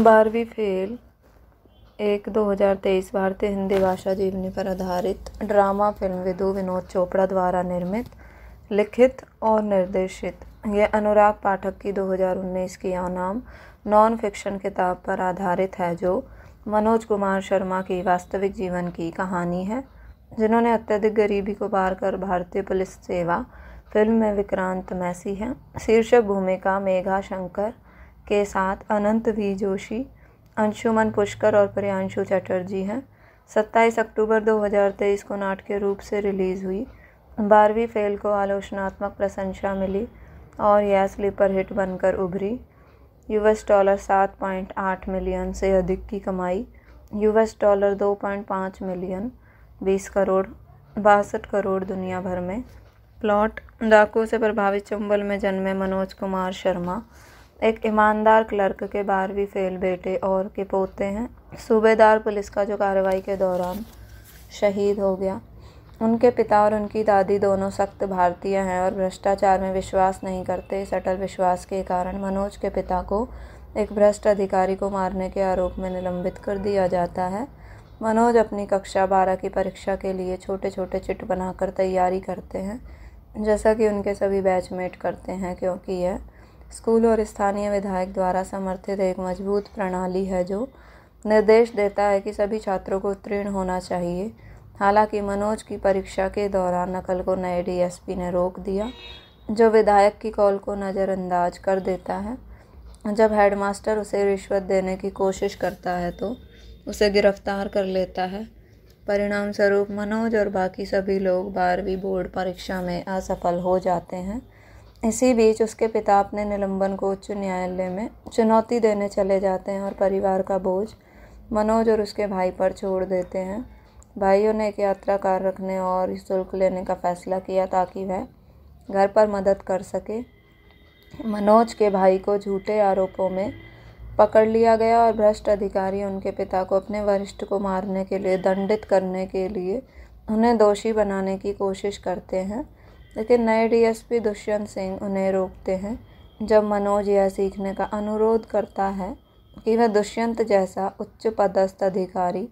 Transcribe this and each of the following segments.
बारहवीं फेल एक 2023 भारतीय हिंदी भाषा जीवनी पर आधारित ड्रामा फिल्म विदु विनोद चोपड़ा द्वारा निर्मित लिखित और निर्देशित यह अनुराग पाठक की 2019 की आनाम नॉन फिक्शन किताब पर आधारित है जो मनोज कुमार शर्मा की वास्तविक जीवन की कहानी है जिन्होंने अत्यधिक गरीबी को पार कर भारतीय पुलिस सेवा फिल्म में विक्रांत मैसी है शीर्षक भूमिका मेघा शंकर के साथ अनंत वी जोशी अंशुमन पुष्कर और प्रियांशु चटर्जी हैं 27 अक्टूबर 2023 को नाटकीय रूप से रिलीज़ हुई बारहवीं फेल को आलोचनात्मक प्रशंसा मिली और यह स्लीपर हिट बनकर उभरी यूएस डॉलर 7.8 मिलियन से अधिक की कमाई यूएस डॉलर 2.5 मिलियन 20 करोड़ बासठ करोड़ दुनिया भर में प्लॉट डाकू से प्रभावित चंबल में जन्मे मनोज कुमार शर्मा एक ईमानदार क्लर्क के बारहवीं फेल बेटे और के पोते हैं सूबेदार पुलिस का जो कार्रवाई के दौरान शहीद हो गया उनके पिता और उनकी दादी दोनों सख्त भारतीय हैं और भ्रष्टाचार में विश्वास नहीं करते इस अटल विश्वास के कारण मनोज के पिता को एक भ्रष्ट अधिकारी को मारने के आरोप में निलंबित कर दिया जाता है मनोज अपनी कक्षा बारह की परीक्षा के लिए छोटे छोटे चिट बनाकर तैयारी करते हैं जैसा कि उनके सभी बैचमेट करते हैं क्योंकि यह स्कूल और स्थानीय विधायक द्वारा समर्थित एक मजबूत प्रणाली है जो निर्देश देता है कि सभी छात्रों को उत्तीर्ण होना चाहिए हालांकि मनोज की परीक्षा के दौरान नकल को नए डीएसपी ने रोक दिया जो विधायक की कॉल को नज़रअंदाज कर देता है जब हेडमास्टर उसे रिश्वत देने की कोशिश करता है तो उसे गिरफ्तार कर लेता है परिणाम स्वरूप मनोज और बाकी सभी लोग बारहवीं बोर्ड परीक्षा में असफल हो जाते हैं इसी बीच उसके पिता अपने निलंबन को उच्च न्यायालय में चुनौती देने चले जाते हैं और परिवार का बोझ मनोज और उसके भाई पर छोड़ देते हैं भाइयों ने एक यात्रा कार रखने और शुल्क लेने का फैसला किया ताकि वह घर पर मदद कर सके मनोज के भाई को झूठे आरोपों में पकड़ लिया गया और भ्रष्ट अधिकारी उनके पिता को अपने वरिष्ठ को मारने के लिए दंडित करने के लिए उन्हें दोषी बनाने की कोशिश करते हैं लेकिन नए डीएसपी दुष्यंत सिंह उन्हें रोकते हैं जब मनोज यह सीखने का अनुरोध करता है कि वह दुष्यंत जैसा उच्च पदस्थ अधिकारी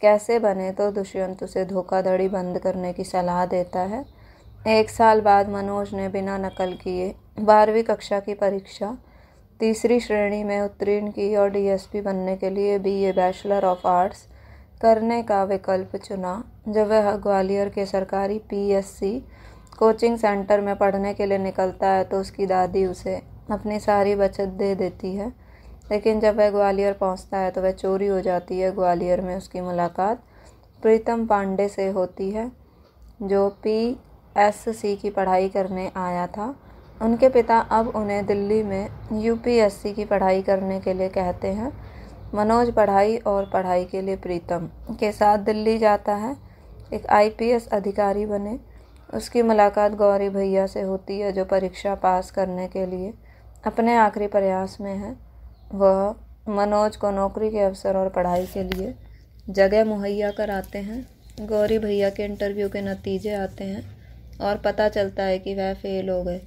कैसे बने तो दुष्यंत उसे धोखाधड़ी बंद करने की सलाह देता है एक साल बाद मनोज ने बिना नकल किए बारहवीं कक्षा की परीक्षा तीसरी श्रेणी में उत्तीर्ण की और डीएसपी बनने के लिए B A bachelor of arts करने का विकल्प चुना जब वह ग्वालियर के सरकारी पीएससी कोचिंग सेंटर में पढ़ने के लिए निकलता है तो उसकी दादी उसे अपनी सारी बचत दे देती है लेकिन जब वह ग्वालियर पहुंचता है तो वह चोरी हो जाती है ग्वालियर में उसकी मुलाकात प्रीतम पांडे से होती है जो पी एस सी की पढ़ाई करने आया था उनके पिता अब उन्हें दिल्ली में यू पी एस सी की पढ़ाई करने के लिए कहते हैं मनोज पढ़ाई और पढ़ाई के लिए प्रीतम के साथ दिल्ली जाता है एक आई पी एस अधिकारी बने उसकी मुलाकात गौरी भैया से होती है जो परीक्षा पास करने के लिए अपने आखिरी प्रयास में है वह मनोज को नौकरी के अवसर और पढ़ाई के लिए जगह मुहैया कराते हैं गौरी भैया के इंटरव्यू के नतीजे आते हैं और पता चलता है कि वह फेल हो गए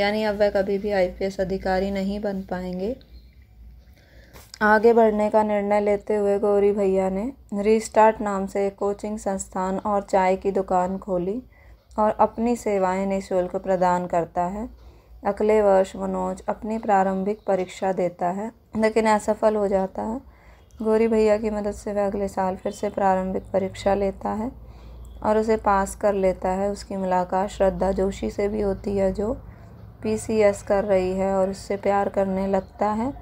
यानी अब वह कभी भी आईपीएस अधिकारी नहीं बन पाएंगे आगे बढ़ने का निर्णय लेते हुए गौरी भैया ने रीस्टार्ट नाम से एक कोचिंग संस्थान और चाय की दुकान खोली और अपनी सेवाएं निःशुल्क प्रदान करता है अगले वर्ष मनोज अपनी प्रारंभिक परीक्षा देता है लेकिन असफल हो जाता है गौरी भैया की मदद से वह अगले साल फिर से प्रारंभिक परीक्षा लेता है और उसे पास कर लेता है उसकी मुलाकात श्रद्धा जोशी से भी होती है जो पीसीएस कर रही है और उससे प्यार करने लगता है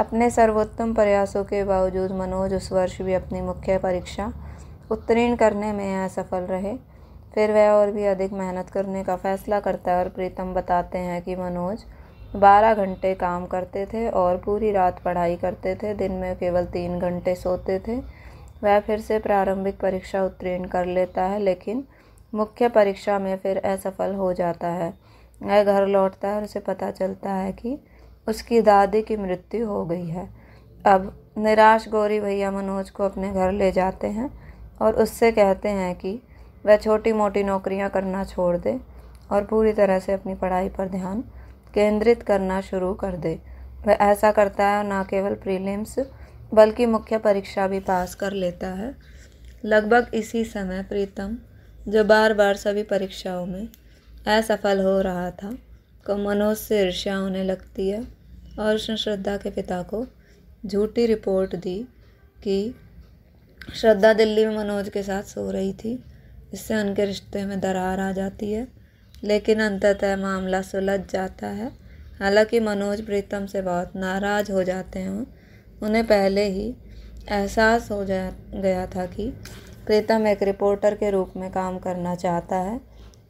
अपने सर्वोत्तम प्रयासों के बावजूद मनोज उस वर्ष भी अपनी मुख्य परीक्षा उत्तीर्ण करने में असफल रहे फिर वह और भी अधिक मेहनत करने का फ़ैसला करता है और प्रीतम बताते हैं कि मनोज बारह घंटे काम करते थे और पूरी रात पढ़ाई करते थे दिन में केवल तीन घंटे सोते थे वह फिर से प्रारंभिक परीक्षा उत्तीर्ण कर लेता है लेकिन मुख्य परीक्षा में फिर असफल हो जाता है वह घर लौटता है और उसे पता चलता है कि उसकी दादी की मृत्यु हो गई है अब निराश गौरी भैया मनोज को अपने घर ले जाते हैं और उससे कहते हैं कि वह छोटी मोटी नौकरियां करना छोड़ दे और पूरी तरह से अपनी पढ़ाई पर ध्यान केंद्रित करना शुरू कर दे वह ऐसा करता है ना केवल प्रीलिम्स बल्कि मुख्य परीक्षा भी पास कर लेता है लगभग इसी समय प्रीतम जो बार बार सभी परीक्षाओं में असफल हो रहा था को मनोज से ईर्ष्या होने लगती है और उसने श्रद्धा के पिता को झूठी रिपोर्ट दी कि श्रद्धा दिल्ली में मनोज के साथ सो रही थी इससे उनके रिश्ते में दरार आ जाती है लेकिन अंततः मामला सुलझ जाता है हालांकि मनोज प्रीतम से बहुत नाराज़ हो जाते हैं उन्हें पहले ही एहसास हो जा गया था कि प्रीतम एक रिपोर्टर के रूप में काम करना चाहता है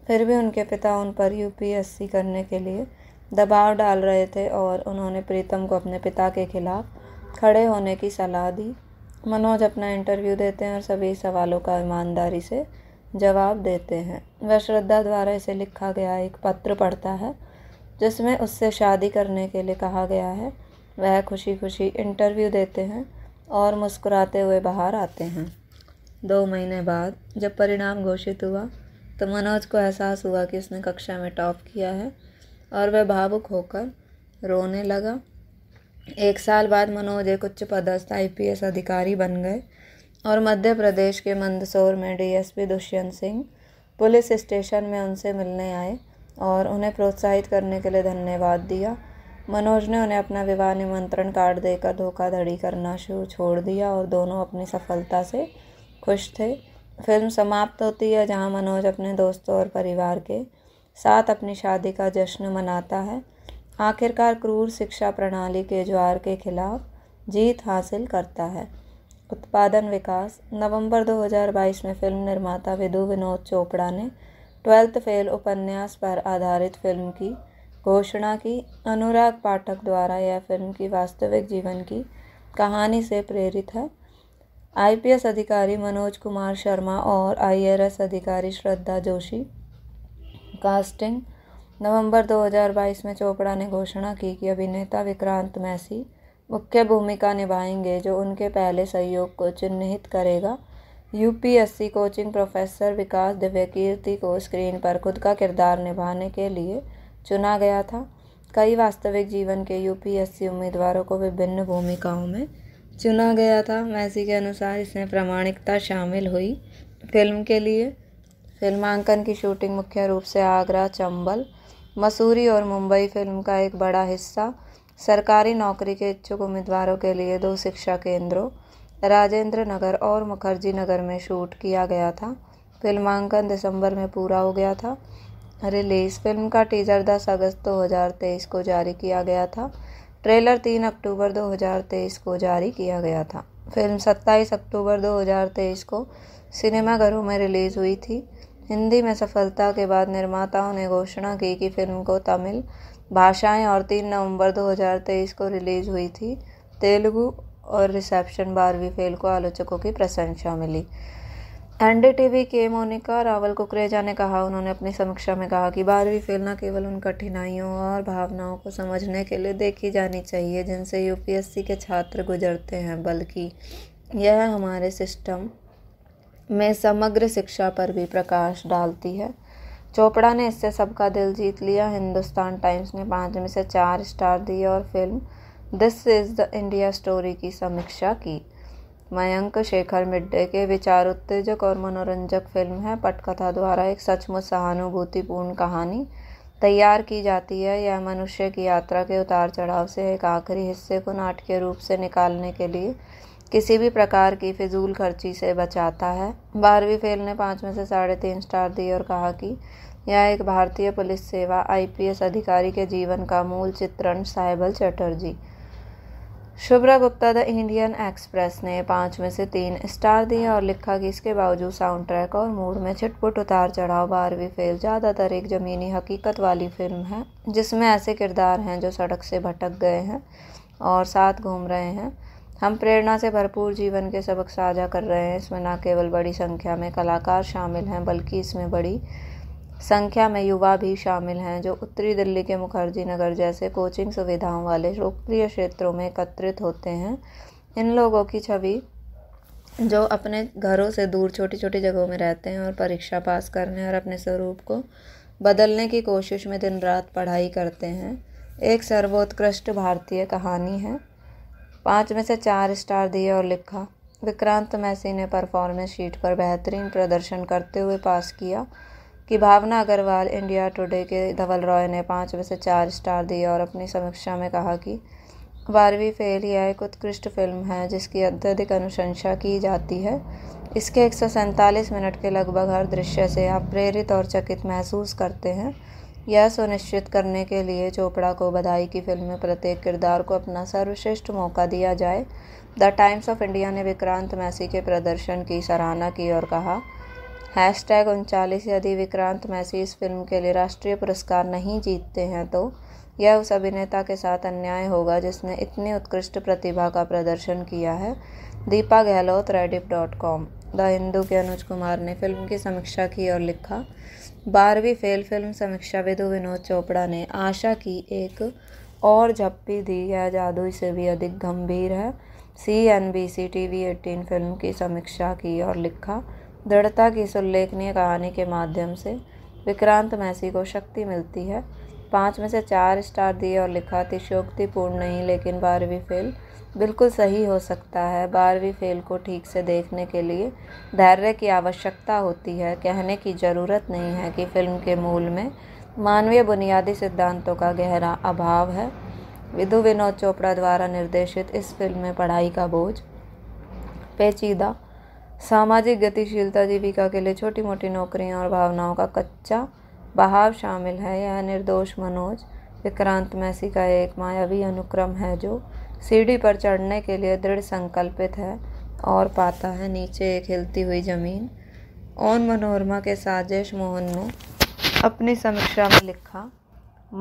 फिर भी उनके पिता उन पर यूपीएससी करने के लिए दबाव डाल रहे थे और उन्होंने प्रीतम को अपने पिता के खिलाफ खड़े होने की सलाह दी मनोज अपना इंटरव्यू देते हैं और सभी सवालों का ईमानदारी से जवाब देते हैं वह श्रद्धा द्वारा इसे लिखा गया एक पत्र पढ़ता है जिसमें उससे शादी करने के लिए कहा गया है वह खुशी खुशी इंटरव्यू देते हैं और मुस्कुराते हुए बाहर आते हैं दो महीने बाद जब परिणाम घोषित हुआ तो मनोज को एहसास हुआ कि उसने कक्षा में टॉप किया है और वह भावुक होकर रोने लगा एक साल बाद मनोज एक उच्च पदस्थ आई अधिकारी बन गए और मध्य प्रदेश के मंदसौर में DSP Dushyant Singh police station में उनसे मिलने आए और उन्हें प्रोत्साहित करने के लिए धन्यवाद दिया मनोज ने उन्हें अपना विवाह निमंत्रण कार्ड देकर धोखाधड़ी करना शुरू छोड़ दिया और दोनों अपनी सफलता से खुश थे फिल्म समाप्त होती है जहां मनोज अपने दोस्तों और परिवार के साथ अपनी शादी का जश्न मनाता है आखिरकार क्रूर शिक्षा प्रणाली के ज्वार के खिलाफ जीत हासिल करता है उत्पादन विकास नवंबर 2022 में फिल्म निर्माता विधु विनोद चोपड़ा ने ट्वेल्थ फेल उपन्यास पर आधारित फिल्म की घोषणा की अनुराग पाठक द्वारा यह फिल्म की वास्तविक जीवन की कहानी से प्रेरित है आईपीएस अधिकारी मनोज कुमार शर्मा और आईआरएस अधिकारी श्रद्धा जोशी कास्टिंग नवंबर 2022 में चोपड़ा ने घोषणा की कि अभिनेता विक्रांत मैसी मुख्य भूमिका निभाएंगे जो उनके पहले सहयोग को चिन्हित करेगा UPSC coaching professor Vikas Divyakirti को स्क्रीन पर खुद का किरदार निभाने के लिए चुना गया था कई वास्तविक जीवन के यूपीएससी उम्मीदवारों को विभिन्न भूमिकाओं में चुना गया था मैसी के अनुसार इसमें प्रामाणिकता शामिल हुई फिल्म के लिए फिल्मांकन की शूटिंग मुख्य रूप से आगरा चंबल मसूरी और मुंबई फिल्म का एक बड़ा हिस्सा सरकारी नौकरी के इच्छुक उम्मीदवारों के लिए दो शिक्षा केंद्रों राजेंद्र नगर और मुखर्जी नगर में शूट किया गया था फिल्मांकन दिसंबर में पूरा हो गया था रिलीज़ फिल्म का टीजर 10 अगस्त 2023 को जारी किया गया था ट्रेलर 3 अक्टूबर 2023 को जारी किया गया था फिल्म 27 अक्टूबर 2023 को सिनेमाघरों में रिलीज़ हुई थी हिंदी में सफलता के बाद निर्माताओं ने घोषणा की कि फिल्म को तमिल भाषाएँ और तीन नवंबर दो हज़ार तेईस को रिलीज़ हुई थी तेलुगु और रिसेप्शन बारहवीं फेल को आलोचकों की प्रशंसा मिली एन डी टी वी के मोनिका रावल कुकरेजा ने कहा उन्होंने अपनी समीक्षा में कहा कि बारहवीं फेल न केवल उन कठिनाइयों और भावनाओं को समझने के लिए देखी जानी चाहिए जिनसे यू पी एस सी के छात्र गुजरते हैं बल्कि यह हमारे सिस्टम में समग्र शिक्षा पर भी प्रकाश डालती है चोपड़ा ने इससे सबका दिल जीत लिया हिंदुस्तान टाइम्स ने पाँच में से चार स्टार दिए और film this is the India story की समीक्षा की मयंक शेखर मिड्डे के विचार उत्तेजक और मनोरंजक फिल्म है पटकथा द्वारा एक सचमुच सहानुभूतिपूर्ण कहानी तैयार की जाती है यह मनुष्य की यात्रा के उतार चढ़ाव से एक आखिरी हिस्से को नाटकीय रूप से निकालने के लिए किसी भी प्रकार की फिजूल खर्ची से बचाता है बारहवीं फेल ने पाँच में से साढ़े तीन स्टार दिए और कहा कि यह एक भारतीय पुलिस सेवा आईपीएस अधिकारी के जीवन का मूल चित्रण Saibal Chatterjee Shubhra Gupta the Indian Express ने पाँच में से तीन स्टार दिए और लिखा कि इसके बावजूद साउंड ट्रैक और मूड में छिटपुट उतार चढ़ाव बारहवीं फेल ज़्यादातर एक ज़मीनी हकीकत वाली फिल्म है जिसमें ऐसे किरदार हैं जो सड़क से भटक गए हैं और साथ घूम रहे हैं हम प्रेरणा से भरपूर जीवन के सबक साझा कर रहे हैं इसमें न केवल बड़ी संख्या में कलाकार शामिल हैं बल्कि इसमें बड़ी संख्या में युवा भी शामिल हैं जो उत्तरी दिल्ली के मुखर्जी नगर जैसे कोचिंग सुविधाओं वाले लोकप्रिय क्षेत्रों में एकत्रित होते हैं इन लोगों की छवि जो अपने घरों से दूर छोटी छोटी जगहों में रहते हैं और परीक्षा पास करने और अपने स्वरूप को बदलने की कोशिश में दिन रात पढ़ाई करते हैं एक सर्वोत्कृष्ट भारतीय कहानी है पाँच में से चार स्टार दिए और लिखा विक्रांत मैसी ने परफॉर्मेंस शीट पर बेहतरीन प्रदर्शन करते हुए पास किया कि भावना अग्रवाल इंडिया टुडे के धवल रॉय ने पाँच में से चार स्टार दिए और अपनी समीक्षा में कहा कि बारहवीं फेल यह एक उत्कृष्ट फिल्म है जिसकी अत्यधिक अनुशंसा की जाती है इसके एक मिनट के लगभग हर दृश्य से आप प्रेरित और चकित महसूस करते हैं यह सुनिश्चित करने के लिए चोपड़ा को बधाई की फिल्म में प्रत्येक किरदार को अपना सर्वश्रेष्ठ मौका दिया जाए द टाइम्स ऑफ इंडिया ने विक्रांत मैसी के प्रदर्शन की सराहना की और कहा हैश टैग उनचालीस यदि विक्रांत मैसी इस फिल्म के लिए राष्ट्रीय पुरस्कार नहीं जीतते हैं तो यह उस अभिनेता के साथ अन्याय होगा जिसने इतनी उत्कृष्ट प्रतिभा का प्रदर्शन किया है Deepa Gehlot Rediff dot com the Hindu के अनुज कुमार ने फिल्म की समीक्षा की और लिखा बारहवीं फेल फिल्म समीक्षाविद विनोद चोपड़ा ने आशा की एक और झप्पी दी है जादू से भी अधिक गंभीर है C N B C T V eighteen film की समीक्षा की और लिखा दृढ़ता की इस उल्लेखनीय कहानी के माध्यम से विक्रांत मैसी को शक्ति मिलती है पाँच में से चार स्टार दिए और लिखा अतिशोक्तिपूर्ण नहीं लेकिन बारहवीं फेल बिल्कुल सही हो सकता है बारहवीं फेल को ठीक से देखने के लिए धैर्य की आवश्यकता होती है कहने की ज़रूरत नहीं है कि फिल्म के मूल में मानवीय बुनियादी सिद्धांतों का गहरा अभाव है विधु विनोद चोपड़ा द्वारा निर्देशित इस फिल्म में पढ़ाई का बोझ पेचीदा सामाजिक गतिशीलता जीविका के लिए छोटी मोटी नौकरियों और भावनाओं का कच्चा बहाव शामिल है यह निर्दोष मनोज विक्रांत मैसी का एक मायावी अनुक्रम है जो सीढ़ी पर चढ़ने के लिए दृढ़ संकल्पित है और पाता है नीचे एक हिलती हुई ज़मीन ओन मनोरमा के साजिश मोहन ने अपनी समीक्षा में लिखा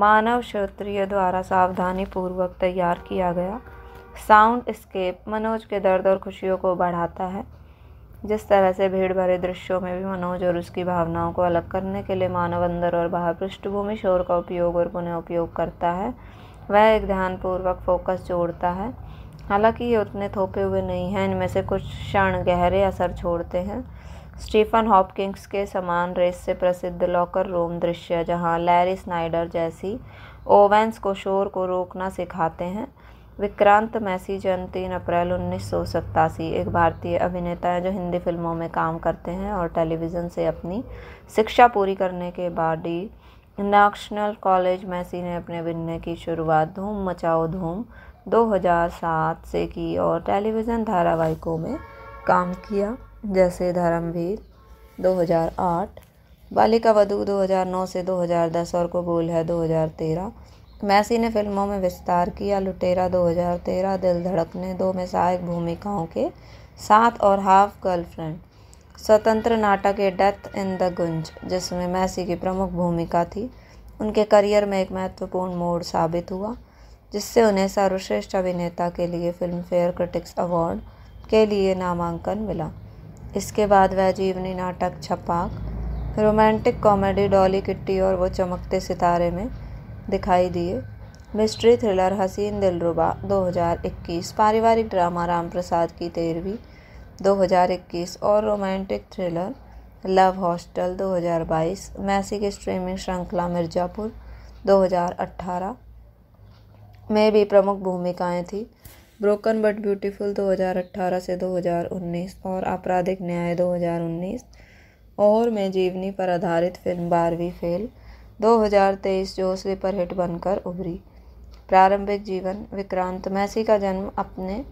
मानव क्षेत्रीय द्वारा सावधानी पूर्वक तैयार किया गया साउंड स्केप मनोज के दर्द और खुशियों को बढ़ाता है जिस तरह से भीड़ भरे दृश्यों में भी मनोज और उसकी भावनाओं को अलग करने के लिए मानव अंदर और बाहर पृष्ठभूमि शोर का उपयोग और पुनः उपयोग करता है वह एक ध्यानपूर्वक फोकस जोड़ता है हालांकि ये उतने थोपे हुए नहीं हैं इनमें से कुछ क्षण गहरे असर छोड़ते हैं स्टीफन हॉपकिंग्स के समान रेस से प्रसिद्ध लॉकर रूम दृश्य जहां लैरी स्नाइडर जैसी ओवेंस को शोर को रोकना सिखाते हैं विक्रांत मैसी जन्म तीन अप्रैल उन्नीस एक भारतीय अभिनेता है जो हिंदी फिल्मों में काम करते हैं और टेलीविज़न से अपनी शिक्षा पूरी करने के बाद ही नेशनल कॉलेज मैसी ने अपने अभिनय की शुरुआत धूम मचाओ धूम 2007 से की और टेलीविज़न धारावाहिकों में काम किया जैसे धर्मवीर 2008 बालिका वधु 2009 से 2010 और कबूल है 2013 मैसी ने फिल्मों में विस्तार किया लुटेरा 2013 दिल धड़कने दो में सहायक भूमिकाओं के साथ और हाफ गर्लफ्रेंड स्वतंत्र नाटक ए डेथ इन द गुंज जिसमें मैसी की प्रमुख भूमिका थी उनके करियर में एक महत्वपूर्ण मोड़ साबित हुआ जिससे उन्हें सर्वश्रेष्ठ अभिनेता के लिए फिल्म फेयर क्रिटिक्स अवार्ड के लिए नामांकन मिला इसके बाद वह जीवनी नाटक Chhapaak romantic comedy Dolly kitty और वो चमकते सितारे में दिखाई दिए मिस्ट्री थ्रिलर हसीन दिलरुबा 2021 पारिवारिक ड्रामा राम प्रसाद की तेरहवीं 2021 और romantic thriller love hostel 2022 Massey की स्ट्रीमिंग श्रृंखला मिर्ज़ापुर 2018 में भी प्रमुख भूमिकाएं थी ब्रोकन बट ब्यूटीफुल 2018 से 2019 और आपराधिक न्याय 2019 और में जीवनी पर आधारित फिल्म बारहवीं फेल 2023 जो स्लीपर हिट बनकर उभरी प्रारंभिक जीवन विक्रांत मैसी का जन्म अपने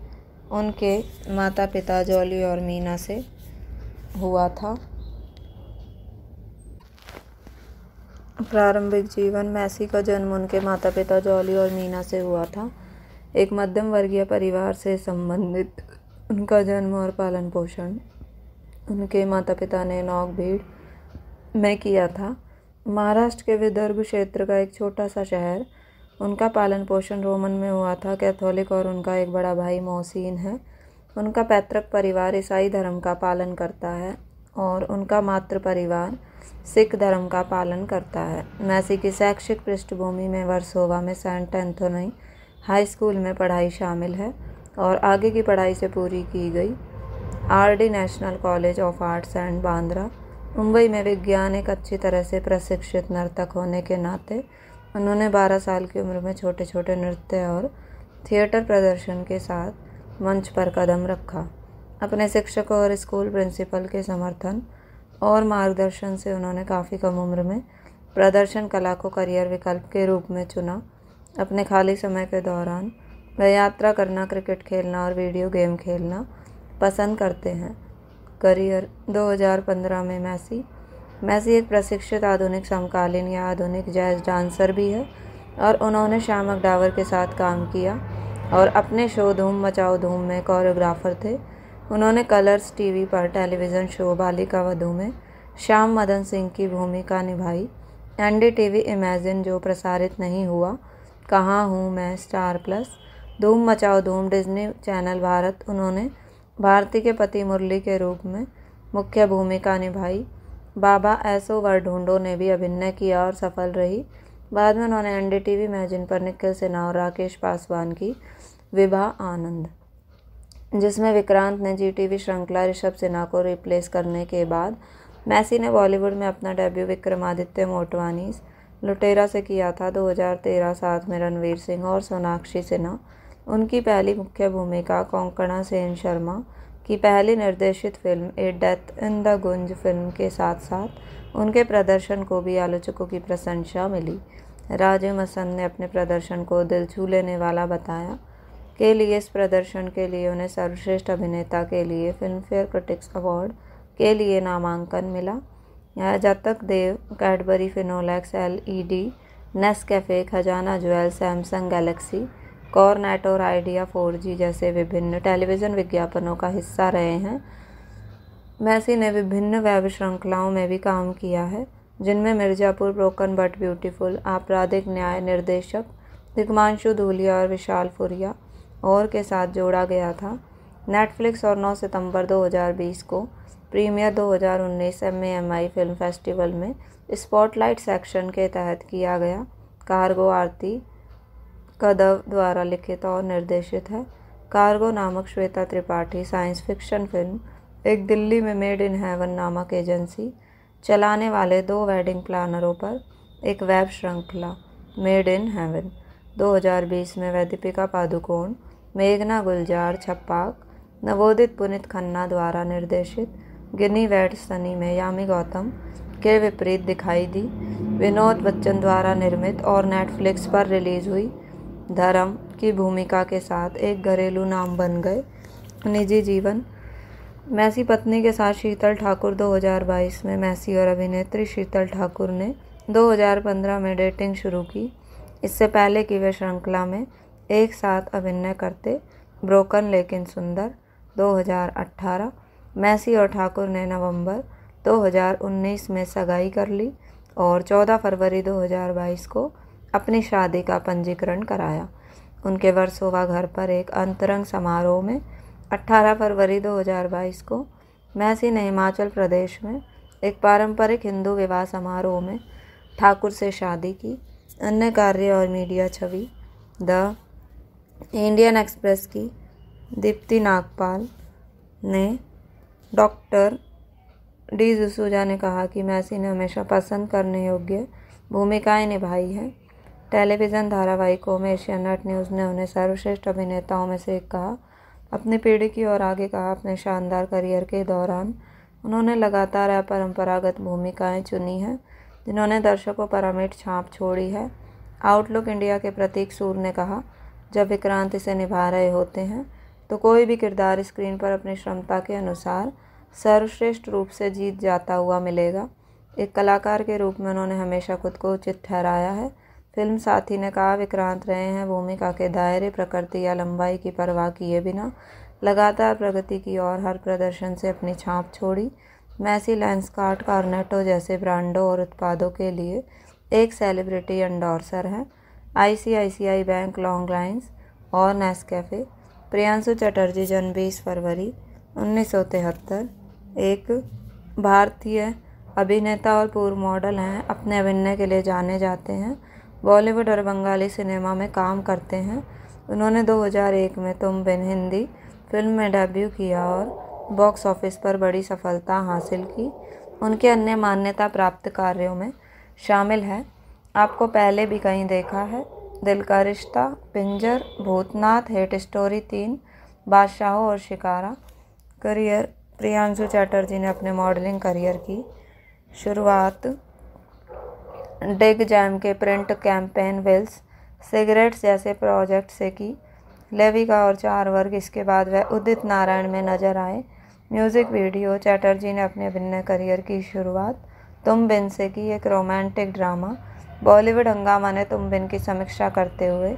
उनके माता पिता जॉली और मीना से हुआ था प्रारंभिक जीवन मैसी का जन्म उनके माता पिता जॉली और मीना से हुआ था एक मध्यम वर्गीय परिवार से संबंधित उनका जन्म और पालन पोषण उनके माता पिता ने नौक भीड़ में किया था महाराष्ट्र के विदर्भ क्षेत्र का एक छोटा सा शहर उनका पालन पोषण रोमन में हुआ था कैथोलिक और उनका एक बड़ा भाई मोहसिन है उनका पैतृक परिवार ईसाई धर्म का पालन करता है और उनका मातृ परिवार सिख धर्म का पालन करता है मैसी की शैक्षिक पृष्ठभूमि में वर्सोवा में सेंट एंथोनी हाई स्कूल में पढ़ाई शामिल है और आगे की पढ़ाई से पूरी की गई R D national college of arts and Bandra Mumbai में विज्ञान एक अच्छी तरह से प्रशिक्षित नर्तक होने के नाते उन्होंने 12 साल की उम्र में छोटे छोटे नृत्य और थिएटर प्रदर्शन के साथ मंच पर कदम रखा अपने शिक्षकों और स्कूल प्रिंसिपल के समर्थन और मार्गदर्शन से उन्होंने काफ़ी कम उम्र में प्रदर्शन कला को करियर विकल्प के रूप में चुना अपने खाली समय के दौरान वह यात्रा करना क्रिकेट खेलना और वीडियो गेम खेलना पसंद करते हैं करियर 2015 में मैसी मैसी एक प्रशिक्षित आधुनिक समकालीन या आधुनिक जैज़ डांसर भी है और उन्होंने श्यामक डावर के साथ काम किया और अपने शो धूम मचाओ धूम में कोरियोग्राफर थे उन्होंने कलर्स टीवी पर टेलीविज़न शो बालिका वधू में श्याम मदन सिंह की भूमिका निभाई N D T V imagine जो प्रसारित नहीं हुआ कहाँ हूँ मैं स्टार प्लस धूम मचाओ धूम डिज्नी चैनल भारत उन्होंने भारती के पति मुरली के रूप में मुख्य भूमिका निभाई बाबा एसओ वरढूंढो ने भी अभिनय किया और सफल रही बाद में उन्होंने एन टी मैजिन पर निखिल सिन्हा और राकेश पासवान की विभा आनंद जिसमें विक्रांत ने जी टी श्रृंखला ऋषभ सिन्हा को रिप्लेस करने के बाद मैसी ने बॉलीवुड में अपना डेब्यू विक्रमादित्य मोटवानी लुटेरा से किया था 2013 साथ में रणवीर सिंह और सोनाक्षी सिन्हा उनकी पहली मुख्य भूमिका कोंकणा सेन शर्मा की पहली निर्देशित film a death in the Gunj film के साथ साथ उनके प्रदर्शन को भी आलोचकों की प्रशंसा मिली राजीव मसंद ने अपने प्रदर्शन को दिल छू लेने वाला बताया के लिए इस प्रदर्शन के लिए उन्हें सर्वश्रेष्ठ अभिनेता के लिए फिल्मफेयर क्रिटिक्स अवार्ड के लिए नामांकन मिला जतक देव Cadbury फिनोलैक्स L E D Nescafe Khazana jewel Samsung Galaxy कॉरनेट और आइडिया फोर जी जैसे विभिन्न टेलीविज़न विज्ञापनों का हिस्सा रहे हैं मैसी ने विभिन्न वेब श्रृंखलाओं में भी काम किया है जिनमें मिर्ज़ापुर ब्रोकन बट ब्यूटीफुल आपराधिक न्याय निर्देशक दिग्मांशु धूलिया और विशाल फुरिया और के साथ जोड़ा गया था नेटफ्लिक्स और 9 सितंबर 2020 को प्रीमियर 2019 हज़ार फिल्म फेस्टिवल में स्पॉटलाइट सेक्शन के तहत किया गया कार्गो आरती कदव द्वारा लिखित और निर्देशित है कार्गो नामक Shweta Tripathi science fiction film एक दिल्ली में मेड इन हेवन नामक एजेंसी चलाने वाले दो वेडिंग प्लानरों पर एक वेब श्रृंखला मेड इन हेवन 2020 में वैदिपिका पादुकोण मेघना गुलजार छप्पाक नवोदित पुनित खन्ना द्वारा निर्देशित गिनी वेड सनी में यामी गौतम के विपरीत दिखाई दी विनोद बच्चन द्वारा निर्मित और नेटफ्लिक्स पर रिलीज हुई धर्म की भूमिका के साथ एक घरेलू नाम बन गए निजी जीवन मैसी पत्नी के साथ शीतल ठाकुर 2022 में मैसी और अभिनेत्री शीतल ठाकुर ने 2015 में डेटिंग शुरू की इससे पहले कि वे श्रृंखला में एक साथ अभिनय करते ब्रोकन लेकिन सुंदर 2018 मैसी और ठाकुर ने नवंबर 2019 में सगाई कर ली और 14 फरवरी 2022 को अपनी शादी का पंजीकरण कराया उनके वर्सोवा घर पर एक अंतरंग समारोह में 18 फरवरी 2022 को मैसी ने हिमाचल प्रदेश में एक पारंपरिक हिंदू विवाह समारोह में ठाकुर से शादी की अन्य कार्य और मीडिया छवि द इंडियन एक्सप्रेस की दीप्ति नागपाल ने डॉक्टर डी जसूजा ने कहा कि मैसी ने हमेशा पसंद करने योग्य भूमिकाएं निभाई हैं टेलीविज़न धारावाहिकों में एशियानेट न्यूज़ ने उन्हें सर्वश्रेष्ठ अभिनेताओं में से एक कहा अपनी पीढ़ी की ओर आगे कहा अपने शानदार करियर के दौरान उन्होंने लगातार अपरंपरागत भूमिकाएँ चुनी हैं जिन्होंने दर्शकों पर अमिट छाप छोड़ी है आउटलुक इंडिया के प्रतीक सूर ने कहा जब विक्रांत इसे निभा रहे होते हैं तो कोई भी किरदार स्क्रीन पर अपनी क्षमता के अनुसार सर्वश्रेष्ठ रूप से जीत जाता हुआ मिलेगा एक कलाकार के रूप में उन्होंने हमेशा खुद को उचित ठहराया है फिल्म साथी ने कहा विक्रांत रहे हैं भूमिका के दायरे प्रकृति या लंबाई की परवाह किए बिना लगातार प्रगति की ओर हर प्रदर्शन से अपनी छाप छोड़ी मैसी लैंसकार्ट कार्नेटो जैसे ब्रांडों और उत्पादों के लिए एक सेलिब्रिटी एंडोर्सर हैं आईसीआईसीआई बैंक लॉन्ग लाइन्स और नेस्कैफ़े प्रियांशु चटर्जी जन्म बीस फरवरी उन्नीस सौ तिहत्तर एक भारतीय अभिनेता और पूर्व मॉडल हैं अपने अभिनय के लिए जाने जाते हैं बॉलीवुड और बंगाली सिनेमा में काम करते हैं उन्होंने 2001 में तुम बिन हिंदी फिल्म में डेब्यू किया और बॉक्स ऑफिस पर बड़ी सफलता हासिल की उनके अन्य मान्यता प्राप्त कार्यों में शामिल है आपको पहले भी कहीं देखा है दिल का रिश्ता पिंजर भूतनाथ हेट स्टोरी तीन बादशाह और शिकारा करियर प्रियांशु चैटर्जी ने अपने मॉडलिंग करियर की शुरुआत डिग जैम के प्रिंट कैंपेन विल्स सिगरेट्स जैसे प्रोजेक्ट से की लेवी का और चार वर्ग इसके बाद वह उदित नारायण में नजर आए म्यूज़िक वीडियो चैटर्जी ने अपने अभिनय करियर की शुरुआत तुम बिन से की एक रोमांटिक ड्रामा बॉलीवुड हंगामा ने तुम बिन की समीक्षा करते हुए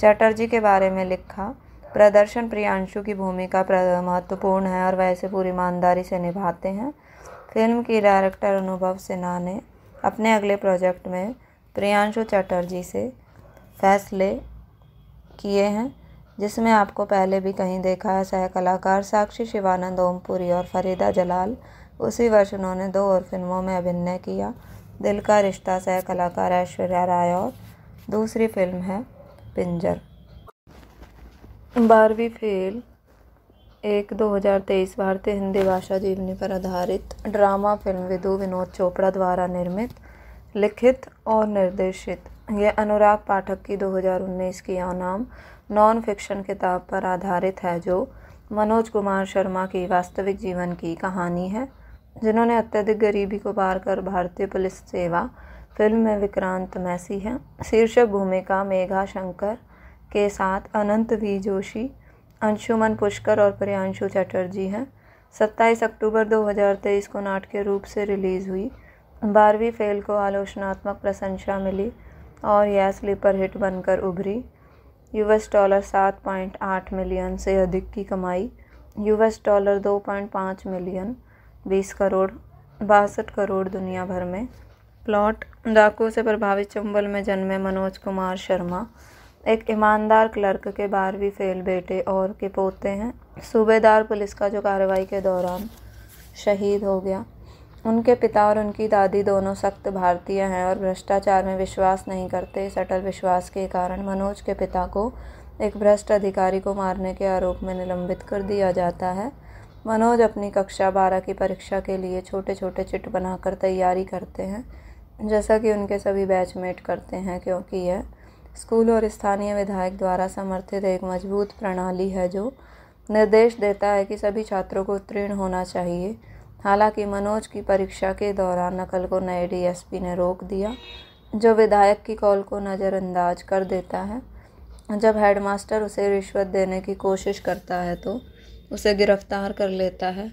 चैटर्जी के बारे में लिखा प्रदर्शन प्रियांशु की भूमिका महत्वपूर्ण है और वह इसे पूरी ईमानदारी से निभाते हैं फिल्म की डायरेक्टर अनुभव सिन्हा ने अपने अगले प्रोजेक्ट में प्रियांशु चटर्जी से फैसले किए हैं जिसमें आपको पहले भी कहीं देखा है सह कलाकार साक्षी शिवानंद ओमपुरी और फरीदा जलाल उसी वर्ष उन्होंने दो और फिल्मों में अभिनय किया दिल का रिश्ता सह कलाकार ऐश्वर्या राय और दूसरी फिल्म है पिंजर बारहवीं फेल एक 2023 भारतीय हिंदी भाषा जीवनी पर आधारित ड्रामा फिल्म विदु विनोद चोपड़ा द्वारा निर्मित लिखित और निर्देशित यह अनुराग पाठक की 2019 की आनाम नॉन फिक्शन किताब पर आधारित है जो मनोज कुमार शर्मा की वास्तविक जीवन की कहानी है जिन्होंने अत्यधिक गरीबी को पार कर भारतीय पुलिस सेवा फिल्म में विक्रांत मैसी है शीर्षक भूमिका मेघा शंकर के साथ अनंत वी जोशी अंशुमन पुष्कर और प्रियांशु चटर्जी हैं 27 अक्टूबर 2023 को नाटकीय रूप से रिलीज़ हुई बारहवीं फेल को आलोचनात्मक प्रशंसा मिली और यह स्लीपर हिट बनकर उभरी यूएस डॉलर सात पॉइंट आठ मिलियन से अधिक की कमाई यूएस डॉलर दो पॉइंट पाँच मिलियन बीस करोड़ बासठ करोड़ दुनिया भर में प्लॉट डाकू से प्रभावित चंबल में जन्मे मनोज कुमार शर्मा एक ईमानदार क्लर्क के बारहवीं फेल बेटे और के पोते हैं सूबेदार पुलिस का जो कार्रवाई के दौरान शहीद हो गया उनके पिता और उनकी दादी दोनों सख्त भारतीय हैं और भ्रष्टाचार में विश्वास नहीं करते इस अटल विश्वास के कारण मनोज के पिता को एक भ्रष्ट अधिकारी को मारने के आरोप में निलंबित कर दिया जाता है मनोज अपनी कक्षा बारह की परीक्षा के लिए छोटे छोटे चिट बनाकर तैयारी करते हैं जैसा कि उनके सभी बैचमेट करते हैं क्योंकि यह स्कूल और स्थानीय विधायक द्वारा समर्थित एक मजबूत प्रणाली है जो निर्देश देता है कि सभी छात्रों को उत्तीर्ण होना चाहिए हालांकि मनोज की परीक्षा के दौरान नकल को नए डीएसपी ने रोक दिया जो विधायक की कॉल को नज़रअंदाज कर देता है जब हेडमास्टर उसे रिश्वत देने की कोशिश करता है तो उसे गिरफ्तार कर लेता है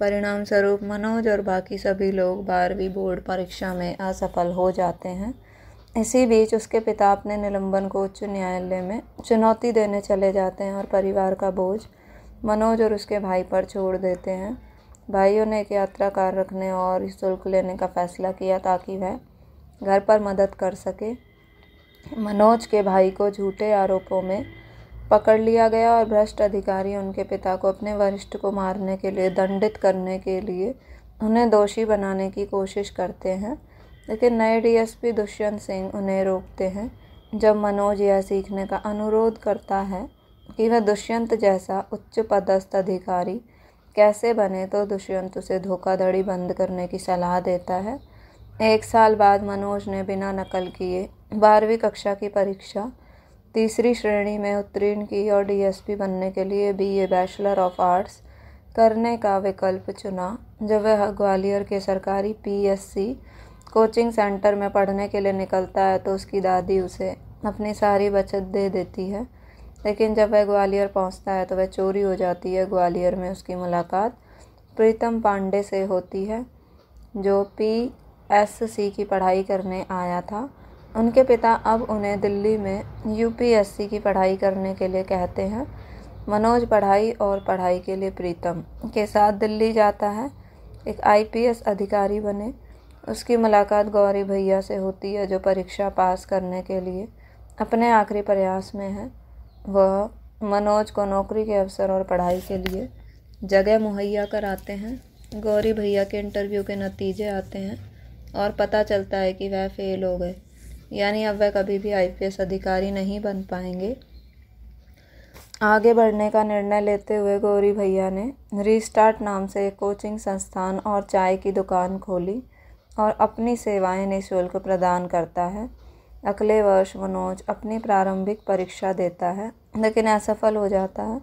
परिणाम स्वरूप मनोज और बाकी सभी लोग बारहवीं बोर्ड परीक्षा में असफल हो जाते हैं इसी बीच उसके पिता अपने निलंबन को उच्च न्यायालय में चुनौती देने चले जाते हैं और परिवार का बोझ मनोज और उसके भाई पर छोड़ देते हैं भाइयों ने एक यात्रा कार रखने और शुल्क लेने का फैसला किया ताकि वह घर पर मदद कर सके मनोज के भाई को झूठे आरोपों में पकड़ लिया गया और भ्रष्ट अधिकारी उनके पिता को अपने वरिष्ठ को मारने के लिए दंडित करने के लिए उन्हें दोषी बनाने की कोशिश करते हैं लेकिन नए डीएसपी दुष्यंत सिंह उन्हें रोकते हैं जब मनोज यह सीखने का अनुरोध करता है कि वह दुष्यंत जैसा उच्च पदस्थ अधिकारी कैसे बने तो दुष्यंत उसे धोखाधड़ी बंद करने की सलाह देता है एक साल बाद मनोज ने बिना नकल किए बारहवीं कक्षा की परीक्षा तीसरी श्रेणी में उत्तीर्ण की और डीएसपी बनने के लिए B A bachelor of arts करने का विकल्प चुना जब वह ग्वालियर के सरकारी पीएससी कोचिंग सेंटर में पढ़ने के लिए निकलता है तो उसकी दादी उसे अपनी सारी बचत दे देती है लेकिन जब वह ग्वालियर पहुंचता है तो वह चोरी हो जाती है ग्वालियर में उसकी मुलाकात प्रीतम पांडे से होती है जो पी एस सी की पढ़ाई करने आया था उनके पिता अब उन्हें दिल्ली में यू पी एस सी की पढ़ाई करने के लिए कहते हैं मनोज पढ़ाई और पढ़ाई के लिए प्रीतम के साथ दिल्ली जाता है एक आई पी एस अधिकारी बने उसकी मुलाकात गौरी भैया से होती है जो परीक्षा पास करने के लिए अपने आखिरी प्रयास में है वह मनोज को नौकरी के अवसर और पढ़ाई के लिए जगह मुहैया कराते हैं गौरी भैया के इंटरव्यू के नतीजे आते हैं और पता चलता है कि वह फेल हो गए यानी अब वह कभी भी आई अधिकारी नहीं बन पाएंगे आगे बढ़ने का निर्णय लेते हुए गौरी भैया ने रीस्टार्ट नाम से एक कोचिंग संस्थान और चाय की दुकान खोली और अपनी सेवाएं निःशुल्क प्रदान करता है अगले वर्ष मनोज अपनी प्रारंभिक परीक्षा देता है लेकिन असफल हो जाता है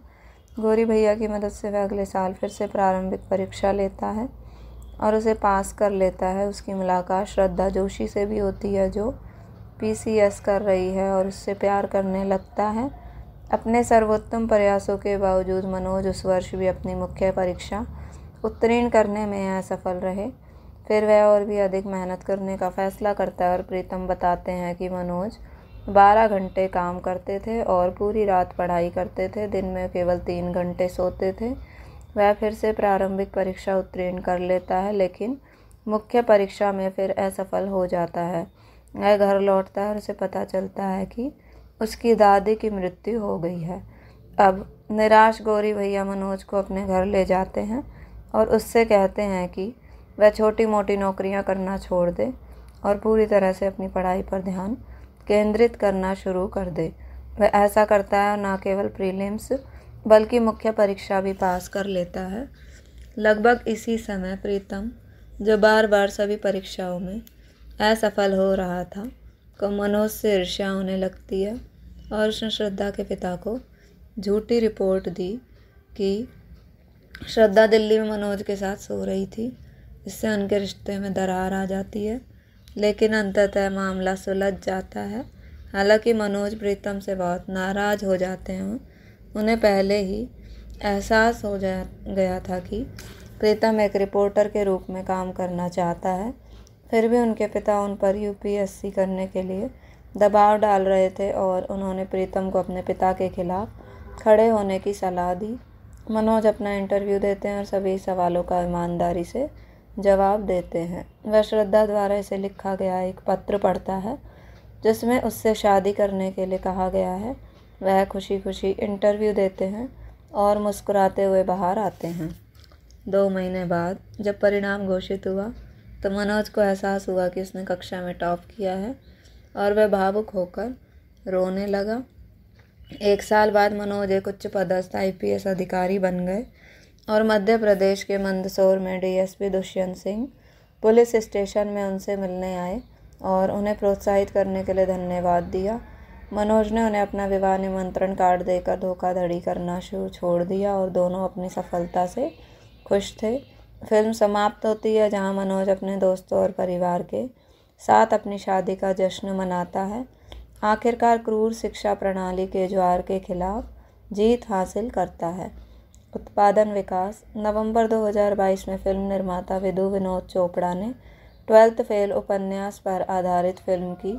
गौरी भैया की मदद से वह अगले साल फिर से प्रारंभिक परीक्षा लेता है और उसे पास कर लेता है उसकी मुलाकात श्रद्धा जोशी से भी होती है जो पीसीएस कर रही है और उससे प्यार करने लगता है अपने सर्वोत्तम प्रयासों के बावजूद मनोज उस वर्ष भी अपनी मुख्य परीक्षा उत्तीर्ण करने में असफल रहे फिर वह और भी अधिक मेहनत करने का फ़ैसला करता है और प्रीतम बताते हैं कि मनोज बारह घंटे काम करते थे और पूरी रात पढ़ाई करते थे दिन में केवल तीन घंटे सोते थे वह फिर से प्रारंभिक परीक्षा उत्तीर्ण कर लेता है लेकिन मुख्य परीक्षा में फिर असफल हो जाता है वह घर लौटता है और उसे पता चलता है कि उसकी दादी की मृत्यु हो गई है अब निराश गौरी भैया मनोज को अपने घर ले जाते हैं और उससे कहते हैं कि वह छोटी मोटी नौकरियां करना छोड़ दे और पूरी तरह से अपनी पढ़ाई पर ध्यान केंद्रित करना शुरू कर दे वह ऐसा करता है ना केवल प्रीलिम्स बल्कि मुख्य परीक्षा भी पास कर लेता है लगभग इसी समय प्रीतम जो बार बार सभी परीक्षाओं में असफल हो रहा था को मनोज से ईर्ष्या होने लगती है और उसने श्रद्धा के पिता को झूठी रिपोर्ट दी कि श्रद्धा दिल्ली में मनोज के साथ सो रही थी इससे उनके रिश्ते में दरार आ जाती है लेकिन अंततः मामला सुलझ जाता है हालांकि मनोज प्रीतम से बहुत नाराज़ हो जाते हैं उन्हें पहले ही एहसास हो जा गया था कि प्रीतम एक रिपोर्टर के रूप में काम करना चाहता है फिर भी उनके पिता उन पर यूपीएससी करने के लिए दबाव डाल रहे थे और उन्होंने प्रीतम को अपने पिता के खिलाफ खड़े होने की सलाह दी मनोज अपना इंटरव्यू देते हैं और सभी सवालों का ईमानदारी से जवाब देते हैं वह श्रद्धा द्वारा इसे लिखा गया एक पत्र पढ़ता है जिसमें उससे शादी करने के लिए कहा गया है वह खुशी खुशी इंटरव्यू देते हैं और मुस्कुराते हुए बाहर आते हैं दो महीने बाद जब परिणाम घोषित हुआ तो मनोज को एहसास हुआ कि उसने कक्षा में टॉप किया है और वह भावुक होकर रोने लगा एक साल बाद मनोज एक उच्च पदस्थ आई अधिकारी बन गए और मध्य प्रदेश के मंदसौर में DSP Dushyant Singh police station में उनसे मिलने आए और उन्हें प्रोत्साहित करने के लिए धन्यवाद दिया मनोज ने उन्हें अपना विवाह निमंत्रण कार्ड देकर धोखाधड़ी करना शुरू छोड़ दिया और दोनों अपनी सफलता से खुश थे फिल्म समाप्त होती है जहां मनोज अपने दोस्तों और परिवार के साथ अपनी शादी का जश्न मनाता है आखिरकार क्रूर शिक्षा प्रणाली के ज्वार के खिलाफ जीत हासिल करता है उत्पादन विकास नवंबर 2022 में फिल्म निर्माता विदु विनोद चोपड़ा ने ट्वेल्थ फेल उपन्यास पर आधारित फिल्म की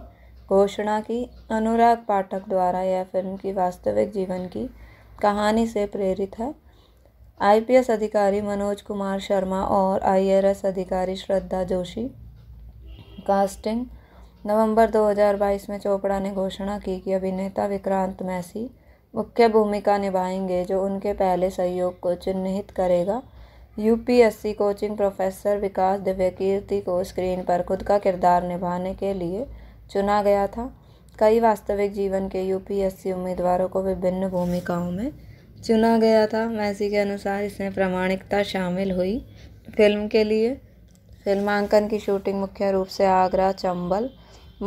घोषणा की अनुराग पाठक द्वारा यह फिल्म की वास्तविक जीवन की कहानी से प्रेरित है आईपीएस अधिकारी मनोज कुमार शर्मा और आईआरएस अधिकारी श्रद्धा जोशी कास्टिंग नवंबर 2022 में चोपड़ा ने घोषणा की कि अभिनेता विक्रांत मैसी मुख्य भूमिका निभाएंगे जो उनके पहले सहयोग को चिन्हित करेगा UPSC coaching professor Vikas Divyakirti को स्क्रीन पर खुद का किरदार निभाने के लिए चुना गया था कई वास्तविक जीवन के यूपीएससी उम्मीदवारों को विभिन्न भूमिकाओं में चुना गया था मैसी के अनुसार इसमें प्रामाणिकता शामिल हुई फिल्म के लिए फिल्मांकन की शूटिंग मुख्य रूप से आगरा चंबल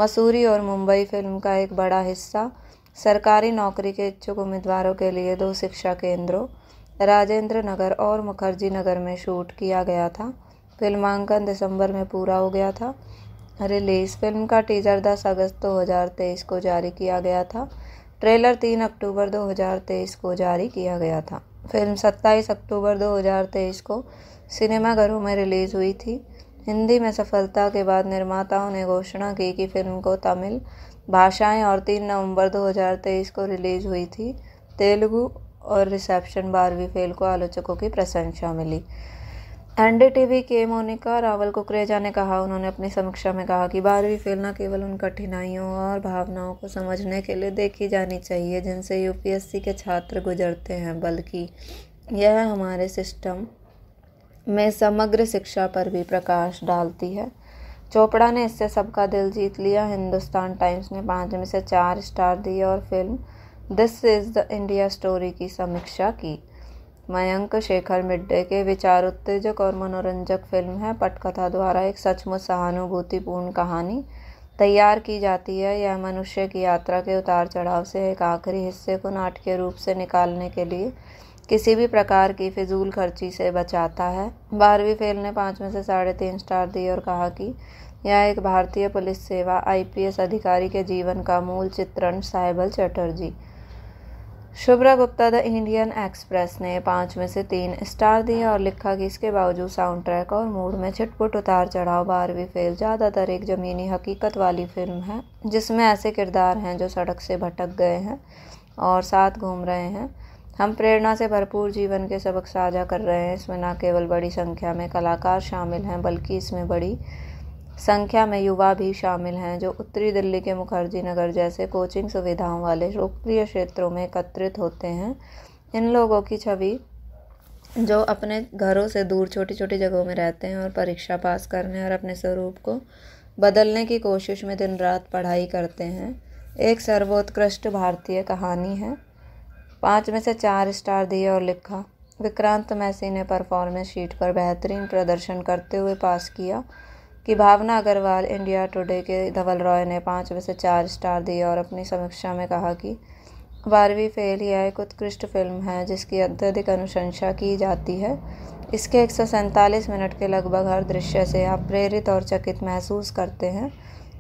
मसूरी और मुंबई फिल्म का एक बड़ा हिस्सा सरकारी नौकरी के इच्छुक उम्मीदवारों के लिए दो शिक्षा केंद्रों राजेंद्र नगर और मुखर्जी नगर में शूट किया गया था फिल्मांकन दिसंबर में पूरा हो गया था रिलीज़ फिल्म का टीजर 10 अगस्त 2023 को जारी किया गया था ट्रेलर 3 अक्टूबर 2023 को जारी किया गया था फिल्म 27 अक्टूबर 2023 को सिनेमाघरों में रिलीज़ हुई थी हिंदी में सफलता के बाद निर्माताओं ने घोषणा की कि फिल्म को तमिल भाषाएँ और तीन नवंबर दो हज़ार तेईस को रिलीज़ हुई थी तेलुगु और रिसेप्शन बारहवीं फेल को आलोचकों की प्रशंसा मिली एन डी टी वी के मोनिका रावल कुकरेजा ने कहा उन्होंने अपनी समीक्षा में कहा कि बारहवीं फेल न केवल उन कठिनाइयों और भावनाओं को समझने के लिए देखी जानी चाहिए जिनसे यूपीएससी के छात्र गुजरते हैं बल्कि यह हमारे सिस्टम में समग्र शिक्षा पर भी प्रकाश डालती है चोपड़ा ने इससे सबका दिल जीत लिया हिंदुस्तान टाइम्स ने पाँच में से चार स्टार दिए और film this is the India story की समीक्षा की मयंक शेखर मिड्डे के विचार उत्तेजक और मनोरंजक फिल्म है पटकथा द्वारा एक सचमुच सहानुभूतिपूर्ण कहानी तैयार की जाती है यह मनुष्य की यात्रा के उतार चढ़ाव से एक आखिरी हिस्से को नाटकीय रूप से निकालने के लिए किसी भी प्रकार की फिजूल खर्ची से बचाता है बारहवीं फेल ने पाँच में से साढ़े तीन स्टार दिए और कहा कि यह एक भारतीय पुलिस सेवा आईपीएस अधिकारी के जीवन का मूल चित्रण Saibal Chatterjee Shubhra Gupta the Indian Express ने पाँच में से तीन स्टार दिए और लिखा कि इसके बावजूद साउंड ट्रैक और मूड में छिटपुट उतार चढ़ाव बारहवीं फेल ज़्यादातर एक ज़मीनी हकीकत वाली फिल्म है जिसमें ऐसे किरदार हैं जो सड़क से भटक गए हैं और साथ घूम रहे हैं हम प्रेरणा से भरपूर जीवन के सबक साझा कर रहे हैं इसमें न केवल बड़ी संख्या में कलाकार शामिल हैं बल्कि इसमें बड़ी संख्या में युवा भी शामिल हैं जो उत्तरी दिल्ली के मुखर्जी नगर जैसे कोचिंग सुविधाओं वाले लोकप्रिय क्षेत्रों में एकत्रित होते हैं इन लोगों की छवि जो अपने घरों से दूर छोटी छोटी जगहों में रहते हैं और परीक्षा पास करने और अपने स्वरूप को बदलने की कोशिश में दिन रात पढ़ाई करते हैं एक सर्वोत्कृष्ट भारतीय कहानी है पाँच में से चार स्टार दिए और लिखा विक्रांत मैसी ने परफॉर्मेंस शीट पर बेहतरीन प्रदर्शन करते हुए पास किया कि भावना अग्रवाल इंडिया टुडे के धवल रॉय ने पाँच में से चार स्टार दिए और अपनी समीक्षा में कहा कि बारहवीं फेल यह एक उत्कृष्ट फिल्म है जिसकी अत्यधिक अनुशंसा की जाती है इसके एक मिनट के लगभग हर दृश्य से आप प्रेरित और चकित महसूस करते हैं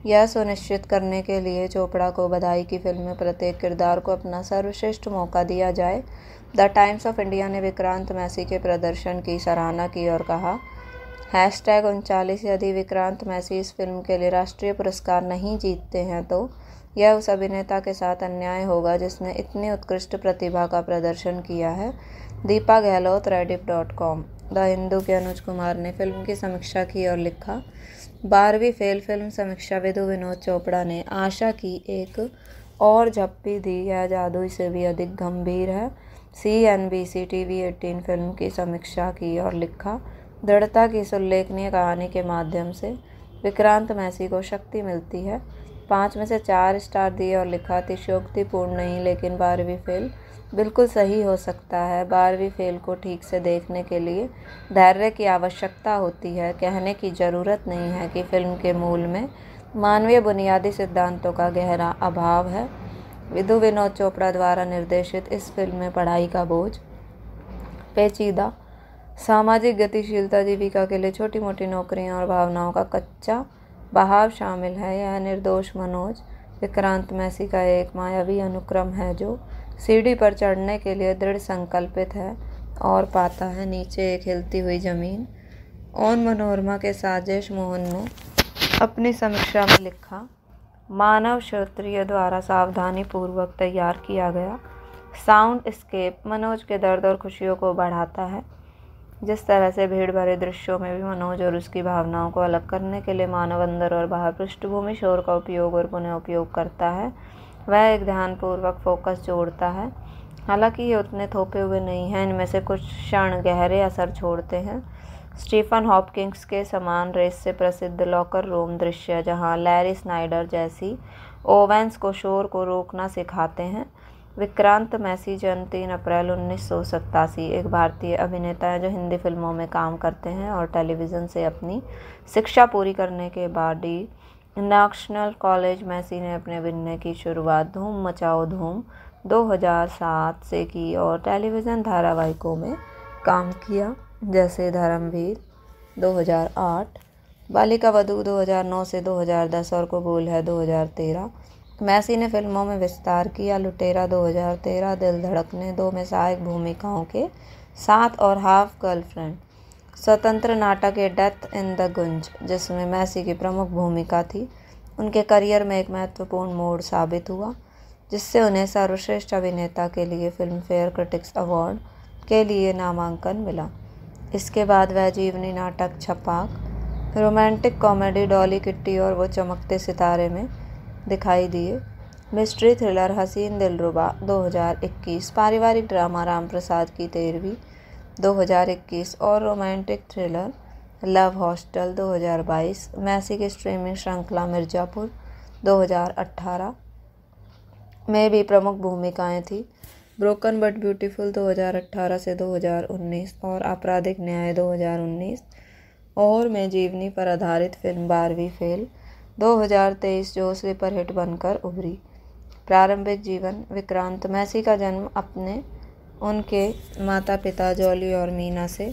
यह सुनिश्चित करने के लिए चोपड़ा को बधाई की फिल्म में प्रत्येक किरदार को अपना सर्वश्रेष्ठ मौका दिया जाए द टाइम्स ऑफ इंडिया ने विक्रांत मैसी के प्रदर्शन की सराहना की और कहा हैश टैग उनचालीस यदि विक्रांत मैसी इस फिल्म के लिए राष्ट्रीय पुरस्कार नहीं जीतते हैं तो यह उस अभिनेता के साथ अन्याय होगा जिसने इतनी उत्कृष्ट प्रतिभा का प्रदर्शन किया है Deepa Gehlot Rediff dot com the Hindu के अनुज कुमार ने फिल्म की समीक्षा की और लिखा बारहवीं फेल फिल्म समीक्षा विधु विनोद चोपड़ा ने आशा की एक और झप्पी दी यह जादू से भी अधिक गंभीर है C N B C T V eighteen film की समीक्षा की और लिखा दृढ़ता की इस उल्लेखनीय कहानी के माध्यम से विक्रांत मैसी को शक्ति मिलती है पाँच में से चार स्टार दिए और लिखा अतिशोक्तिपूर्ण नहीं लेकिन बारहवीं फेल बिल्कुल सही हो सकता है बारहवीं फेल को ठीक से देखने के लिए धैर्य की आवश्यकता होती है कहने की ज़रूरत नहीं है कि फिल्म के मूल में मानवीय बुनियादी सिद्धांतों का गहरा अभाव है विधु विनोद चोपड़ा द्वारा निर्देशित इस फिल्म में पढ़ाई का बोझ पेचीदा सामाजिक गतिशीलता जीविका के लिए छोटी मोटी नौकरियां और भावनाओं का कच्चा बहाव शामिल है यह निर्दोष मनोज विक्रांत मैसी का एक मायावी अनुक्रम है जो सीढ़ी पर चढ़ने के लिए दृढ़ संकल्पित है और पाता है नीचे एक हिलती हुई ज़मीन ओन मनोरमा के साजिश मोहन ने अपनी समीक्षा में लिखा मानव क्षेत्रीय द्वारा सावधानी पूर्वक तैयार किया गया साउंड स्केप मनोज के दर्द और खुशियों को बढ़ाता है जिस तरह से भीड़ भरे दृश्यों में भी मनोज और उसकी भावनाओं को अलग करने के लिए मानव अंदर और बाहर पृष्ठभूमि शोर का उपयोग और पुनः उपयोग करता है वह एक ध्यानपूर्वक फोकस जोड़ता है हालांकि ये उतने थोपे हुए नहीं हैं इनमें से कुछ क्षण गहरे असर छोड़ते हैं स्टीफन हॉपकिंग्स के समान रेस से प्रसिद्ध लॉकर रूम दृश्य जहां लैरी स्नाइडर जैसी ओवेंस को शोर को रोकना सिखाते हैं विक्रांत मैसी जन्म तीन अप्रैल उन्नीस एक भारतीय अभिनेता है जो हिंदी फिल्मों में काम करते हैं और टेलीविज़न से अपनी शिक्षा पूरी करने के बाद ही नेशनल कॉलेज मैसी ने अपने अभिनय की शुरुआत धूम मचाओ धूम 2007 से की और टेलीविज़न धारावाहिकों में काम किया जैसे धर्मवीर 2008 बालिका वधू 2009 से 2010 और कबूल है 2013 मैसी ने फिल्मों में विस्तार किया लुटेरा 2013 दिल धड़कने दो में सहायक भूमिकाओं के साथ और हाफ गर्लफ्रेंड स्वतंत्र नाटक ए डेथ इन द गुंज जिसमें मैसी की प्रमुख भूमिका थी उनके करियर में एक महत्वपूर्ण मोड़ साबित हुआ जिससे उन्हें सर्वश्रेष्ठ अभिनेता के लिए फिल्म फेयर क्रिटिक्स अवार्ड के लिए नामांकन मिला इसके बाद वह जीवनी नाटक Chhapaak romantic comedy Dolly kitty और वो चमकते सितारे में दिखाई दिए मिस्ट्री थ्रिलर हसीन दिलरुबा 2021 पारिवारिक ड्रामा राम प्रसाद की तेरहवीं 2021 और romantic thriller love hostel 2022 Massey की स्ट्रीमिंग श्रृंखला मिर्ज़ापुर 2018 में भी प्रमुख भूमिकाएं थी ब्रोकन बट ब्यूटीफुल 2018 से 2019 और आपराधिक न्याय 2019 और में जीवनी पर आधारित फिल्म बारहवीं फेल 2023 जो स्लीपर हिट बनकर उभरी प्रारंभिक जीवन विक्रांत मैसी का जन्म अपने उनके माता पिता जॉली और मीना से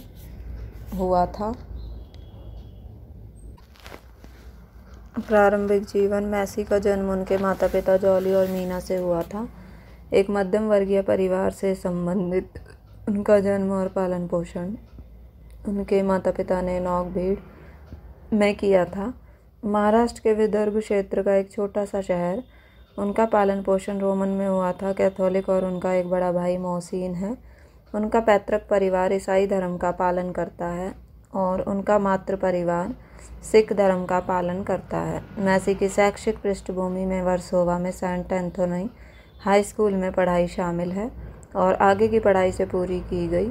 हुआ था प्रारंभिक जीवन मैसी का जन्म उनके माता पिता जॉली और मीना से हुआ था एक मध्यम वर्गीय परिवार से संबंधित उनका जन्म और पालन पोषण उनके माता पिता ने नौक भीड़ में किया था महाराष्ट्र के विदर्भ क्षेत्र का एक छोटा सा शहर उनका पालन पोषण रोमन में हुआ था कैथोलिक और उनका एक बड़ा भाई मोहसिन है उनका पैतृक परिवार ईसाई धर्म का पालन करता है और उनका मातृ परिवार सिख धर्म का पालन करता है मैसी की शैक्षिक पृष्ठभूमि में वर्सोवा में सेंट एंथोनी हाई स्कूल में पढ़ाई शामिल है और आगे की पढ़ाई से पूरी की गई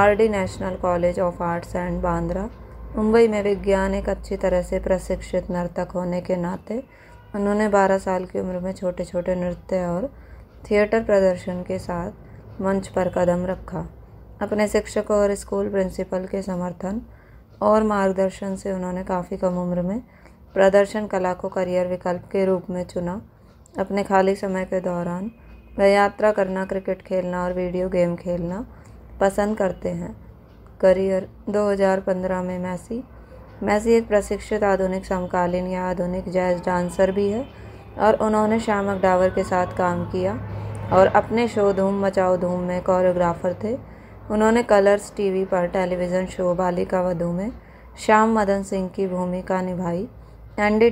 R D national college of arts and Bandra Mumbai में विज्ञान एक अच्छी तरह से प्रशिक्षित नर्तक होने के नाते उन्होंने 12 साल की उम्र में छोटे छोटे नृत्य और थिएटर प्रदर्शन के साथ मंच पर कदम रखा अपने शिक्षकों और स्कूल प्रिंसिपल के समर्थन और मार्गदर्शन से उन्होंने काफ़ी कम उम्र में प्रदर्शन कला को करियर विकल्प के रूप में चुना अपने खाली समय के दौरान वह यात्रा करना क्रिकेट खेलना और वीडियो गेम खेलना पसंद करते हैं करियर 2015 में मैसी मैसी एक प्रशिक्षित आधुनिक समकालीन या आधुनिक जैज डांसर भी है और उन्होंने श्यामक डावर के साथ काम किया और अपने शो धूम मचाओ धूम में कोरियोग्राफर थे उन्होंने कलर्स टीवी पर टेलीविज़न शो बालिका वधू में श्याम मदन सिंह की भूमिका निभाई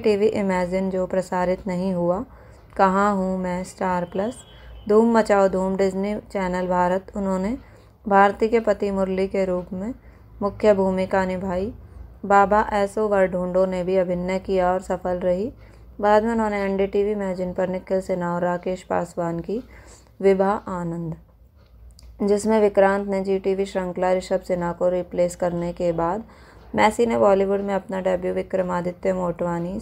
टी वी इमेजिन जो प्रसारित नहीं हुआ कहाँ हूँ मैं स्टार प्लस धूम मचाओ धूम डिज्नी चैनल भारत उन्होंने भारती के पति मुरली के रूप में मुख्य भूमिका निभाई बाबा एसो वरढूंढो ने भी अभिनय किया और सफल रही बाद में उन्होंने एन डी टी वी मैजिन पर निखिल सिन्हा और राकेश पासवान की विभा आनंद जिसमें विक्रांत ने जी टी वी श्रृंखला ऋषभ सिन्हा को रिप्लेस करने के बाद मैसी ने बॉलीवुड में अपना डेब्यू विक्रमादित्य मोटवानी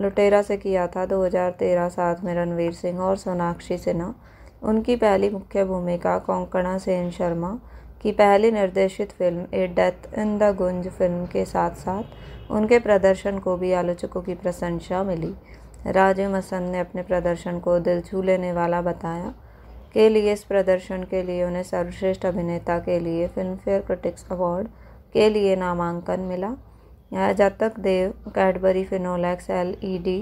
लुटेरा से किया था 2013 साथ में रणवीर सिंह और सोनाक्षी सिन्हा उनकी पहली मुख्य भूमिका कोंकणा सेन शर्मा की पहली निर्देशित film a death in the Gunj film के साथ साथ उनके प्रदर्शन को भी आलोचकों की प्रशंसा मिली राजीव मसंद ने अपने प्रदर्शन को दिल छू लेने वाला बताया के लिए इस प्रदर्शन के लिए उन्हें सर्वश्रेष्ठ अभिनेता के लिए फिल्मफेयर क्रिटिक्स अवार्ड के लिए नामांकन मिला यह जतक देव Cadbury फिनोलैक्स L E D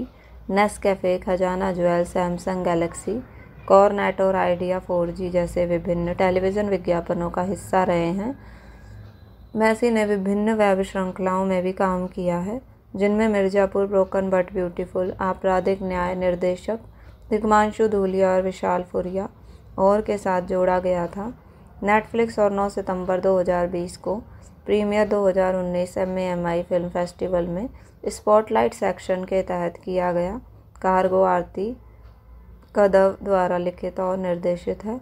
Nescafe Khazana jewel Samsung Galaxy कॉरनेट और आइडिया जी जैसे विभिन्न टेलीविज़न विज्ञापनों का हिस्सा रहे हैं मैसी ने विभिन्न वेब श्रृंखलाओं में भी काम किया है जिनमें मिर्ज़ापुर ब्रोकन बट ब्यूटीफुल आपराधिक न्याय निर्देशक दिग्मांशु धूलिया और विशाल फुरिया और के साथ जोड़ा गया था नेटफ्लिक्स और 9 सितंबर 2020 को premiere 2019 M M I film festival में स्पॉटलाइट सेक्शन के तहत किया गया कार्गो आरती कदव द्वारा लिखित और निर्देशित है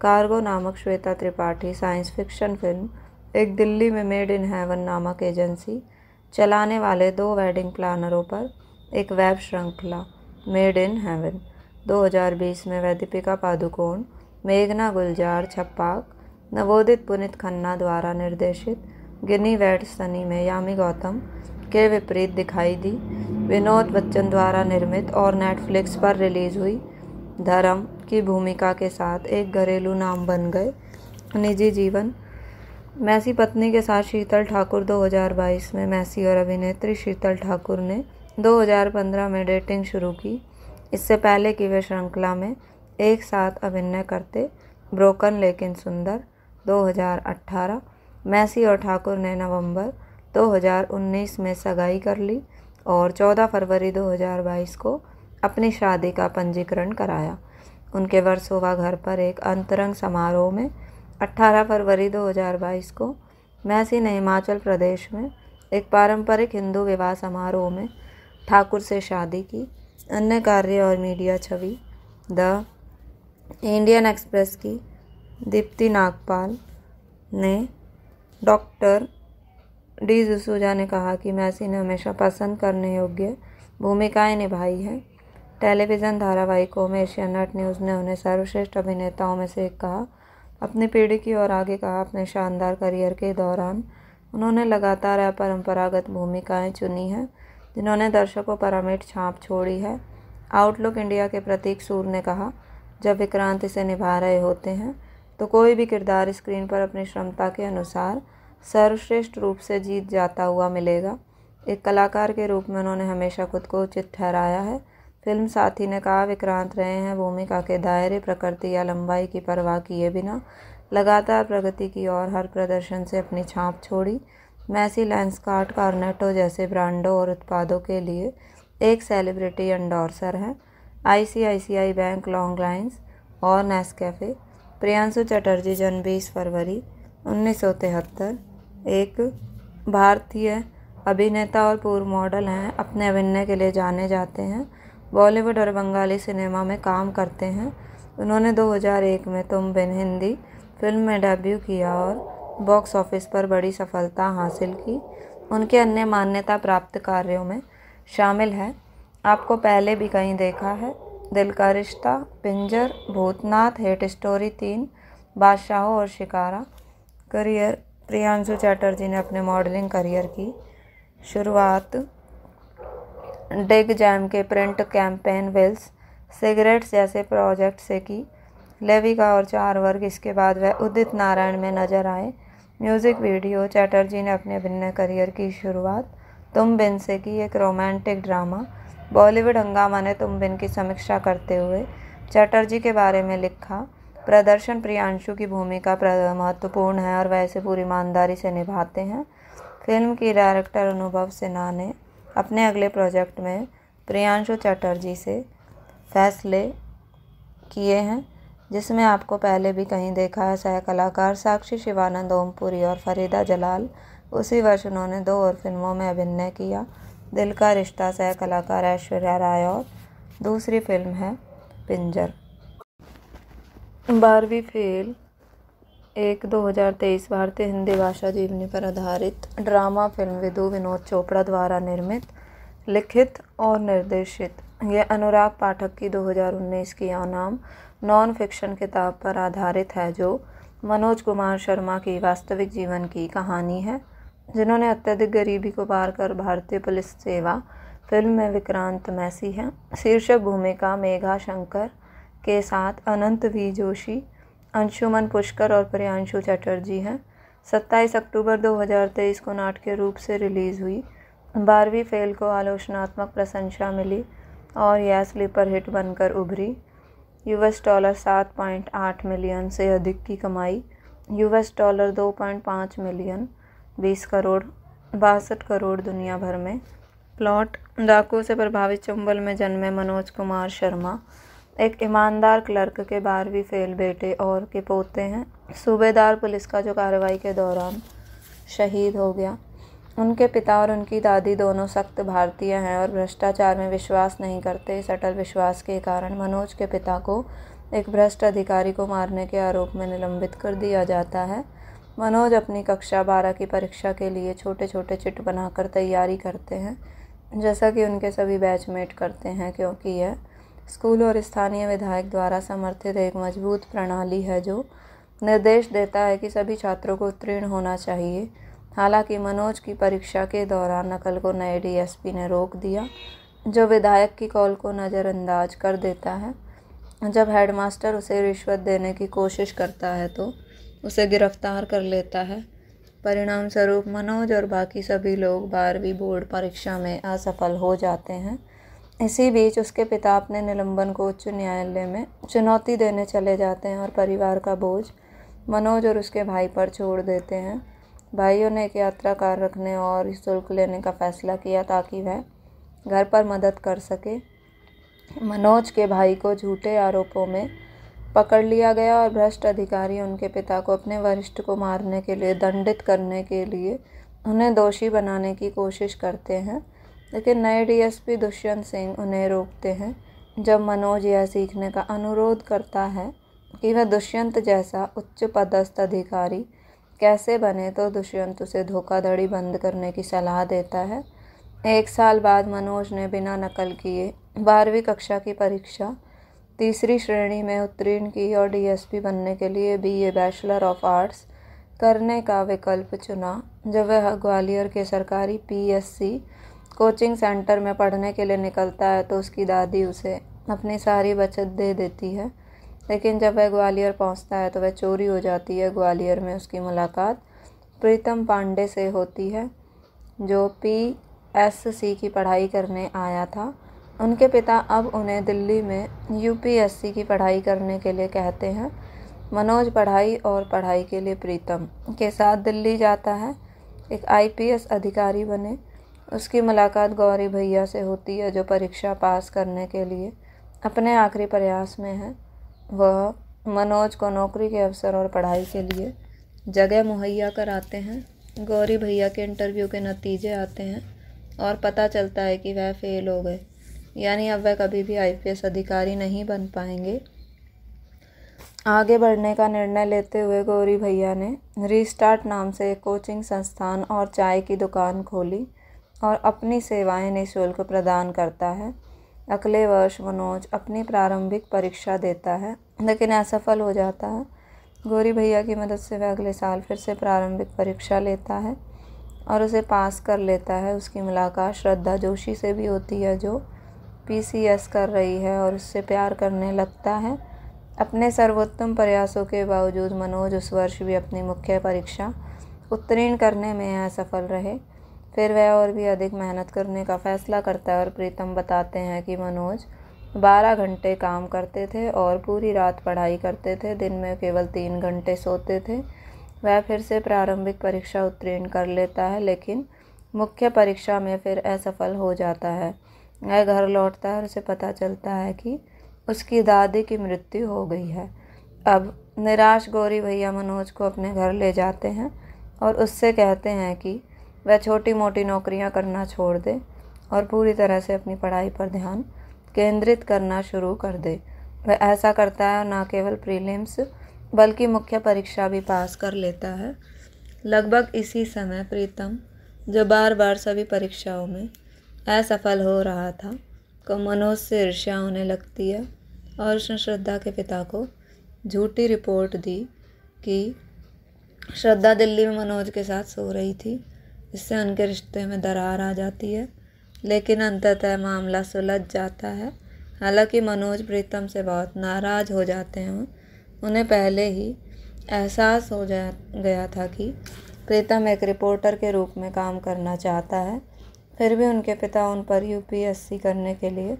कार्गो नामक Shweta Tripathi science fiction film एक दिल्ली में मेड इन हेवन नामक एजेंसी चलाने वाले दो वेडिंग प्लानरों पर एक वेब श्रृंखला मेड इन हेवन 2020 में वैदिपिका पादुकोण मेघना गुलजार छप्पाक नवोदित पुनित खन्ना द्वारा निर्देशित गिनी वेड सनी में यामी गौतम के विपरीत दिखाई दी विनोद बच्चन द्वारा निर्मित और नेटफ्लिक्स पर रिलीज हुई धर्म की भूमिका के साथ एक घरेलू नाम बन गए निजी जीवन मैसी पत्नी के साथ शीतल ठाकुर 2022 में मैसी और अभिनेत्री शीतल ठाकुर ने 2015 में डेटिंग शुरू की इससे पहले कि वे श्रृंखला में एक साथ अभिनय करते ब्रोकन लेकिन सुंदर 2018 मैसी और ठाकुर ने नवंबर 2019 में सगाई कर ली और 14 फरवरी 2022 को अपनी शादी का पंजीकरण कराया उनके वर्सोवा घर पर एक अंतरंग समारोह में 18 फरवरी 2022 को मैसी ने हिमाचल प्रदेश में एक पारंपरिक हिंदू विवाह समारोह में ठाकुर से शादी की अन्य कार्य और मीडिया छवि द इंडियन एक्सप्रेस की दीप्ति नागपाल ने डॉक्टर डी जसूजा ने कहा कि मैसी ने हमेशा पसंद करने योग्य भूमिकाएं निभाई हैं टेलीविज़न धारावाहिकों में नट न्यूज़ ने उन्हें सर्वश्रेष्ठ अभिनेताओं में से एक कहा अपनी पीढ़ी की ओर आगे कहा अपने शानदार करियर के दौरान उन्होंने लगातार अपरंपरागत भूमिकाएं चुनी हैं जिन्होंने दर्शकों पर अमिट छाप छोड़ी है आउटलुक इंडिया के प्रतीक सूर ने कहा जब विक्रांत इसे निभा रहे होते हैं तो कोई भी किरदार स्क्रीन पर अपनी क्षमता के अनुसार सर्वश्रेष्ठ रूप से जीत जाता हुआ मिलेगा एक कलाकार के रूप में उन्होंने हमेशा खुद को उचित ठहराया है फिल्म साथी ने कहा विक्रांत रहे हैं भूमिका के दायरे प्रकृति या लंबाई की परवाह किए बिना लगातार प्रगति की ओर हर प्रदर्शन से अपनी छाप छोड़ी मैसी लेंसकार्ट कार्नेटो जैसे ब्रांडों और उत्पादों के लिए एक सेलिब्रिटी एंडोर्सर हैं आईसीआईसीआई बैंक लॉन्ग लाइन्स और नेस्कैफ़े प्रियांशु चटर्जी जन्म बीस फरवरी उन्नीस एक भारतीय अभिनेता और पूर्व मॉडल हैं अपने अभिनय के लिए जाने जाते हैं बॉलीवुड और बंगाली सिनेमा में काम करते हैं उन्होंने 2001 में तुम बिन हिंदी फिल्म में डेब्यू किया और बॉक्स ऑफिस पर बड़ी सफलता हासिल की उनके अन्य मान्यता प्राप्त कार्यों में शामिल है आपको पहले भी कहीं देखा है दिल का रिश्ता पिंजर भूतनाथ हेट स्टोरी तीन बादशाहों और शिकारा करियर प्रियांशु चैटर्जी ने अपने मॉडलिंग करियर की शुरुआत डेग जैम के प्रिंट कैंपेन वेल्स सिगरेट्स जैसे प्रोजेक्ट से की लेविका और चार वर्ग इसके बाद वह उदित नारायण में नजर आए म्यूज़िक वीडियो चैटर्जी ने अपने भिन्न करियर की शुरुआत तुम बिन से की एक रोमांटिक ड्रामा बॉलीवुड हंगामा ने तुम बिन की समीक्षा करते हुए चैटर्जी के बारे में लिखा प्रदर्शन प्रियांशु की भूमिका महत्वपूर्ण है और वह इसे पूरी ईमानदारी से निभाते हैं फिल्म की डायरेक्टर अनुभव सिन्हा ने अपने अगले प्रोजेक्ट में प्रियांशु चटर्जी से फैसले किए हैं जिसमें आपको पहले भी कहीं देखा है सह कलाकार साक्षी शिवानंद ओमपुरी और फरीदा जलाल उसी वर्ष उन्होंने दो और फिल्मों में अभिनय किया दिल का रिश्ता सह कलाकार ऐश्वर्या राय और दूसरी फिल्म है पिंजर बारहवीं फेल एक 2023 भारतीय हिंदी भाषा जीवनी पर आधारित ड्रामा फिल्म विदु विनोद चोपड़ा द्वारा निर्मित लिखित और निर्देशित यह अनुराग पाठक की 2019 की अनाम नॉन फिक्शन किताब पर आधारित है जो मनोज कुमार शर्मा की वास्तविक जीवन की कहानी है जिन्होंने अत्यधिक गरीबी को पार कर भारतीय पुलिस सेवा फिल्म में विक्रांत मैसी हैं शीर्षक भूमिका मेघा शंकर के साथ अनंत वी जोशी अंशुमन पुष्कर और प्रियांशु चटर्जी हैं 27 अक्टूबर 2023 को नाटकीय रूप से रिलीज़ हुई बारहवीं फेल को आलोचनात्मक प्रशंसा मिली और यह स्लीपर हिट बनकर उभरी यूएस डॉलर 7.8 मिलियन से अधिक की कमाई यूएस डॉलर 2.5 मिलियन 20 करोड़ बासठ करोड़ दुनिया भर में प्लॉट डाकू से प्रभावित चंबल में जन्मे मनोज कुमार शर्मा एक ईमानदार क्लर्क के बारहवीं फेल बेटे और के पोते हैं सूबेदार पुलिस का जो कार्रवाई के दौरान शहीद हो गया उनके पिता और उनकी दादी दोनों सख्त भारतीय हैं और भ्रष्टाचार में विश्वास नहीं करते इस अटल विश्वास के कारण मनोज के पिता को एक भ्रष्ट अधिकारी को मारने के आरोप में निलंबित कर दिया जाता है मनोज अपनी कक्षा बारह की परीक्षा के लिए छोटे छोटे चिट बनाकर तैयारी करते हैं जैसा कि उनके सभी बैचमेट करते हैं क्योंकि यह स्कूल और स्थानीय विधायक द्वारा समर्थित एक मजबूत प्रणाली है जो निर्देश देता है कि सभी छात्रों को उत्तीर्ण होना चाहिए हालांकि मनोज की परीक्षा के दौरान नकल को नए डीएसपी ने रोक दिया जो विधायक की कॉल को नज़रअंदाज कर देता है जब हेडमास्टर उसे रिश्वत देने की कोशिश करता है तो उसे गिरफ्तार कर लेता है परिणाम स्वरूप मनोज और बाकी सभी लोग बारहवीं बोर्ड परीक्षा में असफल हो जाते हैं इसी बीच उसके पिता अपने निलंबन को उच्च न्यायालय में चुनौती देने चले जाते हैं और परिवार का बोझ मनोज और उसके भाई पर छोड़ देते हैं भाइयों ने एक यात्रा कार रखने और शुल्क लेने का फैसला किया ताकि वह घर पर मदद कर सके मनोज के भाई को झूठे आरोपों में पकड़ लिया गया और भ्रष्ट अधिकारी उनके पिता को अपने वरिष्ठ को मारने के लिए दंडित करने के लिए उन्हें दोषी बनाने की कोशिश करते हैं लेकिन नए डीएसपी दुष्यंत सिंह उन्हें रोकते हैं जब मनोज यह सीखने का अनुरोध करता है कि वह दुष्यंत जैसा उच्च पदस्थ अधिकारी कैसे बने तो दुष्यंत उसे धोखाधड़ी बंद करने की सलाह देता है एक साल बाद मनोज ने बिना नकल किए बारहवीं कक्षा की परीक्षा तीसरी श्रेणी में उत्तीर्ण की और डीएसपी बनने के लिए B A bachelor of arts करने का विकल्प चुना जब वह ग्वालियर के सरकारी पीएससी कोचिंग सेंटर में पढ़ने के लिए निकलता है तो उसकी दादी उसे अपनी सारी बचत दे देती है लेकिन जब वह ग्वालियर पहुंचता है तो वह चोरी हो जाती है ग्वालियर में उसकी मुलाकात प्रीतम पांडे से होती है जो पी एस सी की पढ़ाई करने आया था उनके पिता अब उन्हें दिल्ली में यू पी एस सी की पढ़ाई करने के लिए कहते हैं मनोज पढ़ाई और पढ़ाई के लिए प्रीतम के साथ दिल्ली जाता है एक आई पी एस अधिकारी बने उसकी मुलाकात गौरी भैया से होती है जो परीक्षा पास करने के लिए अपने आखिरी प्रयास में है वह मनोज को नौकरी के अवसर और पढ़ाई के लिए जगह मुहैया कराते हैं गौरी भैया के इंटरव्यू के नतीजे आते हैं और पता चलता है कि वह फेल हो गए यानी अब वह कभी भी आईपीएस अधिकारी नहीं बन पाएंगे आगे बढ़ने का निर्णय लेते हुए गौरी भैया ने रीस्टार्ट नाम से एक कोचिंग संस्थान और चाय की दुकान खोली और अपनी सेवाएं निःशुल्क प्रदान करता है अगले वर्ष मनोज अपनी प्रारंभिक परीक्षा देता है लेकिन असफल हो जाता है गौरी भैया की मदद से वह अगले साल फिर से प्रारंभिक परीक्षा लेता है और उसे पास कर लेता है उसकी मुलाकात श्रद्धा जोशी से भी होती है जो पी कर रही है और उससे प्यार करने लगता है अपने सर्वोत्तम प्रयासों के बावजूद मनोज उस वर्ष भी अपनी मुख्य परीक्षा उत्तीर्ण करने में असफल रहे फिर वह और भी अधिक मेहनत करने का फ़ैसला करता है और प्रीतम बताते हैं कि मनोज बारह घंटे काम करते थे और पूरी रात पढ़ाई करते थे दिन में केवल तीन घंटे सोते थे वह फिर से प्रारंभिक परीक्षा उत्तीर्ण कर लेता है लेकिन मुख्य परीक्षा में फिर असफल हो जाता है वह घर लौटता है और उसे पता चलता है कि उसकी दादी की मृत्यु हो गई है अब निराश गौरी भैया मनोज को अपने घर ले जाते हैं और उससे कहते हैं कि वह छोटी मोटी नौकरियां करना छोड़ दे और पूरी तरह से अपनी पढ़ाई पर ध्यान केंद्रित करना शुरू कर दे वह ऐसा करता है ना केवल प्रीलिम्स बल्कि मुख्य परीक्षा भी पास कर लेता है लगभग इसी समय प्रीतम जो बार बार सभी परीक्षाओं में असफल हो रहा था को मनोज से ईर्ष्या होने लगती है और उसने श्रद्धा के पिता को झूठी रिपोर्ट दी कि श्रद्धा दिल्ली में मनोज के साथ सो रही थी इससे उनके रिश्ते में दरार आ जाती है लेकिन अंततः मामला सुलझ जाता है हालांकि मनोज प्रीतम से बहुत नाराज़ हो जाते हैं उन्हें पहले ही एहसास हो जा गया था कि प्रीतम एक रिपोर्टर के रूप में काम करना चाहता है फिर भी उनके पिता उन पर यूपीएससी करने के लिए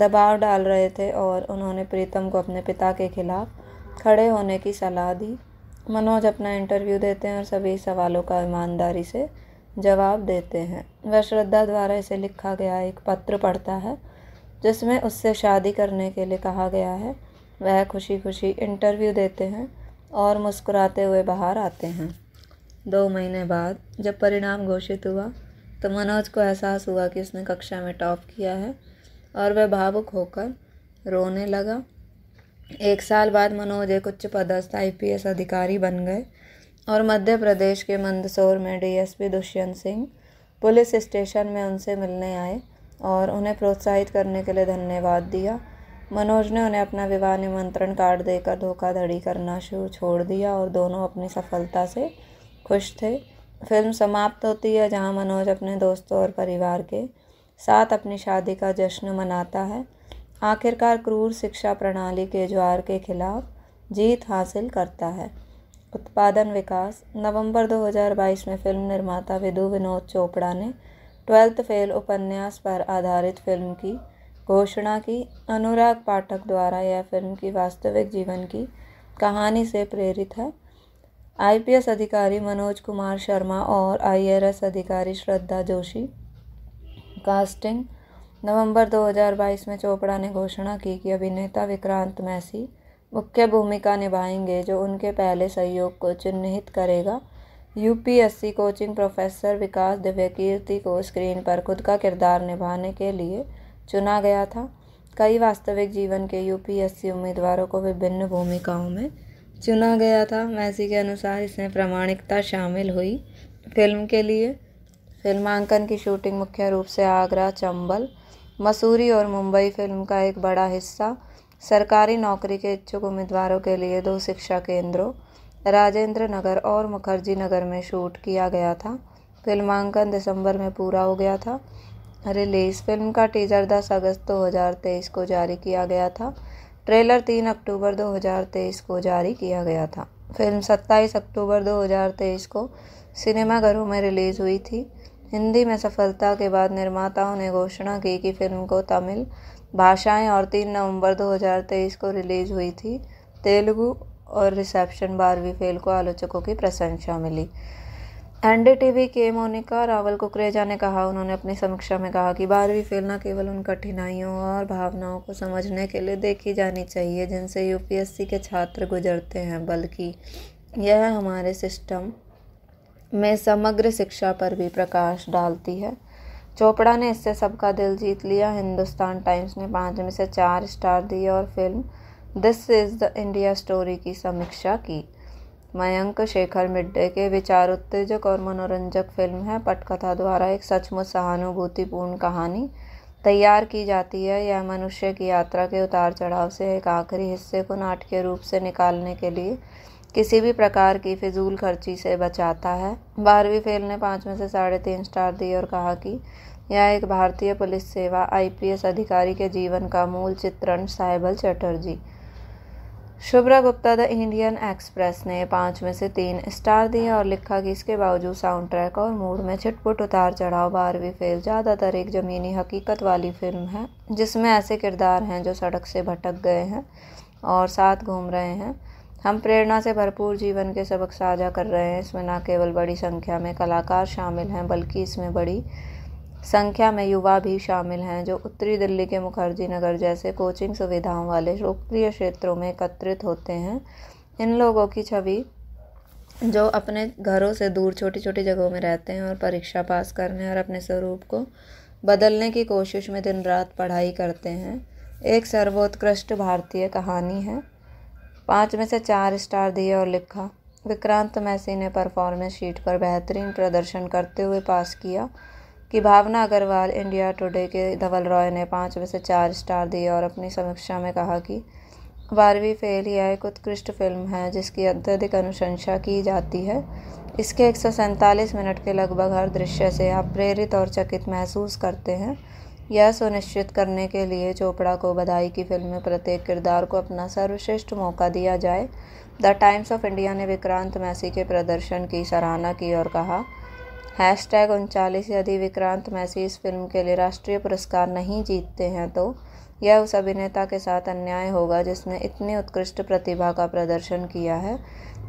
दबाव डाल रहे थे और उन्होंने प्रीतम को अपने पिता के खिलाफ खड़े होने की सलाह दी मनोज अपना इंटरव्यू देते हैं और सभी सवालों का ईमानदारी से जवाब देते हैं वह श्रद्धा द्वारा इसे लिखा गया एक पत्र पढ़ता है जिसमें उससे शादी करने के लिए कहा गया है वह खुशी खुशी इंटरव्यू देते हैं और मुस्कुराते हुए बाहर आते हैं दो महीने बाद जब परिणाम घोषित हुआ तो मनोज को एहसास हुआ कि उसने कक्षा में टॉप किया है और वह भावुक होकर रोने लगा एक साल बाद मनोज एक उच्च पदस्थ आई अधिकारी बन गए और मध्य प्रदेश के मंदसौर में DSP Dushyant Singh police station में उनसे मिलने आए और उन्हें प्रोत्साहित करने के लिए धन्यवाद दिया मनोज ने उन्हें अपना विवाह निमंत्रण कार्ड देकर धोखाधड़ी करना शुरू छोड़ दिया और दोनों अपनी सफलता से खुश थे फिल्म समाप्त होती है जहां मनोज अपने दोस्तों और परिवार के साथ अपनी शादी का जश्न मनाता है आखिरकार क्रूर शिक्षा प्रणाली के ज्वार के खिलाफ जीत हासिल करता है उत्पादन विकास नवंबर 2022 में फिल्म निर्माता विदु विनोद चोपड़ा ने ट्वेल्थ फेल उपन्यास पर आधारित फिल्म की घोषणा की अनुराग पाठक द्वारा यह फिल्म की वास्तविक जीवन की कहानी से प्रेरित है आईपीएस अधिकारी मनोज कुमार शर्मा और आईआरएस अधिकारी श्रद्धा जोशी कास्टिंग नवंबर 2022 में चोपड़ा ने घोषणा की कि अभिनेता विक्रांत मैसी मुख्य भूमिका निभाएंगे जो उनके पहले सहयोग को चिन्हित करेगा UPSC coaching professor Vikas Divyakirti को स्क्रीन पर खुद का किरदार निभाने के लिए चुना गया था कई वास्तविक जीवन के यूपीएससी उम्मीदवारों को विभिन्न भूमिकाओं में चुना गया था मैसी के अनुसार इसमें प्रामाणिकता शामिल हुई फिल्म के लिए फिल्मांकन की शूटिंग मुख्य रूप से आगरा चंबल मसूरी और मुंबई फिल्म का एक बड़ा हिस्सा सरकारी नौकरी के इच्छुक उम्मीदवारों के लिए दो शिक्षा केंद्रों राजेंद्र नगर और मुखर्जी नगर में शूट किया गया था फिल्मांकन दिसंबर में पूरा हो गया था रिलीज़ फिल्म का टीजर 10 अगस्त 2023 को जारी किया गया था ट्रेलर 3 अक्टूबर 2023 को जारी किया गया था फिल्म 27 अक्टूबर 2023 को सिनेमाघरों में रिलीज़ हुई थी हिंदी में सफलता के बाद निर्माताओं ने घोषणा की कि फिल्म को तमिल भाषाएँ और तीन नवंबर दो हज़ार तेईस को रिलीज़ हुई थी तेलुगु और रिसेप्शन बारहवीं फेल को आलोचकों की प्रशंसा मिली एन डी टी वी के मोनिका रावल कुकरेजा ने कहा उन्होंने अपनी समीक्षा में कहा कि बारहवीं फेल न केवल उन कठिनाइयों और भावनाओं को समझने के लिए देखी जानी चाहिए जिनसे यूपीएससी के छात्र गुजरते हैं बल्कि यह हमारे सिस्टम में समग्र शिक्षा पर भी प्रकाश डालती है चोपड़ा ने इससे सबका दिल जीत लिया हिंदुस्तान टाइम्स ने पाँच में से चार स्टार दिए और film this is the India story की समीक्षा की मयंक शेखर मिड्डे के विचार उत्तेजक और मनोरंजक फिल्म है पटकथा द्वारा एक सचमुच सहानुभूतिपूर्ण कहानी तैयार की जाती है यह मनुष्य की यात्रा के उतार चढ़ाव से एक आखिरी हिस्से को नाटकीय रूप से निकालने के लिए किसी भी प्रकार की फिजूल खर्ची से बचाता है बारहवीं फेल ने पाँच में से साढ़े तीन स्टार दिए और कहा कि यह एक भारतीय पुलिस सेवा आईपीएस अधिकारी के जीवन का मूल चित्रण Saibal Chatterjee Shubhra Gupta the Indian Express ने पाँच में से तीन स्टार दिए और लिखा कि इसके बावजूद साउंड ट्रैक और मूड में छिटपुट उतार चढ़ाव बारहवीं फेल ज़्यादातर एक ज़मीनी हकीकत वाली फिल्म है जिसमें ऐसे किरदार हैं जो सड़क से भटक गए हैं और साथ घूम रहे हैं हम प्रेरणा से भरपूर जीवन के सबक साझा कर रहे हैं इसमें न केवल बड़ी संख्या में कलाकार शामिल हैं बल्कि इसमें बड़ी संख्या में युवा भी शामिल हैं जो उत्तरी दिल्ली के मुखर्जी नगर जैसे कोचिंग सुविधाओं वाले लोकप्रिय क्षेत्रों में एकत्रित होते हैं इन लोगों की छवि जो अपने घरों से दूर छोटी छोटी जगहों में रहते हैं और परीक्षा पास करने और अपने स्वरूप को बदलने की कोशिश में दिन रात पढ़ाई करते हैं एक सर्वोत्कृष्ट भारतीय कहानी है पाँच में से चार स्टार दिए और लिखा विक्रांत मैसी ने परफॉर्मेंस शीट पर बेहतरीन प्रदर्शन करते हुए पास किया कि भावना अग्रवाल इंडिया टुडे के धवल रॉय ने पाँच में से चार स्टार दिए और अपनी समीक्षा में कहा कि बारहवीं फेल ही एक उत्कृष्ट फिल्म है जिसकी अत्यधिक अनुशंसा की जाती है इसके एक मिनट के लगभग हर दृश्य से आप प्रेरित और चकित महसूस करते हैं यह सुनिश्चित करने के लिए चोपड़ा को बधाई की फिल्म में प्रत्येक किरदार को अपना सर्वश्रेष्ठ मौका दिया जाए द टाइम्स ऑफ इंडिया ने विक्रांत मैसी के प्रदर्शन की सराहना की और कहा हैश टैग उनचालीस यदि विक्रांत मैसी इस फिल्म के लिए राष्ट्रीय पुरस्कार नहीं जीतते हैं तो यह उस अभिनेता के साथ अन्याय होगा जिसने इतनी उत्कृष्ट प्रतिभा का प्रदर्शन किया है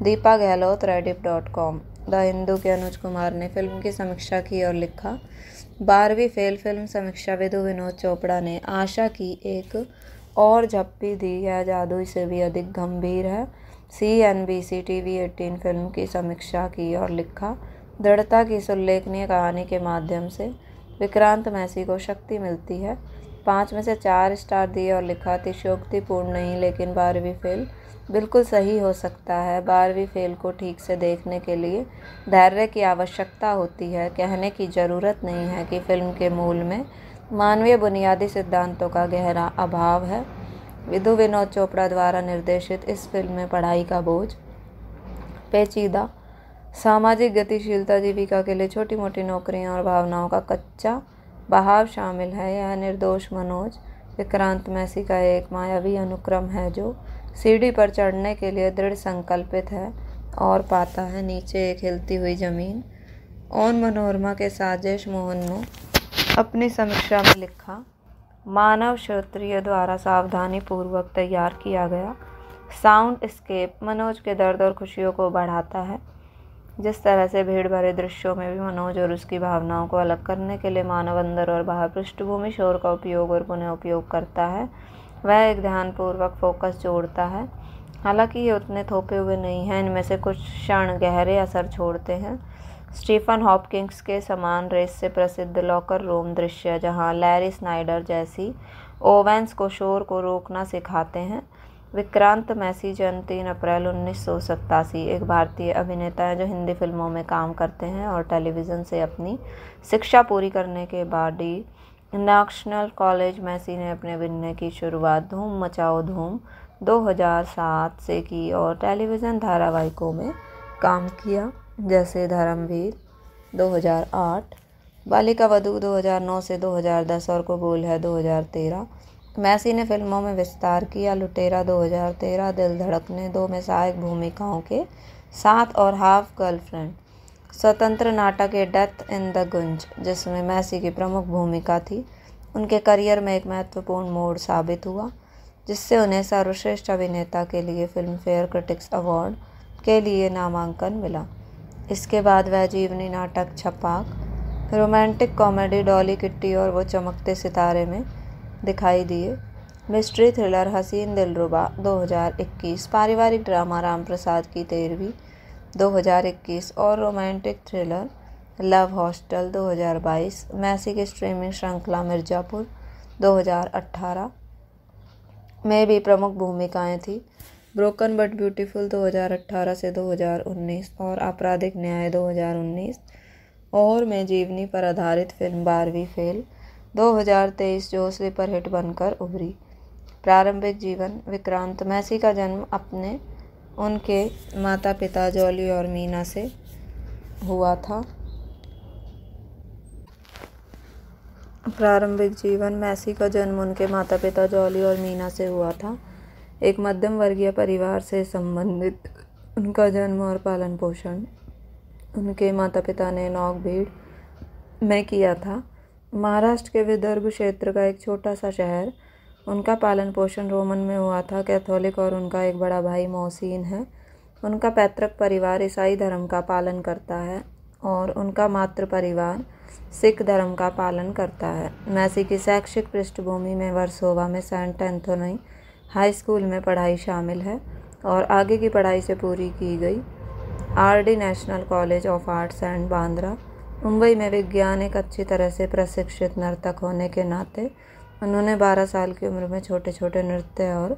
Deepa Gehlot Rediff dot com the Hindu के अनुज कुमार ने फिल्म की समीक्षा की और लिखा बारहवीं फेल फिल्म समीक्षाविद विनोद चोपड़ा ने आशा की एक और झप्पी दी है जादू से भी अधिक गंभीर है C N B C T V eighteen film की समीक्षा की और लिखा दृढ़ता की इस उल्लेखनीय कहानी के माध्यम से विक्रांत मैसी को शक्ति मिलती है पाँच में से चार स्टार दिए और लिखा अतिशोक्तिपूर्ण नहीं लेकिन बारहवीं फेल बिल्कुल सही हो सकता है बारहवीं फेल को ठीक से देखने के लिए धैर्य की आवश्यकता होती है कहने की ज़रूरत नहीं है कि फिल्म के मूल में मानवीय बुनियादी सिद्धांतों का गहरा अभाव है विधु विनोद चोपड़ा द्वारा निर्देशित इस फिल्म में पढ़ाई का बोझ पेचीदा सामाजिक गतिशीलता जीविका के लिए छोटी मोटी नौकरियां और भावनाओं का कच्चा बहाव शामिल है यह निर्दोष मनोज विक्रांत मैसी का एक मायावी अनुक्रम है जो सीढ़ी पर चढ़ने के लिए दृढ़ संकल्पित है और पाता है नीचे एक हिलती हुई ज़मीन ओन मनोरमा के साजिश मोहन ने अपनी समीक्षा में लिखा मानव क्षेत्रीय द्वारा सावधानी पूर्वक तैयार किया गया साउंड स्केप मनोज के दर्द और खुशियों को बढ़ाता है जिस तरह से भीड़ भरे दृश्यों में भी मनोज और उसकी भावनाओं को अलग करने के लिए मानव अंदर और बाहर पृष्ठभूमि शोर का उपयोग और पुनः उपयोग करता है वह एक ध्यानपूर्वक फोकस जोड़ता है हालांकि ये उतने थोपे हुए नहीं हैं इनमें से कुछ क्षण गहरे असर छोड़ते हैं स्टीफन हॉपकिंग्स के समान रेस से प्रसिद्ध लॉकर रूम दृश्य जहां लैरी स्नाइडर जैसी ओवेंस को शोर को रोकना सिखाते हैं विक्रांत मैसी जन्म तीन अप्रैल उन्नीस एक भारतीय अभिनेता है जो हिंदी फिल्मों में काम करते हैं और टेलीविज़न से अपनी शिक्षा पूरी करने के बाद ही नेशनल कॉलेज मैसी ने अपने अभिनय की शुरुआत धूम मचाओ धूम 2007 से की और टेलीविज़न धारावाहिकों में काम किया जैसे धर्मवीर 2008 बालिका वधु 2009 से 2010 और कबूल है 2013 मैसी ने फिल्मों में विस्तार किया लुटेरा 2013 दिल धड़कने दो में सहायक भूमिकाओं के साथ और हाफ गर्लफ्रेंड स्वतंत्र नाटक ए डेथ इन द गुंज जिसमें मैसी की प्रमुख भूमिका थी उनके करियर में एक महत्वपूर्ण मोड़ साबित हुआ जिससे उन्हें सर्वश्रेष्ठ अभिनेता के लिए फिल्म फेयर क्रिटिक्स अवार्ड के लिए नामांकन मिला इसके बाद वह जीवनी नाटक Chhapaak romantic comedy Dolly kitty और वो चमकते सितारे में दिखाई दिए मिस्ट्री थ्रिलर हसीन दिलरुबा 2021 पारिवारिक ड्रामा राम प्रसाद की तेरहवीं 2021 और romantic thriller love hostel 2022 Massey की स्ट्रीमिंग श्रृंखला मिर्ज़ापुर 2018 में भी प्रमुख भूमिकाएं थी ब्रोकन बट ब्यूटीफुल 2018 से 2019 और आपराधिक न्याय 2019 और में जीवनी पर आधारित फिल्म बारहवीं फेल 2023 जो स्लीपर हिट बनकर उभरी प्रारंभिक जीवन विक्रांत मैसी का जन्म अपने उनके माता पिता जॉली और मीना से हुआ था प्रारंभिक जीवन मैसी का जन्म उनके माता पिता जॉली और मीना से हुआ था एक मध्यम वर्गीय परिवार से संबंधित उनका जन्म और पालन पोषण उनके माता पिता ने नौक भीड़ में किया था महाराष्ट्र के विदर्भ क्षेत्र का एक छोटा सा शहर उनका पालन पोषण रोमन में हुआ था कैथोलिक और उनका एक बड़ा भाई मोहसिन है उनका पैतृक परिवार ईसाई धर्म का पालन करता है और उनका मातृ परिवार सिख धर्म का पालन करता है मैसी की शैक्षिक पृष्ठभूमि में वर्सोवा में सेंट एंथोनी हाई स्कूल में पढ़ाई शामिल है और आगे की पढ़ाई से पूरी की गई R D national college of arts and Bandra Mumbai में विज्ञान एक अच्छी तरह से प्रशिक्षित नर्तक होने के नाते उन्होंने 12 साल की उम्र में छोटे छोटे नृत्य और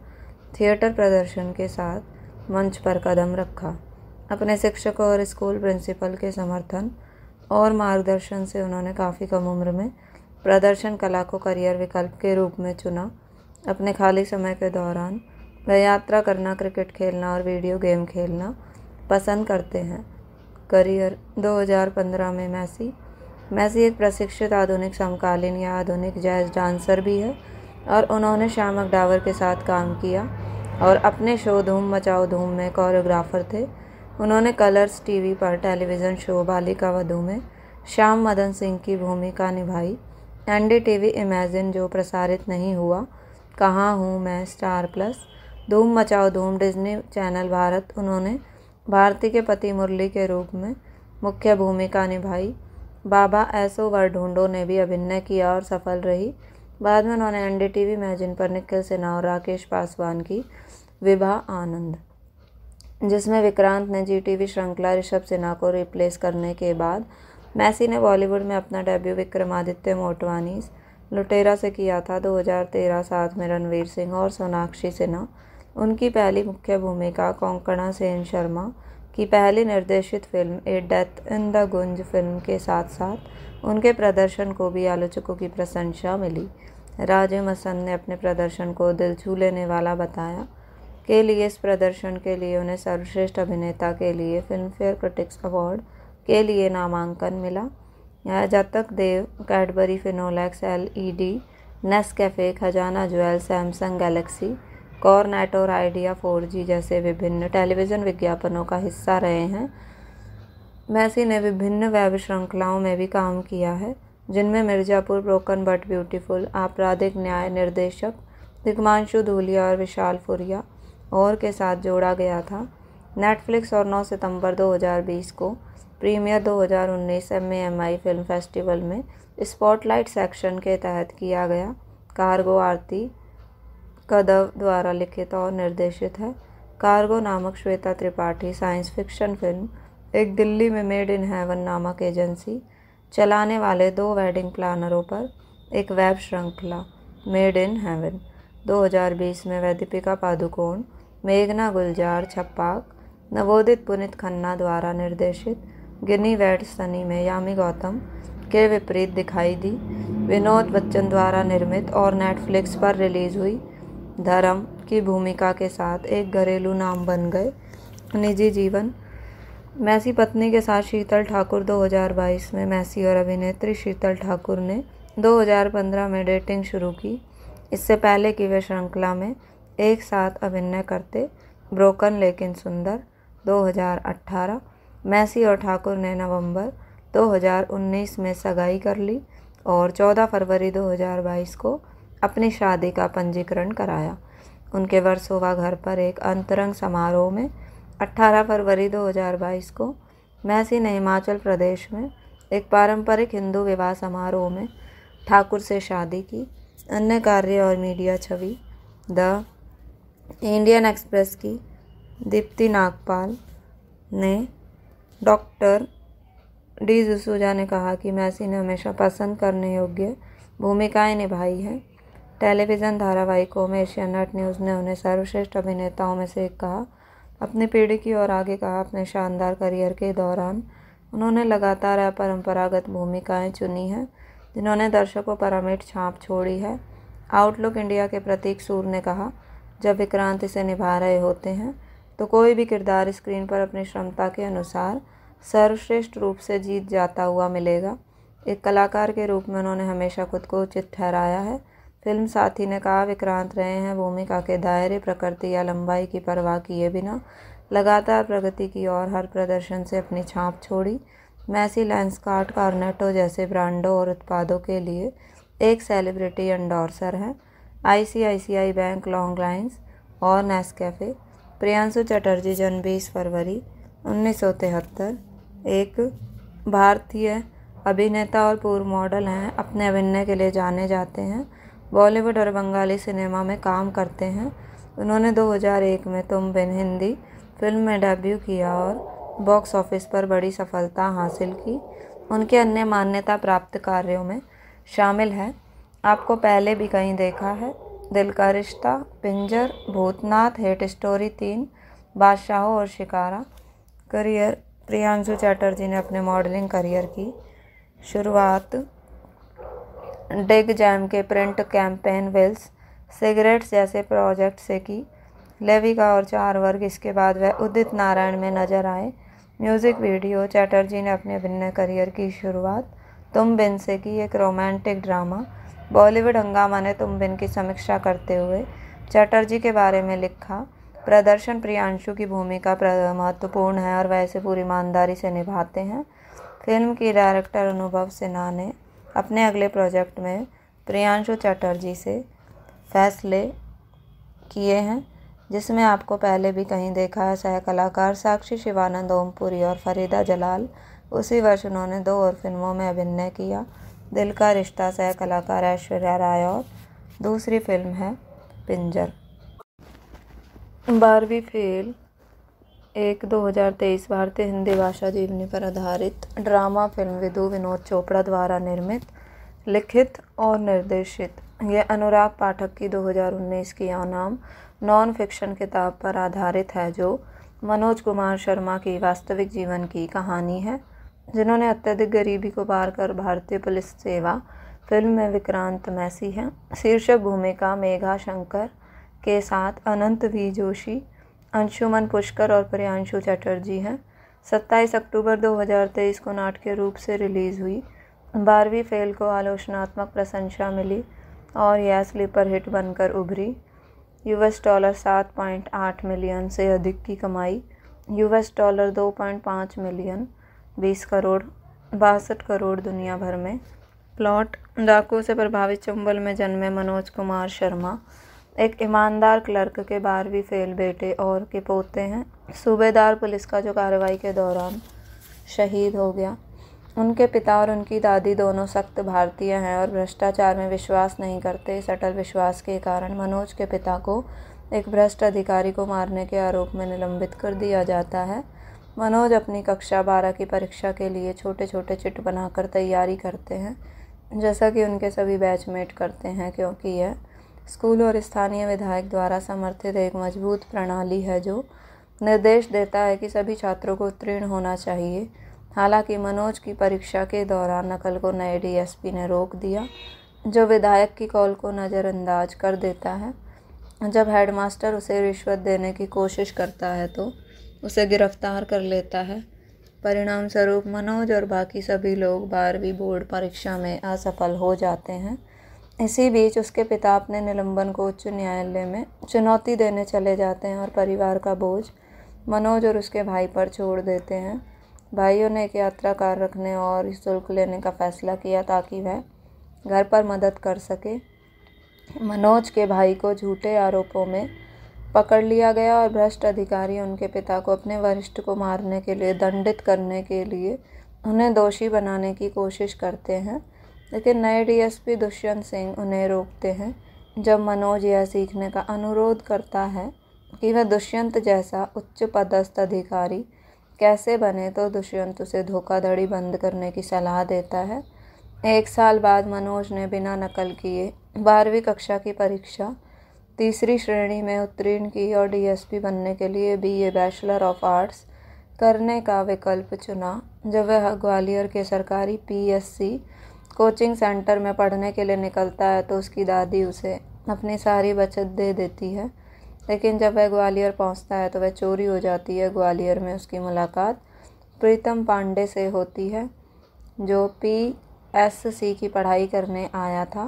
थिएटर प्रदर्शन के साथ मंच पर कदम रखा अपने शिक्षकों और स्कूल प्रिंसिपल के समर्थन और मार्गदर्शन से उन्होंने काफ़ी कम उम्र में प्रदर्शन कला को करियर विकल्प के रूप में चुना अपने खाली समय के दौरान वह यात्रा करना क्रिकेट खेलना और वीडियो गेम खेलना पसंद करते हैं करियर 2015 में मैसी मैसी एक प्रशिक्षित आधुनिक समकालीन या आधुनिक जैज़ डांसर भी है और उन्होंने श्यामक डावर के साथ काम किया और अपने शो धूम मचाओ धूम में कोरियोग्राफर थे उन्होंने कलर्स टीवी पर टेलीविज़न शो बालिका वधू में श्याम मदन सिंह की भूमिका निभाई N D T V imagine जो प्रसारित नहीं हुआ कहाँ हूँ मैं स्टार प्लस धूम मचाओ धूम डिज्नी चैनल भारत उन्होंने भारती के पति मुरली के रूप में मुख्य भूमिका निभाई बाबा एसओ ढूंढो ने भी अभिनय किया और सफल रही बाद में उन्होंने एन डी टी वी मैजिन पर निखिल सिन्हा और राकेश पासवान की विभा आनंद जिसमें विक्रांत ने जी टी वी श्रृंखला ऋषभ सिन्हा को रिप्लेस करने के बाद मैसी ने बॉलीवुड में अपना डेब्यू विक्रमादित्य मोटवानी लुटेरा से किया था 2013 साथ में रणवीर सिंह और सोनाक्षी सिन्हा उनकी पहली मुख्य भूमिका कोंकणा सेन शर्मा की पहली निर्देशित film a death in the Gunj film के साथ साथ उनके प्रदर्शन को भी आलोचकों की प्रशंसा मिली राजे मसंद ने अपने प्रदर्शन को दिल छू लेने वाला बताया के लिए इस प्रदर्शन के लिए उन्हें सर्वश्रेष्ठ अभिनेता के लिए फिल्मफेयर क्रिटिक्स अवार्ड के लिए नामांकन मिला जतक देव Cadbury फिनोलैक्स L E D Nescafe Khazana jewel Samsung Galaxy कॉरनेट और आइडिया जी जैसे विभिन्न टेलीविज़न विज्ञापनों का हिस्सा रहे हैं मैसी ने विभिन्न वेब श्रृंखलाओं में भी काम किया है जिनमें मिर्ज़ापुर ब्रोकन बट ब्यूटीफुल आपराधिक न्याय निर्देशक दिग्मांशु धूलिया और विशाल फुरिया और के साथ जोड़ा गया था नेटफ्लिक्स और 9 सितंबर 2020 को प्रीमियर 2019 एमएएमआई फिल्म फेस्टिवल में स्पॉटलाइट सेक्शन के तहत किया गया कार्गो आरती कदव द्वारा लिखित और निर्देशित है कार्गो नामक Shweta Tripathi science fiction film एक दिल्ली में मेड इन हेवन नामक एजेंसी चलाने वाले दो वेडिंग प्लानरों पर एक वेब श्रृंखला मेड इन हेवन 2020 में वैदिपिका पादुकोण मेघना गुलजार छप्पाक नवोदित पुनित खन्ना द्वारा निर्देशित गिनी वेड सनी में यामी गौतम के विपरीत दिखाई दी विनोद बच्चन द्वारा निर्मित और नेटफ्लिक्स पर रिलीज़ हुई धर्म की भूमिका के साथ एक घरेलू नाम बन गए निजी जीवन मैसी पत्नी के साथ शीतल ठाकुर 2022 में मैसी और अभिनेत्री शीतल ठाकुर ने 2015 में डेटिंग शुरू की इससे पहले कि वे श्रृंखला में एक साथ अभिनय करते ब्रोकन लेकिन सुंदर 2018 मैसी और ठाकुर ने नवंबर 2019 में सगाई कर ली और 14 फरवरी 2022 को अपनी शादी का पंजीकरण कराया उनके वर्सोवा घर पर एक अंतरंग समारोह में 18 फरवरी 2022 को मैसी ने हिमाचल प्रदेश में एक पारंपरिक हिंदू विवाह समारोह में ठाकुर से शादी की अन्य कार्य और मीडिया छवि द इंडियन एक्सप्रेस की दीप्ति नागपाल ने डॉक्टर डी जसूजा ने कहा कि मैसी ने हमेशा पसंद करने योग्य भूमिकाएं निभाई हैं टेलीविज़न धारावाहिकों में एशियानेट न्यूज़ ने उन्हें सर्वश्रेष्ठ अभिनेताओं में से एक कहा अपनी पीढ़ी की ओर आगे कहा अपने शानदार करियर के दौरान उन्होंने लगातार अपरंपरागत भूमिकाएँ चुनी हैं जिन्होंने दर्शकों पर अमिट छाप छोड़ी है आउटलुक इंडिया के प्रतीक सूर ने कहा जब विक्रांत इसे निभा रहे होते हैं तो कोई भी किरदार स्क्रीन पर अपनी क्षमता के अनुसार सर्वश्रेष्ठ रूप से जीत जाता हुआ मिलेगा एक कलाकार के रूप में उन्होंने हमेशा खुद को उचित ठहराया है फिल्म साथी ने कहा विक्रांत रहे हैं भूमिका के दायरे प्रकृति या लंबाई की परवाह किए बिना लगातार प्रगति की ओर हर प्रदर्शन से अपनी छाप छोड़ी मैसी लैंसकार्ट कार्नेटो जैसे ब्रांडों और उत्पादों के लिए एक सेलिब्रिटी एंडोर्सर है आईसीआईसीआई बैंक लॉन्ग लाइन्स और नेस्कैफ़े प्रियांशु चटर्जी जन्म बीस फरवरी उन्नीस एक भारतीय अभिनेता और पूर्व मॉडल हैं अपने अभिनय के लिए जाने जाते हैं बॉलीवुड और बंगाली सिनेमा में काम करते हैं उन्होंने 2001 में तुम बिन हिंदी फिल्म में डेब्यू किया और बॉक्स ऑफिस पर बड़ी सफलता हासिल की उनके अन्य मान्यता प्राप्त कार्यों में शामिल है आपको पहले भी कहीं देखा है दिल का रिश्ता पिंजर भूतनाथ हेट स्टोरी तीन बादशाह और शिकारा करियर प्रियांशु चैटर्जी ने अपने मॉडलिंग करियर की शुरुआत डेग जैम के प्रिंट कैंपेन वेल्स सिगरेट्स जैसे प्रोजेक्ट से की लेवी का और चार वर्ग इसके बाद वह उदित नारायण में नजर आए म्यूज़िक वीडियो चैटर्जी ने अपने अभिनय करियर की शुरुआत तुम बिन से की एक रोमांटिक ड्रामा बॉलीवुड हंगामा ने तुम बिन की समीक्षा करते हुए चैटर्जी के बारे में लिखा प्रदर्शन प्रियांशु की भूमिका महत्वपूर्ण है और वह इसे पूरी ईमानदारी से निभाते हैं फिल्म की डायरेक्टर अनुभव सिन्हा ने अपने अगले प्रोजेक्ट में प्रियांशु चटर्जी से फैसले किए हैं जिसमें आपको पहले भी कहीं देखा है सह कलाकार साक्षी शिवानंद ओमपुरी और फरीदा जलाल उसी वर्ष उन्होंने दो और फिल्मों में अभिनय किया दिल का रिश्ता सह कलाकार ऐश्वर्या राय और दूसरी फिल्म है पिंजर बारहवीं फेल एक 2023 भारतीय हिंदी भाषा जीवनी पर आधारित ड्रामा फिल्म विदु विनोद चोपड़ा द्वारा निर्मित लिखित और निर्देशित यह अनुराग पाठक की 2019 की अनाम नॉन फिक्शन किताब पर आधारित है जो मनोज कुमार शर्मा की वास्तविक जीवन की कहानी है जिन्होंने अत्यधिक गरीबी को पार कर भारतीय पुलिस सेवा फिल्म में विक्रांत मैसी हैं शीर्षक भूमिका मेघा शंकर के साथ अनंत वी जोशी अंशुमन पुष्कर और प्रियांशु चटर्जी हैं 27 अक्टूबर 2023 को नाटकीय रूप से रिलीज़ हुई बारहवीं फेल को आलोचनात्मक प्रशंसा मिली और यह स्लीपर हिट बनकर उभरी यूएस डॉलर 7.8 मिलियन से अधिक की कमाई यूएस डॉलर 2.5 मिलियन 20 करोड़ बासठ करोड़ दुनिया भर में प्लॉट डाकू से प्रभावित चंबल में जन्मे मनोज कुमार शर्मा एक ईमानदार क्लर्क के बारहवीं फेल बेटे और के पोते हैं सूबेदार पुलिस का जो कार्रवाई के दौरान शहीद हो गया उनके पिता और उनकी दादी दोनों सख्त भारतीय हैं और भ्रष्टाचार में विश्वास नहीं करते इस अटल विश्वास के कारण मनोज के पिता को एक भ्रष्ट अधिकारी को मारने के आरोप में निलंबित कर दिया जाता है मनोज अपनी कक्षा बारह की परीक्षा के लिए छोटे छोटे चिट बनाकर तैयारी करते हैं जैसा कि उनके सभी बैचमेट करते हैं क्योंकि यह स्कूल और स्थानीय विधायक द्वारा समर्थित एक मजबूत प्रणाली है जो निर्देश देता है कि सभी छात्रों को उत्तीर्ण होना चाहिए हालांकि मनोज की परीक्षा के दौरान नकल को नए डीएसपी ने रोक दिया जो विधायक की कॉल को नज़रअंदाज कर देता है जब हेडमास्टर उसे रिश्वत देने की कोशिश करता है तो उसे गिरफ्तार कर लेता है परिणाम स्वरूप मनोज और बाकी सभी लोग बारहवीं बोर्ड परीक्षा में असफल हो जाते हैं इसी बीच उसके पिता अपने निलंबन को उच्च न्यायालय में चुनौती देने चले जाते हैं और परिवार का बोझ मनोज और उसके भाई पर छोड़ देते हैं भाइयों ने एक यात्रा कार रखने और शुल्क लेने का फैसला किया ताकि वह घर पर मदद कर सके मनोज के भाई को झूठे आरोपों में पकड़ लिया गया और भ्रष्ट अधिकारी उनके पिता को अपने वरिष्ठ को मारने के लिए दंडित करने के लिए उन्हें दोषी बनाने की कोशिश करते हैं लेकिन नए डीएसपी दुष्यंत सिंह उन्हें रोकते हैं जब मनोज यह सीखने का अनुरोध करता है कि वह दुष्यंत जैसा उच्च पदस्थ अधिकारी कैसे बने तो दुष्यंत उसे धोखाधड़ी बंद करने की सलाह देता है एक साल बाद मनोज ने बिना नकल किए बारहवीं कक्षा की परीक्षा तीसरी श्रेणी में उत्तीर्ण की और डीएसपी बनने के लिए B A bachelor of arts करने का विकल्प चुना जब वह ग्वालियर के सरकारी पीएससी कोचिंग सेंटर में पढ़ने के लिए निकलता है तो उसकी दादी उसे अपनी सारी बचत दे देती है लेकिन जब वह ग्वालियर पहुंचता है तो वह चोरी हो जाती है ग्वालियर में उसकी मुलाकात प्रीतम पांडे से होती है जो पी एस सी की पढ़ाई करने आया था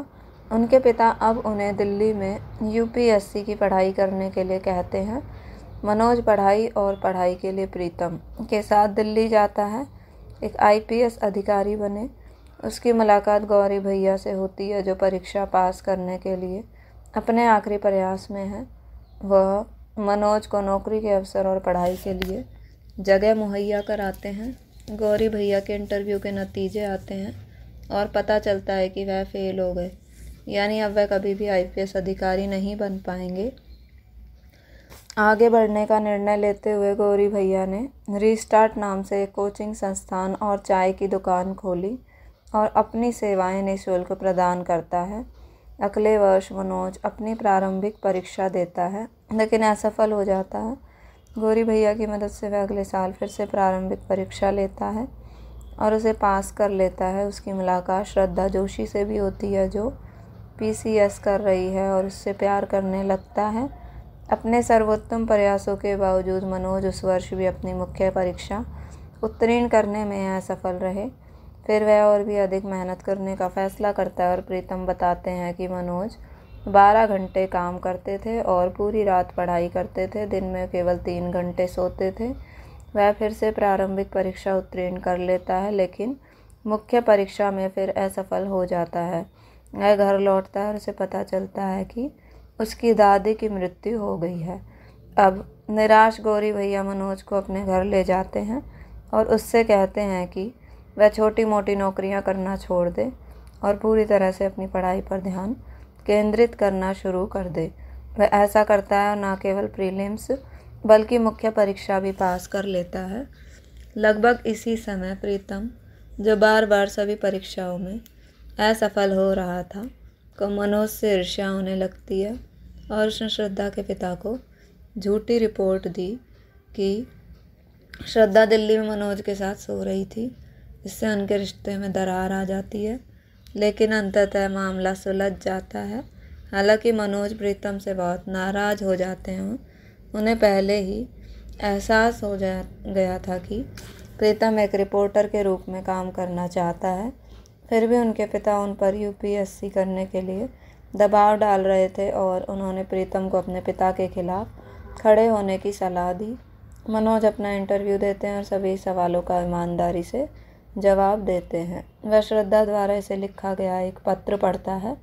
उनके पिता अब उन्हें दिल्ली में यू पी एस सी की पढ़ाई करने के लिए कहते हैं मनोज पढ़ाई और पढ़ाई के लिए प्रीतम के साथ दिल्ली जाता है एक आई पी एस अधिकारी बने उसकी मुलाकात गौरी भैया से होती है जो परीक्षा पास करने के लिए अपने आखिरी प्रयास में है वह मनोज को नौकरी के अवसर और पढ़ाई के लिए जगह मुहैया कराते हैं गौरी भैया के इंटरव्यू के नतीजे आते हैं और पता चलता है कि वह फेल हो गए यानी अब वह कभी भी आई अधिकारी नहीं बन पाएंगे आगे बढ़ने का निर्णय लेते हुए गौरी भैया ने रीस्टार्ट नाम से एक कोचिंग संस्थान और चाय की दुकान खोली और अपनी सेवाएं निःशुल्क प्रदान करता है अगले वर्ष मनोज अपनी प्रारंभिक परीक्षा देता है लेकिन असफल हो जाता है गौरी भैया की मदद से वह अगले साल फिर से प्रारंभिक परीक्षा लेता है और उसे पास कर लेता है उसकी मुलाकात श्रद्धा जोशी से भी होती है जो पीसीएस कर रही है और उससे प्यार करने लगता है अपने सर्वोत्तम प्रयासों के बावजूद मनोज उस वर्ष भी अपनी मुख्य परीक्षा उत्तीर्ण करने में असफल रहे फिर वह और भी अधिक मेहनत करने का फ़ैसला करता है और प्रीतम बताते हैं कि मनोज बारह घंटे काम करते थे और पूरी रात पढ़ाई करते थे दिन में केवल तीन घंटे सोते थे वह फिर से प्रारंभिक परीक्षा उत्तीर्ण कर लेता है लेकिन मुख्य परीक्षा में फिर असफल हो जाता है वह घर लौटता है और उसे पता चलता है कि उसकी दादी की मृत्यु हो गई है अब निराश गौरी भैया मनोज को अपने घर ले जाते हैं और उससे कहते हैं कि वह छोटी मोटी नौकरियां करना छोड़ दे और पूरी तरह से अपनी पढ़ाई पर ध्यान केंद्रित करना शुरू कर दे वह ऐसा करता है और ना केवल प्रीलिम्स बल्कि मुख्य परीक्षा भी पास कर लेता है लगभग इसी समय प्रीतम जो बार बार सभी परीक्षाओं में असफल हो रहा था को मनोज से ईर्ष्या होने लगती है और उसने श्रद्धा के पिता को झूठी रिपोर्ट दी कि श्रद्धा दिल्ली में मनोज के साथ सो रही थी इससे उनके रिश्ते में दरार आ जाती है लेकिन अंततः मामला सुलझ जाता है हालांकि मनोज प्रीतम से बहुत नाराज़ हो जाते हैं उन्हें पहले ही एहसास हो जा गया था कि प्रीतम एक रिपोर्टर के रूप में काम करना चाहता है फिर भी उनके पिता उन पर यूपीएससी करने के लिए दबाव डाल रहे थे और उन्होंने प्रीतम को अपने पिता के खिलाफ खड़े होने की सलाह दी मनोज अपना इंटरव्यू देते हैं और सभी सवालों का ईमानदारी से जवाब देते हैं वह श्रद्धा द्वारा इसे लिखा गया एक पत्र पढ़ता है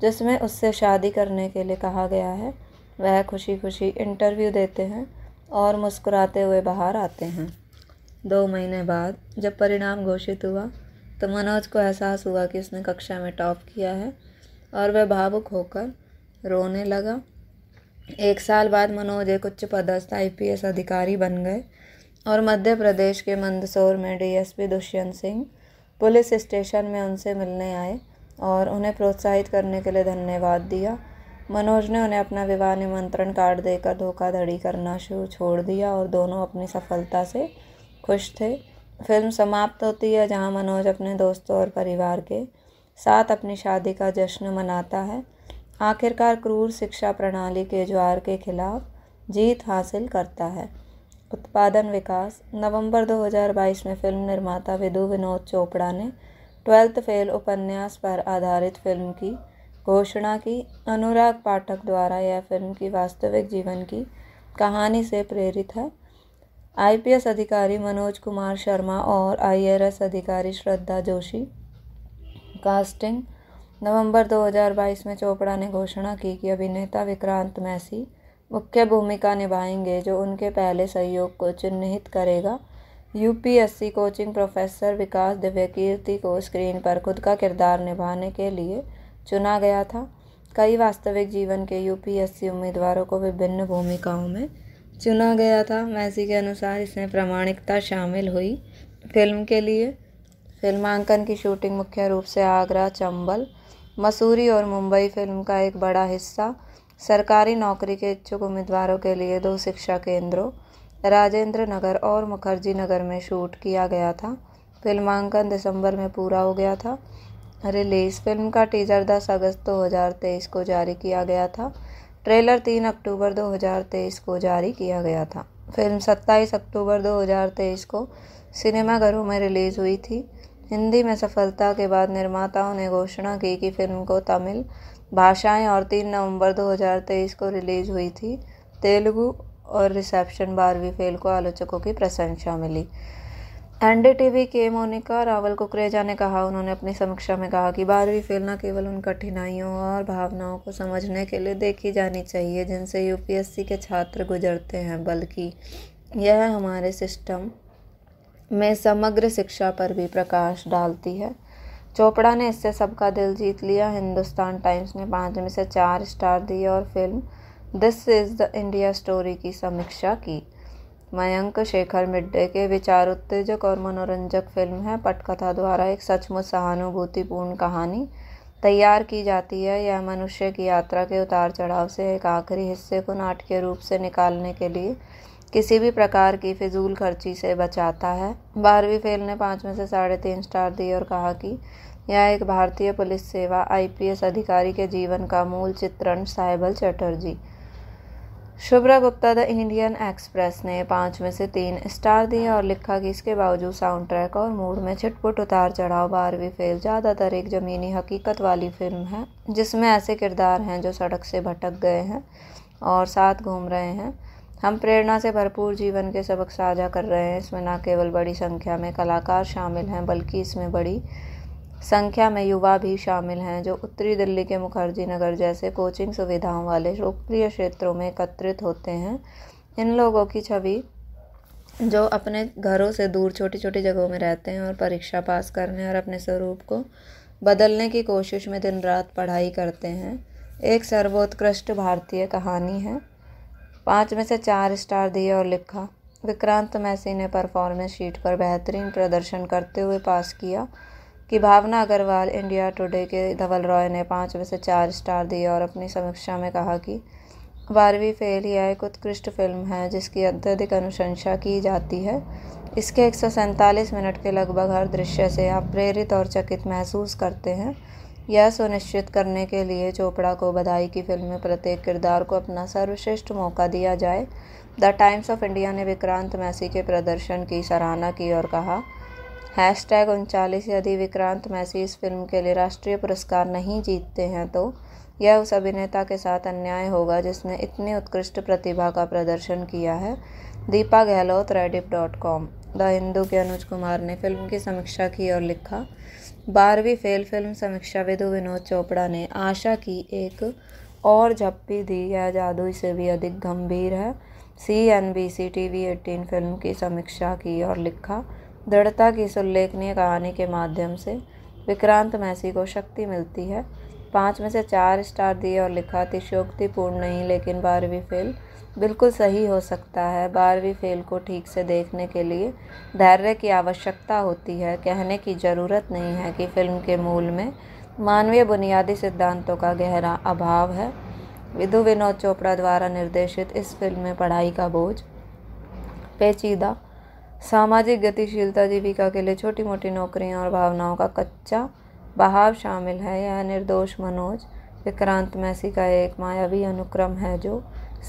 जिसमें उससे शादी करने के लिए कहा गया है वह खुशी खुशी इंटरव्यू देते हैं और मुस्कुराते हुए बाहर आते हैं दो महीने बाद जब परिणाम घोषित हुआ तो मनोज को एहसास हुआ कि उसने कक्षा में टॉप किया है और वह भावुक होकर रोने लगा एक साल बाद मनोज एक उच्च पदस्थ आई अधिकारी बन गए और मध्य प्रदेश के मंदसौर में DSP Dushyant Singh police station में उनसे मिलने आए और उन्हें प्रोत्साहित करने के लिए धन्यवाद दिया मनोज ने उन्हें अपना विवाह निमंत्रण कार्ड देकर धोखाधड़ी करना शुरू छोड़ दिया और दोनों अपनी सफलता से खुश थे फिल्म समाप्त होती है जहां मनोज अपने दोस्तों और परिवार के साथ अपनी शादी का जश्न मनाता है आखिरकार क्रूर शिक्षा प्रणाली के ज्वार के खिलाफ जीत हासिल करता है उत्पादन विकास नवंबर 2022 में फिल्म निर्माता विदु विनोद चोपड़ा ने ट्वेल्थ फेल उपन्यास पर आधारित फिल्म की घोषणा की अनुराग पाठक द्वारा यह फिल्म की वास्तविक जीवन की कहानी से प्रेरित है आईपीएस अधिकारी मनोज कुमार शर्मा और आईआरएस अधिकारी श्रद्धा जोशी कास्टिंग नवंबर 2022 में चोपड़ा ने घोषणा की कि अभिनेता विक्रांत मैसी मुख्य भूमिका निभाएंगे जो उनके पहले सहयोग को चिन्हित करेगा U P S C coaching professor Vikas Divyakirti को स्क्रीन पर खुद का किरदार निभाने के लिए चुना गया था कई वास्तविक जीवन के यू पी एस सी उम्मीदवारों को विभिन्न भूमिकाओं में चुना गया था मैसी के अनुसार इसमें प्रामाणिकता शामिल हुई फिल्म के लिए फिल्मांकन की शूटिंग मुख्य रूप से आगरा चंबल मसूरी और मुंबई फिल्म का एक बड़ा हिस्सा सरकारी नौकरी के इच्छुक उम्मीदवारों के लिए दो शिक्षा केंद्रों राजेंद्र नगर और मुखर्जी नगर में शूट किया गया था फिल्मांकन दिसंबर में पूरा हो गया था रिलीज़ फिल्म का टीजर 10 अगस्त 2023 को जारी किया गया था ट्रेलर 3 अक्टूबर 2023 को जारी किया गया था फिल्म 27 अक्टूबर 2023 को सिनेमाघरों में रिलीज़ हुई थी हिंदी में सफलता के बाद निर्माताओं ने घोषणा की कि फिल्म को तमिल भाषाएँ और तीन नवंबर दो हज़ार तेईस को रिलीज़ हुई थी तेलुगु और रिसेप्शन बारहवीं फेल को आलोचकों की प्रशंसा मिली एन डी टी वी के मोनिका रावल कुकरेजा ने कहा उन्होंने अपनी समीक्षा में कहा कि बारहवीं फेल न केवल उन कठिनाइयों और भावनाओं को समझने के लिए देखी जानी चाहिए जिनसे यूपीएससी के छात्र गुजरते हैं बल्कि यह हमारे सिस्टम में समग्र शिक्षा पर भी प्रकाश डालती है चोपड़ा ने इससे सबका दिल जीत लिया हिंदुस्तान टाइम्स ने पाँच में से चार स्टार दिए और film this is the India story की समीक्षा की मयंक शेखर मिड्डे के विचार उत्तेजक और मनोरंजक फिल्म है पटकथा द्वारा एक सचमुच सहानुभूतिपूर्ण कहानी तैयार की जाती है यह मनुष्य की यात्रा के उतार चढ़ाव से एक आखिरी हिस्से को नाटकीय रूप से निकालने के लिए किसी भी प्रकार की फिजूल खर्ची से बचाता है बारहवीं फेल ने पाँच में से साढ़े तीन स्टार दिए और कहा कि यह एक भारतीय पुलिस सेवा आईपीएस अधिकारी के जीवन का मूल चित्रण Saibal Chatterjee Shubhra Gupta the Indian Express ने पाँच में से तीन स्टार दिए और लिखा कि इसके बावजूद साउंड ट्रैक और मूड में छिटपुट उतार चढ़ाव बारहवीं फेल ज़्यादातर एक ज़मीनी हकीकत वाली फिल्म है जिसमें ऐसे किरदार हैं जो सड़क से भटक गए हैं और साथ घूम रहे हैं हम प्रेरणा से भरपूर जीवन के सबक साझा कर रहे हैं इसमें न केवल बड़ी संख्या में कलाकार शामिल हैं बल्कि इसमें बड़ी संख्या में युवा भी शामिल हैं जो उत्तरी दिल्ली के मुखर्जी नगर जैसे कोचिंग सुविधाओं वाले लोकप्रिय क्षेत्रों में एकत्रित होते हैं इन लोगों की छवि जो अपने घरों से दूर छोटी छोटी जगहों में रहते हैं और परीक्षा पास करने और अपने स्वरूप को बदलने की कोशिश में दिन रात पढ़ाई करते हैं एक सर्वोत्कृष्ट भारतीय कहानी है पाँच में से चार स्टार दिए और लिखा विक्रांत मैसी ने परफॉर्मेंस शीट पर बेहतरीन प्रदर्शन करते हुए पास किया कि भावना अग्रवाल इंडिया टुडे के धवल रॉय ने पाँच में से चार स्टार दिए और अपनी समीक्षा में कहा कि बारहवीं फेल यह एक उत्कृष्ट फिल्म है जिसकी अत्यधिक अनुशंसा की जाती है इसके एक मिनट के लगभग हर दृश्य से आप प्रेरित और चकित महसूस करते हैं यह सुनिश्चित करने के लिए चोपड़ा को बधाई की फिल्म में प्रत्येक किरदार को अपना सर्वश्रेष्ठ मौका दिया जाए द टाइम्स ऑफ इंडिया ने विक्रांत मैसी के प्रदर्शन की सराहना की और कहा हैश टैग उनचालीस यदि विक्रांत मैसी इस फिल्म के लिए राष्ट्रीय पुरस्कार नहीं जीतते हैं तो यह उस अभिनेता के साथ अन्याय होगा जिसने इतनी उत्कृष्ट प्रतिभा का प्रदर्शन किया है Deepa Gehlot Rediff dot com the Hindu के अनुज कुमार ने फिल्म की समीक्षा की और लिखा बारहवीं फेल फिल्म समीक्षा विधु विनोद चोपड़ा ने आशा की एक और झप्पी दी यह जादू इसे भी अधिक गंभीर है C N B C T V eighteen film की समीक्षा की और लिखा दृढ़ता की इस उल्लेखनीय कहानी के माध्यम से विक्रांत मैसी को शक्ति मिलती है पाँच में से चार स्टार दिए और लिखा अतिशोक्तिपूर्ण नहीं लेकिन बारहवीं फेल बिल्कुल सही हो सकता है बारहवीं फेल को ठीक से देखने के लिए धैर्य की आवश्यकता होती है कहने की ज़रूरत नहीं है कि फिल्म के मूल में मानवीय बुनियादी सिद्धांतों का गहरा अभाव है विधु विनोद चोपड़ा द्वारा निर्देशित इस फिल्म में पढ़ाई का बोझ पेचीदा सामाजिक गतिशीलता जीविका के लिए छोटी मोटी नौकरियां और भावनाओं का कच्चा बहाव शामिल है यह निर्दोष मनोज विक्रांत मैसी का एक मायावी अनुक्रम है जो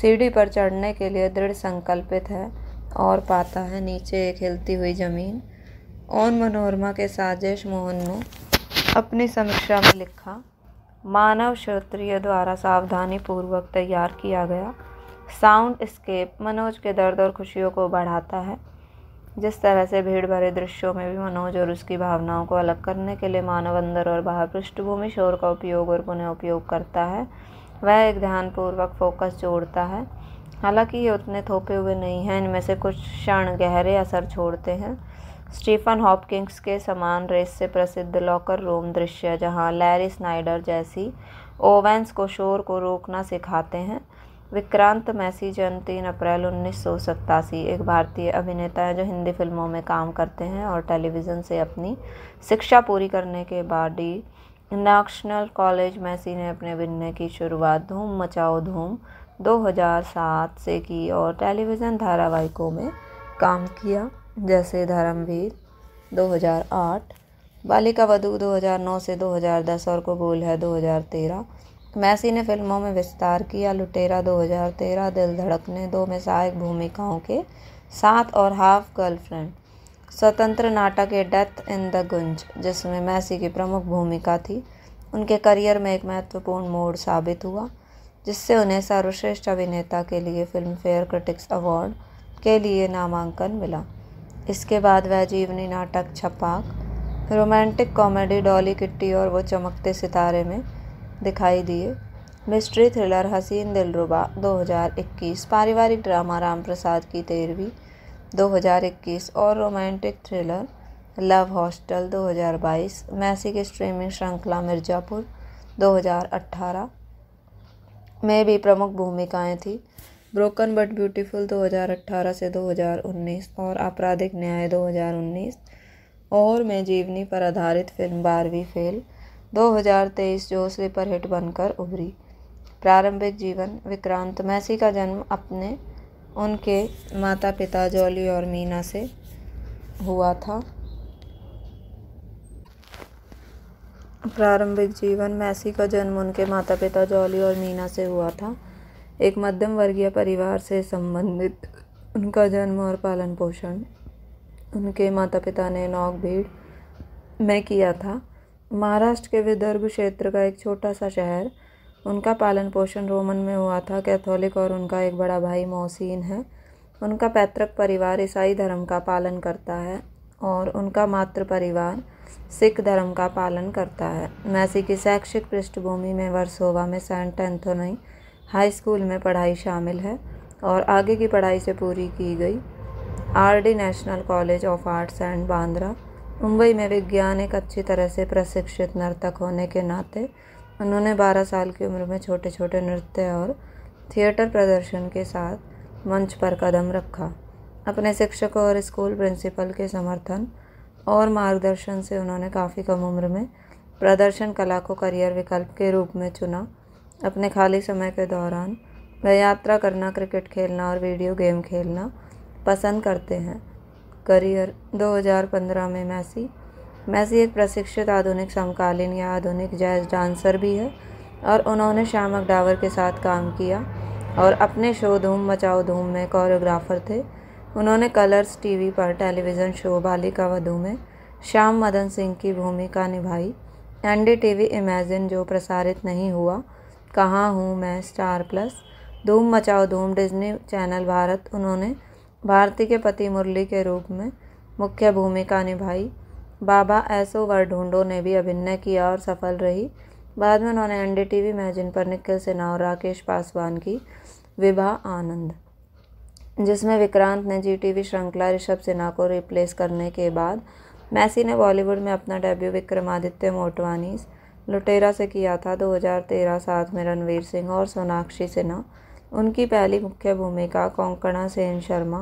सीढ़ी पर चढ़ने के लिए दृढ़ संकल्पित है और पाता है नीचे एक हिलती हुई ज़मीन ओन मनोरमा के साजिश मोहन ने अपनी समीक्षा में लिखा मानव क्षेत्रीय द्वारा सावधानी पूर्वक तैयार किया गया साउंड स्केप मनोज के दर्द और खुशियों को बढ़ाता है जिस तरह से भीड़ भरे दृश्यों में भी मनोज और उसकी भावनाओं को अलग करने के लिए मानव अंदर और बाहर पृष्ठभूमि शोर का उपयोग और पुनः उपयोग करता है वह एक ध्यानपूर्वक फोकस जोड़ता है हालांकि ये उतने थोपे हुए नहीं हैं इनमें से कुछ क्षण गहरे असर छोड़ते हैं स्टीफन हॉपकिंग्स के समान रेस से प्रसिद्ध लॉकर रूम दृश्य जहां लैरी स्नाइडर जैसी ओवेंस को शोर को रोकना सिखाते हैं विक्रांत मैसी जन्म तीन अप्रैल उन्नीस एक भारतीय अभिनेता है जो हिंदी फिल्मों में काम करते हैं और टेलीविज़न से अपनी शिक्षा पूरी करने के बाद ही नेशनल कॉलेज मैसी ने अपने अभिनय की शुरुआत धूम मचाओ धूम 2007 से की और टेलीविज़न धारावाहिकों में काम किया जैसे धर्मवीर 2008 बालिका वधू 2009 से 2010 और कबूल है 2013 मैसी ने फिल्मों में विस्तार किया लुटेरा 2013 दिल धड़कने दो में सहायक भूमिकाओं के साथ और हाफ गर्लफ्रेंड स्वतंत्र नाटक ए डेथ इन द गुंज जिसमें मैसी की प्रमुख भूमिका थी उनके करियर में एक महत्वपूर्ण मोड़ साबित हुआ जिससे उन्हें सर्वश्रेष्ठ अभिनेता के लिए फिल्म फेयर क्रिटिक्स अवार्ड के लिए नामांकन मिला इसके बाद वह जीवनी नाटक Chhapaak romantic comedy Dolly kitty और वो चमकते सितारे में दिखाई दिए मिस्ट्री थ्रिलर हसीन दिलरुबा 2021 पारिवारिक ड्रामा राम प्रसाद की तेरहवीं 2021 और romantic thriller love hostel 2022 Massey की स्ट्रीमिंग श्रृंखला मिर्ज़ापुर 2018 में भी प्रमुख भूमिकाएं थी ब्रोकन बट ब्यूटीफुल 2018 से 2019 और आपराधिक न्याय 2019 और मैं जीवनी पर आधारित फिल्म बारहवीं फेल 2023 जो स्लीपर हिट बनकर उभरी प्रारंभिक जीवन विक्रांत मैसी का जन्म अपने उनके माता पिता जॉली और मीना से हुआ था प्रारंभिक जीवन मैसी का जन्म उनके माता पिता जॉली और मीना से हुआ था एक मध्यम वर्गीय परिवार से संबंधित उनका जन्म और पालन पोषण उनके माता पिता ने नौक भीड़ में किया था महाराष्ट्र के विदर्भ क्षेत्र का एक छोटा सा शहर उनका पालन पोषण रोमन में हुआ था कैथोलिक और उनका एक बड़ा भाई मोहसिन है उनका पैतृक परिवार ईसाई धर्म का पालन करता है और उनका मातृ परिवार सिख धर्म का पालन करता है मैसी की शैक्षिक पृष्ठभूमि में वर्सोवा में सेंट एंथोनी हाई स्कूल में पढ़ाई शामिल है और आगे की पढ़ाई से पूरी की गई R D national college of arts and Bandra Mumbai में विज्ञान एक अच्छी तरह से प्रशिक्षित नर्तक होने के नाते उन्होंने 12 साल की उम्र में छोटे छोटे नृत्य और थिएटर प्रदर्शन के साथ मंच पर कदम रखा अपने शिक्षकों और स्कूल प्रिंसिपल के समर्थन और मार्गदर्शन से उन्होंने काफ़ी कम उम्र में प्रदर्शन कला को करियर विकल्प के रूप में चुना अपने खाली समय के दौरान वह यात्रा करना क्रिकेट खेलना और वीडियो गेम खेलना पसंद करते हैं करियर 2015 में मैसी मैसी एक प्रशिक्षित आधुनिक समकालीन या आधुनिक जैज डांसर भी है और उन्होंने श्यामक डावर के साथ काम किया और अपने शो धूम मचाओ धूम में कोरियोग्राफर थे उन्होंने कलर्स टीवी पर टेलीविज़न शो बालिका वधू में श्याम मदन सिंह की भूमिका निभाई N D T V imagine जो प्रसारित नहीं हुआ कहाँ हूँ मैं स्टार प्लस धूम मचाओ धूम डिज्नी चैनल भारत उन्होंने भारती के पति मुरली के रूप में मुख्य भूमिका निभाई बाबा एसो वरढूंढो ने भी अभिनय किया और सफल रही बाद में उन्होंने एन डी टी वी मैजिन पर निखिल सिन्हा और राकेश पासवान की विवाह आनंद जिसमें विक्रांत ने जी टी वी श्रृंखला ऋषभ सिन्हा को रिप्लेस करने के बाद मैसी ने बॉलीवुड में अपना डेब्यू विक्रमादित्य मोटवानी लुटेरा से किया था 2013 साथ में रणवीर सिंह और सोनाक्षी सिन्हा उनकी पहली मुख्य भूमिका कोंकणा सेन शर्मा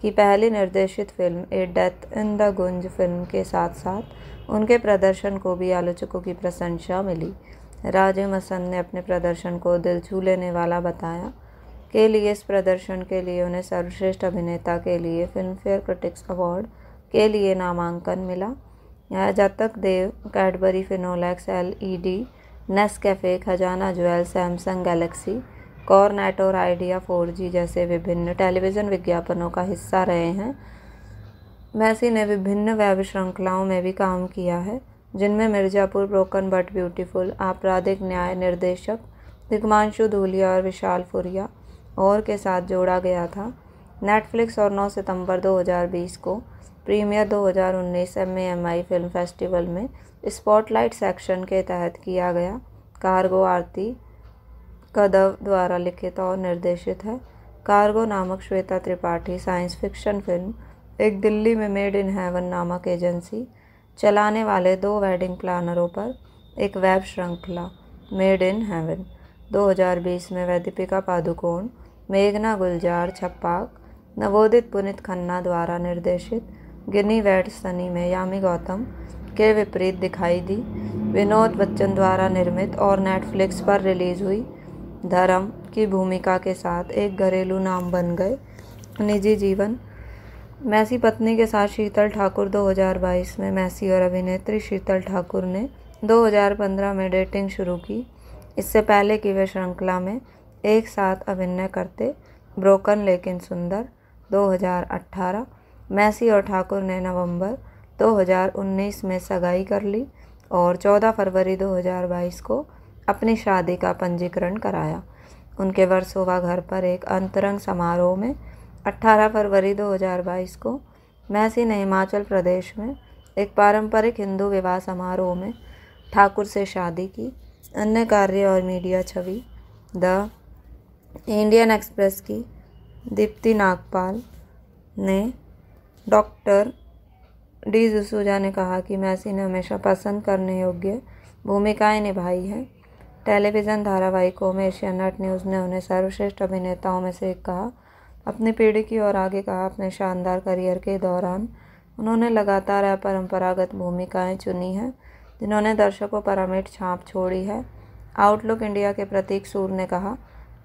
की पहली निर्देशित film a death in the Gunj film के साथ साथ उनके प्रदर्शन को भी आलोचकों की प्रशंसा मिली राजे मसंद ने अपने प्रदर्शन को दिल छू लेने वाला बताया के लिए इस प्रदर्शन के लिए उन्हें सर्वश्रेष्ठ अभिनेता के लिए फिल्म फेयर क्रिटिक्स अवार्ड के लिए नामांकन मिला यह जतक देव Cadbury फिनोलैक्स L E D Nescafe Khazana jewel Samsung Galaxy कॉरनेट और आइडिया जी जैसे विभिन्न टेलीविज़न विज्ञापनों का हिस्सा रहे हैं मैसी ने विभिन्न वेब श्रृंखलाओं में भी काम किया है जिनमें मिर्ज़ापुर ब्रोकन बट ब्यूटीफुल आपराधिक न्याय निर्देशक दिग्मांशु धूलिया और विशाल फुरिया और के साथ जोड़ा गया था नेटफ्लिक्स और 9 सितंबर 2020 को premiere 2019 M M I film festival में स्पॉटलाइट सेक्शन के तहत किया गया कार्गो आरती कदव द्वारा लिखित और निर्देशित है कार्गो नामक Shweta Tripathi science fiction film एक दिल्ली में मेड इन हेवन नामक एजेंसी चलाने वाले दो वेडिंग प्लानरों पर एक वेब श्रृंखला मेड इन हेवन 2020 में वैदिपिका पादुकोण मेघना गुलजार छप्पाक नवोदित पुनित खन्ना द्वारा निर्देशित गिनी वेड सनी में यामी गौतम के विपरीत दिखाई दी विनोद बच्चन द्वारा निर्मित और नेटफ्लिक्स पर रिलीज हुई धर्म की भूमिका के साथ एक घरेलू नाम बन गए निजी जीवन मैसी पत्नी के साथ शीतल ठाकुर 2022 में मैसी और अभिनेत्री शीतल ठाकुर ने 2015 में डेटिंग शुरू की इससे पहले कि वे श्रृंखला में एक साथ अभिनय करते ब्रोकन लेकिन सुंदर 2018 मैसी और ठाकुर ने नवंबर 2019 में सगाई कर ली और 14 फरवरी 2022 को अपनी शादी का पंजीकरण कराया उनके वर्सोवा घर पर एक अंतरंग समारोह में 18 फरवरी 2022 को मैसी ने हिमाचल प्रदेश में एक पारंपरिक हिंदू विवाह समारोह में ठाकुर से शादी की अन्य कार्य और मीडिया छवि द इंडियन एक्सप्रेस की दीप्ति नागपाल ने डॉक्टर डी जसूजा ने कहा कि मैसी ने हमेशा पसंद करने योग्य भूमिकाएं निभाई हैं टेलीविज़न धारावाहिकों में एशियानेट न्यूज़ ने उन्हें सर्वश्रेष्ठ अभिनेताओं में से एक कहा अपनी पीढ़ी की ओर आगे कहा अपने शानदार करियर के दौरान उन्होंने लगातार अपरंपरागत भूमिकाएं चुनी हैं जिन्होंने दर्शकों पर अमिट छाप छोड़ी है आउटलुक इंडिया के प्रतीक सूर ने कहा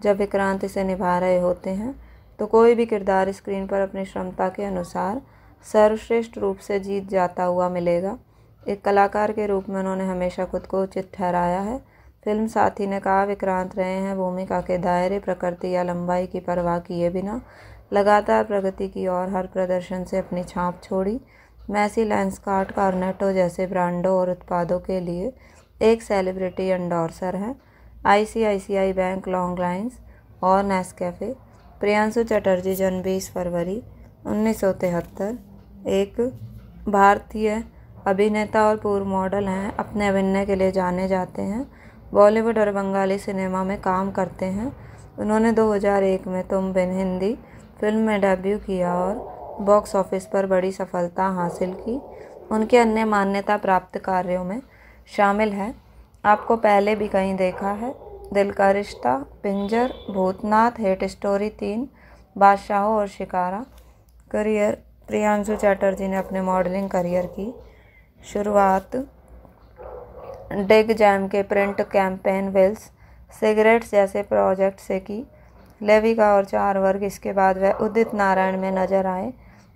जब विक्रांत इसे निभा रहे होते हैं तो कोई भी किरदार स्क्रीन पर अपनी क्षमता के अनुसार सर्वश्रेष्ठ रूप से जीत जाता हुआ मिलेगा एक कलाकार के रूप में उन्होंने हमेशा खुद को उचित ठहराया है फिल्म साथी ने कहा विक्रांत रहे हैं भूमिका के दायरे प्रकृति या लंबाई की परवाह किए बिना लगातार प्रगति की ओर हर प्रदर्शन से अपनी छाप छोड़ी मैसी लेंसकार्ट कार्नेटो जैसे ब्रांडों और उत्पादों के लिए एक सेलिब्रिटी एंडोर्सर हैं आईसीआईसीआई बैंक लॉन्ग लाइन्स और नेस्कैफ़े प्रियांशु चटर्जी जन्म बीस फरवरी उन्नीस एक भारतीय अभिनेता और पूर्व मॉडल हैं अपने अभिनय के लिए जाने जाते हैं बॉलीवुड और बंगाली सिनेमा में काम करते हैं उन्होंने 2001 में तुम बिन हिंदी फिल्म में डेब्यू किया और बॉक्स ऑफिस पर बड़ी सफलता हासिल की उनके अन्य मान्यता प्राप्त कार्यों में शामिल है आपको पहले भी कहीं देखा है दिल का रिश्ता पिंजर भूतनाथ हेट स्टोरी तीन बादशाहों और शिकारा करियर प्रियांशु चैटर्जी ने अपने मॉडलिंग करियर की शुरुआत डेग जैम के प्रिंट कैंपेन वेल्स सिगरेट्स जैसे प्रोजेक्ट से की लेविका और चार वर्ग इसके बाद वह उदित नारायण में नजर आए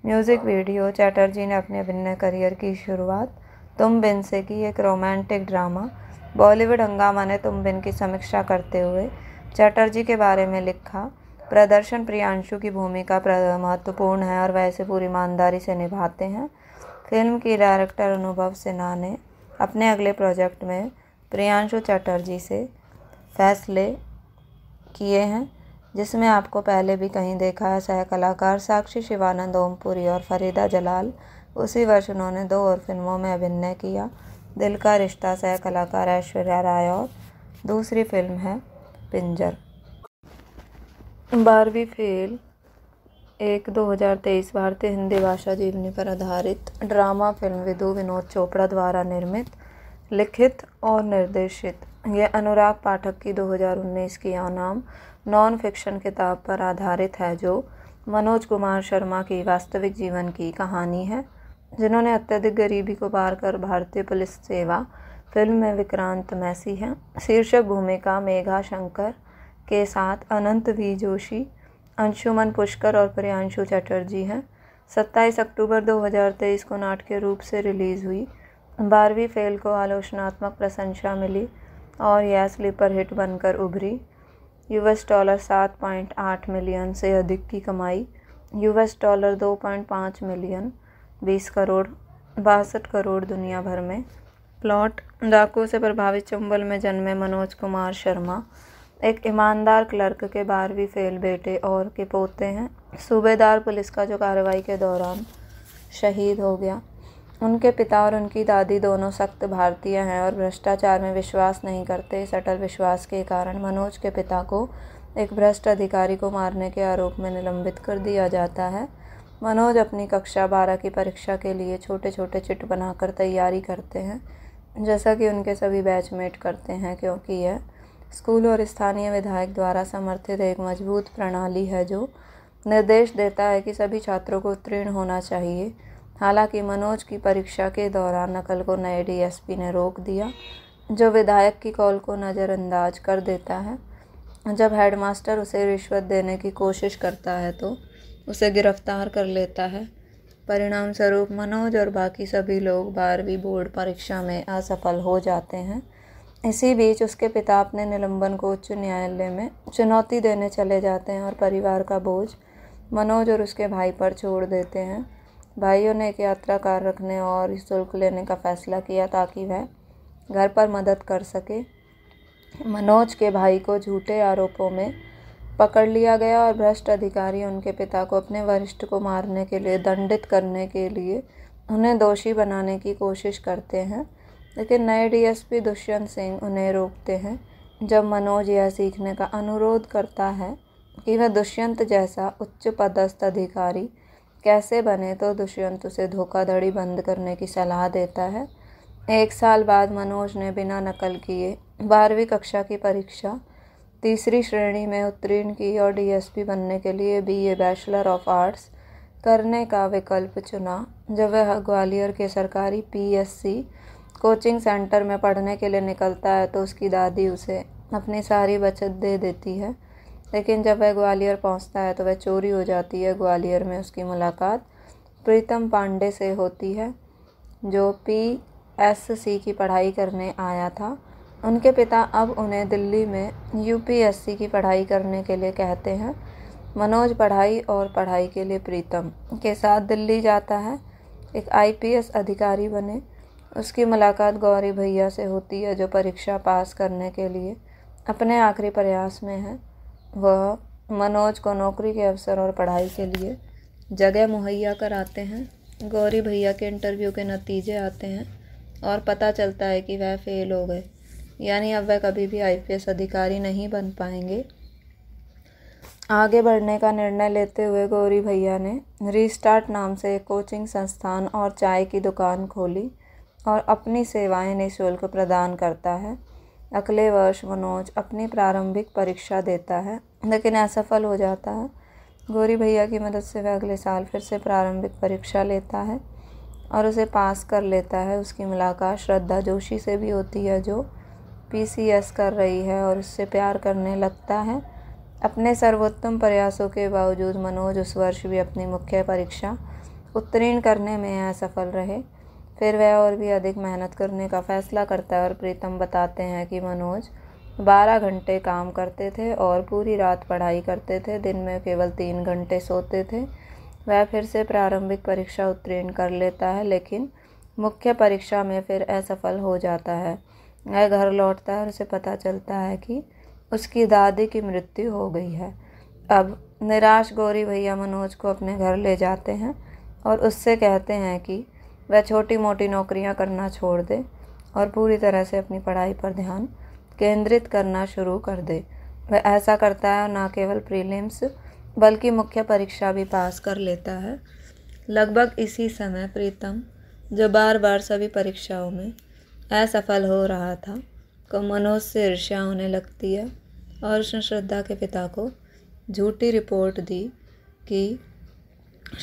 म्यूज़िक वीडियो चैटर्जी ने अपने अभिनय करियर की शुरुआत तुम बिन से की एक रोमांटिक ड्रामा बॉलीवुड हंगामा ने तुम बिन की समीक्षा करते हुए चैटर्जी के बारे में लिखा प्रदर्शन प्रियांशु की भूमिका महत्वपूर्ण है और वह इसे पूरी ईमानदारी से निभाते हैं फिल्म की डायरेक्टर अनुभव सिन्हा ने अपने अगले प्रोजेक्ट में प्रियांशु चटर्जी से फैसले किए हैं जिसमें आपको पहले भी कहीं देखा है सह कलाकार साक्षी शिवानंद ओमपुरी और फरीदा जलाल उसी वर्ष उन्होंने दो और फिल्मों में अभिनय किया दिल का रिश्ता सह कलाकार ऐश्वर्या राय और दूसरी फिल्म है पिंजर बारहवीं फेल एक 2023 भारतीय हिंदी भाषा जीवनी पर आधारित ड्रामा फिल्म विदु विनोद चोपड़ा द्वारा निर्मित लिखित और निर्देशित यह अनुराग पाठक की 2019 की नाम नॉन फिक्शन किताब पर आधारित है जो मनोज कुमार शर्मा की वास्तविक जीवन की कहानी है जिन्होंने अत्यधिक गरीबी को पार कर भारतीय पुलिस सेवा फिल्म में विक्रांत मैसी हैं शीर्षक भूमिका मेघा शंकर के साथ अनंत वी जोशी अंशुमन पुष्कर और प्रियांशु चटर्जी हैं 27 अक्टूबर 2023 को नाटकीय रूप से रिलीज़ हुई बारहवीं फेल को आलोचनात्मक प्रशंसा मिली और यह स्लीपर हिट बनकर उभरी यूएस डॉलर 7.8 मिलियन से अधिक की कमाई यूएस डॉलर 2.5 मिलियन 20 करोड़ बासठ करोड़ दुनिया भर में प्लॉट डाकू से प्रभावित चंबल में जन्मे मनोज कुमार शर्मा एक ईमानदार क्लर्क के बारहवीं फेल बेटे और के पोते हैं सूबेदार पुलिस का जो कार्रवाई के दौरान शहीद हो गया उनके पिता और उनकी दादी दोनों सख्त भारतीय हैं और भ्रष्टाचार में विश्वास नहीं करते इस अटल विश्वास के कारण मनोज के पिता को एक भ्रष्ट अधिकारी को मारने के आरोप में निलंबित कर दिया जाता है मनोज अपनी कक्षा बारह की परीक्षा के लिए छोटे छोटे चिट बनाकर तैयारी करते हैं जैसा कि उनके सभी बैचमेट करते हैं क्योंकि यह स्कूल और स्थानीय विधायक द्वारा समर्थित एक मजबूत प्रणाली है जो निर्देश देता है कि सभी छात्रों को उत्तीर्ण होना चाहिए हालांकि मनोज की परीक्षा के दौरान नकल को नए डीएसपी ने रोक दिया जो विधायक की कॉल को नज़रअंदाज कर देता है जब हेडमास्टर उसे रिश्वत देने की कोशिश करता है तो उसे गिरफ्तार कर लेता है परिणाम स्वरूप मनोज और बाकी सभी लोग बारहवीं बोर्ड परीक्षा में असफल हो जाते हैं इसी बीच उसके पिता अपने निलंबन को उच्च न्यायालय में चुनौती देने चले जाते हैं और परिवार का बोझ मनोज और उसके भाई पर छोड़ देते हैं भाइयों ने एक यात्रा कार रखने और शुल्क लेने का फैसला किया ताकि वह घर पर मदद कर सके मनोज के भाई को झूठे आरोपों में पकड़ लिया गया और भ्रष्ट अधिकारी उनके पिता को अपने वरिष्ठ को मारने के लिए दंडित करने के लिए उन्हें दोषी बनाने की कोशिश करते हैं लेकिन नए डीएसपी दुष्यंत सिंह उन्हें रोकते हैं जब मनोज यह सीखने का अनुरोध करता है कि वह दुष्यंत जैसा उच्च पदस्थ अधिकारी कैसे बने तो दुष्यंत उसे धोखाधड़ी बंद करने की सलाह देता है एक साल बाद मनोज ने बिना नकल किए बारहवीं कक्षा की परीक्षा तीसरी श्रेणी में उत्तीर्ण की और डीएसपी बनने के लिए ए बैचलर ऑफ आर्ट्स करने का विकल्प चुना जब वह ग्वालियर के सरकारी पीएससी कोचिंग सेंटर में पढ़ने के लिए निकलता है तो उसकी दादी उसे अपनी सारी बचत दे देती है लेकिन जब वह ग्वालियर पहुंचता है तो वह चोरी हो जाती है ग्वालियर में उसकी मुलाकात प्रीतम पांडे से होती है जो पी एस सी की पढ़ाई करने आया था उनके पिता अब उन्हें दिल्ली में यू पी एस सी की पढ़ाई करने के लिए कहते हैं मनोज पढ़ाई और पढ़ाई के लिए प्रीतम के साथ दिल्ली जाता है एक आई पी एस अधिकारी बने उसकी मुलाकात गौरी भैया से होती है जो परीक्षा पास करने के लिए अपने आखिरी प्रयास में है वह मनोज को नौकरी के अवसर और पढ़ाई के लिए जगह मुहैया कराते हैं गौरी भैया के इंटरव्यू के नतीजे आते हैं और पता चलता है कि वह फेल हो गए यानी अब वह कभी भी आईपीएस अधिकारी नहीं बन पाएंगे आगे बढ़ने का निर्णय लेते हुए गौरी भैया ने रीस्टार्ट नाम से एक कोचिंग संस्थान और चाय की दुकान खोली और अपनी सेवाएं निःशुल्क प्रदान करता है अगले वर्ष मनोज अपनी प्रारंभिक परीक्षा देता है लेकिन असफल हो जाता है गौरी भैया की मदद से वह अगले साल फिर से प्रारंभिक परीक्षा लेता है और उसे पास कर लेता है उसकी मुलाकात श्रद्धा जोशी से भी होती है जो पी कर रही है और उससे प्यार करने लगता है अपने सर्वोत्तम प्रयासों के बावजूद मनोज उस वर्ष भी अपनी मुख्य परीक्षा उत्तीर्ण करने में असफल रहे फिर वह और भी अधिक मेहनत करने का फ़ैसला करता है और प्रीतम बताते हैं कि मनोज बारह घंटे काम करते थे और पूरी रात पढ़ाई करते थे दिन में केवल तीन घंटे सोते थे वह फिर से प्रारंभिक परीक्षा उत्तीर्ण कर लेता है लेकिन मुख्य परीक्षा में फिर असफल हो जाता है वह घर लौटता है और उसे पता चलता है कि उसकी दादी की मृत्यु हो गई है अब निराश गौरी भैया मनोज को अपने घर ले जाते हैं और उससे कहते हैं कि वह छोटी मोटी नौकरियां करना छोड़ दे और पूरी तरह से अपनी पढ़ाई पर ध्यान केंद्रित करना शुरू कर दे वह ऐसा करता है और ना केवल प्रीलिम्स बल्कि मुख्य परीक्षा भी पास कर लेता है लगभग इसी समय प्रीतम जो बार बार सभी परीक्षाओं में असफल हो रहा था को मनोज से ईर्ष्या होने लगती है और उसने श्रद्धा के पिता को झूठी रिपोर्ट दी कि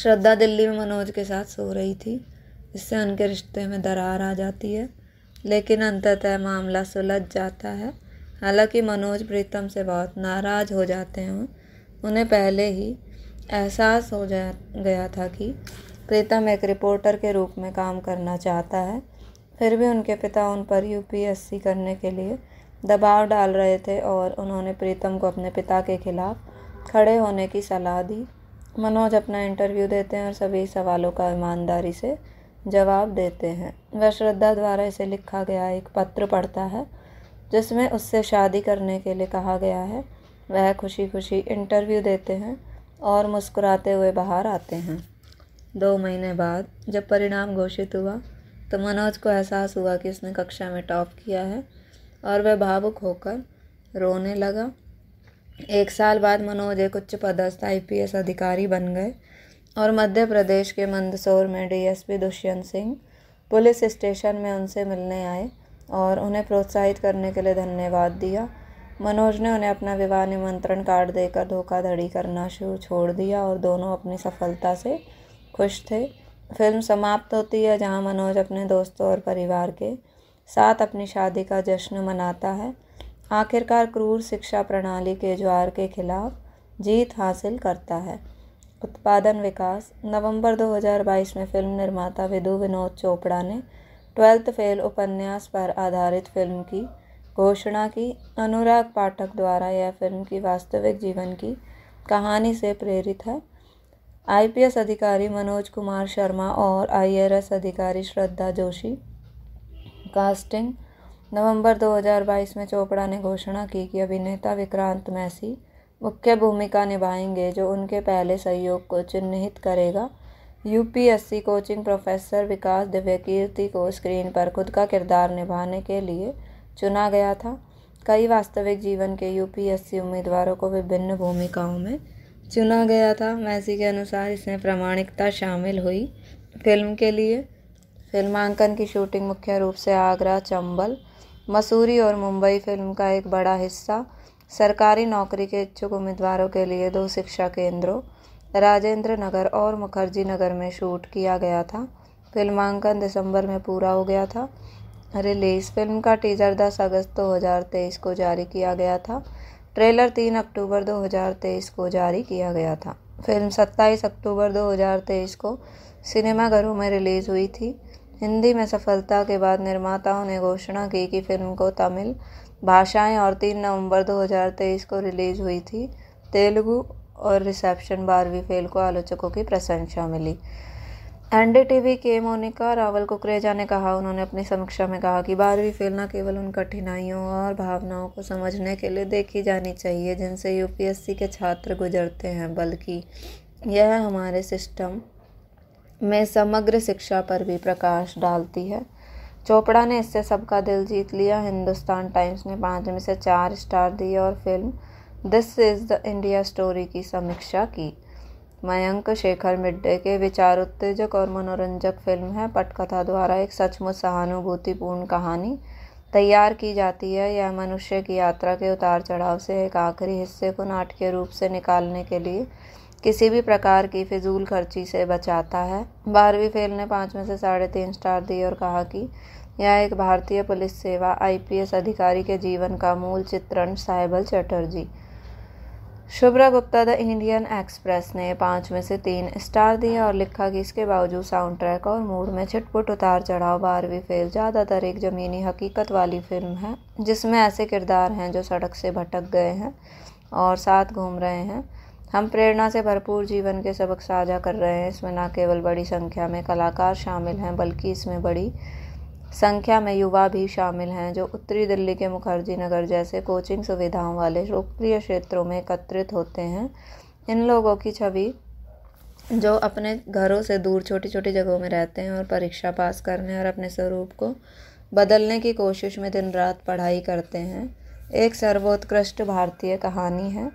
श्रद्धा दिल्ली में मनोज के साथ सो रही थी इससे उनके रिश्ते में दरार आ जाती है लेकिन अंततः मामला सुलझ जाता है हालांकि मनोज प्रीतम से बहुत नाराज़ हो जाते हैं उन्हें पहले ही एहसास हो जा गया था कि प्रीतम एक रिपोर्टर के रूप में काम करना चाहता है फिर भी उनके पिता उन पर यूपीएससी करने के लिए दबाव डाल रहे थे और उन्होंने प्रीतम को अपने पिता के खिलाफ खड़े होने की सलाह दी मनोज अपना इंटरव्यू देते हैं और सभी सवालों का ईमानदारी से जवाब देते हैं वह श्रद्धा द्वारा इसे लिखा गया एक पत्र पढ़ता है जिसमें उससे शादी करने के लिए कहा गया है वह खुशी खुशी इंटरव्यू देते हैं और मुस्कुराते हुए बाहर आते हैं दो महीने बाद जब परिणाम घोषित हुआ तो मनोज को एहसास हुआ कि उसने कक्षा में टॉप किया है और वह भावुक होकर रोने लगा एक साल बाद मनोज एक उच्च पदस्थ आई अधिकारी बन गए और मध्य प्रदेश के मंदसौर में DSP Dushyant Singh police station में उनसे मिलने आए और उन्हें प्रोत्साहित करने के लिए धन्यवाद दिया मनोज ने उन्हें अपना विवाह निमंत्रण कार्ड देकर धोखाधड़ी करना शुरू छोड़ दिया और दोनों अपनी सफलता से खुश थे फिल्म समाप्त होती है जहां मनोज अपने दोस्तों और परिवार के साथ अपनी शादी का जश्न मनाता है आखिरकार क्रूर शिक्षा प्रणाली के ज्वार के खिलाफ जीत हासिल करता है उत्पादन विकास नवंबर 2022 में फिल्म निर्माता विदु विनोद चोपड़ा ने ट्वेल्थ फेल उपन्यास पर आधारित फिल्म की घोषणा की अनुराग पाठक द्वारा यह फिल्म की वास्तविक जीवन की कहानी से प्रेरित है आईपीएस अधिकारी मनोज कुमार शर्मा और आईआरएस अधिकारी श्रद्धा जोशी कास्टिंग नवंबर 2022 में चोपड़ा ने घोषणा की कि अभिनेता विक्रांत मैसी मुख्य भूमिका निभाएंगे जो उनके पहले सहयोग को चिन्हित करेगा UPSC coaching professor Vikas Divyakirti को स्क्रीन पर खुद का किरदार निभाने के लिए चुना गया था कई वास्तविक जीवन के यूपीएससी उम्मीदवारों को विभिन्न भूमिकाओं में चुना गया था मैसी के अनुसार इसमें प्रामाणिकता शामिल हुई फिल्म के लिए फिल्मांकन की शूटिंग मुख्य रूप से आगरा चंबल मसूरी और मुंबई फिल्म का एक बड़ा हिस्सा सरकारी नौकरी के इच्छुक उम्मीदवारों के लिए दो शिक्षा केंद्रों राजेंद्र नगर और मुखर्जी नगर में शूट किया गया था फिल्मांकन दिसंबर में पूरा हो गया था रिलीज़ फिल्म का टीजर 10 अगस्त 2023 को जारी किया गया था ट्रेलर 3 अक्टूबर 2023 को जारी किया गया था फिल्म 27 अक्टूबर 2023 को सिनेमाघरों में रिलीज़ हुई थी हिंदी में सफलता के बाद निर्माताओं ने घोषणा की कि फिल्म को तमिल भाषाएँ और तीन नवंबर दो हज़ार तेईस को रिलीज़ हुई थी तेलुगु और रिसेप्शन बारहवीं फेल को आलोचकों की प्रशंसा मिली एन डी टी वी के मोनिका रावल कुकरेजा ने कहा उन्होंने अपनी समीक्षा में कहा कि बारहवीं फेल न केवल उन कठिनाइयों और भावनाओं को समझने के लिए देखी जानी चाहिए जिनसे यूपीएससी के छात्र गुजरते हैं बल्कि यह हमारे सिस्टम में समग्र शिक्षा पर भी प्रकाश डालती है चोपड़ा ने इससे सबका दिल जीत लिया हिंदुस्तान टाइम्स ने पाँच में से चार स्टार दिए और film this is the India story की समीक्षा की मयंक शेखर मिड्डे के विचार उत्तेजक और मनोरंजक फिल्म है पटकथा द्वारा एक सचमुच सहानुभूतिपूर्ण कहानी तैयार की जाती है यह मनुष्य की यात्रा के उतार चढ़ाव से एक आखिरी हिस्से को नाटकीय रूप से निकालने के लिए किसी भी प्रकार की फिजूल खर्ची से बचाता है बारहवीं फेल ने पाँच में से साढ़े तीन स्टार दिए और कहा कि यह एक भारतीय पुलिस सेवा आईपीएस अधिकारी के जीवन का मूल चित्रण Saibal Chatterjee Shubhra Gupta the Indian Express ने पाँच में से तीन स्टार दिए और लिखा कि इसके बावजूद साउंड ट्रैक और मूड में छिटपुट उतार चढ़ाव बारहवीं फेल ज़्यादातर एक ज़मीनी हकीकत वाली फिल्म है जिसमें ऐसे किरदार हैं जो सड़क से भटक गए हैं और साथ घूम रहे हैं हम प्रेरणा से भरपूर जीवन के सबक साझा कर रहे हैं इसमें न केवल बड़ी संख्या में कलाकार शामिल हैं बल्कि इसमें बड़ी संख्या में युवा भी शामिल हैं जो उत्तरी दिल्ली के मुखर्जी नगर जैसे कोचिंग सुविधाओं वाले लोकप्रिय क्षेत्रों में एकत्रित होते हैं इन लोगों की छवि जो अपने घरों से दूर छोटी छोटी जगहों में रहते हैं और परीक्षा पास करने और अपने स्वरूप को बदलने की कोशिश में दिन रात पढ़ाई करते हैं एक सर्वोत्कृष्ट भारतीय कहानी है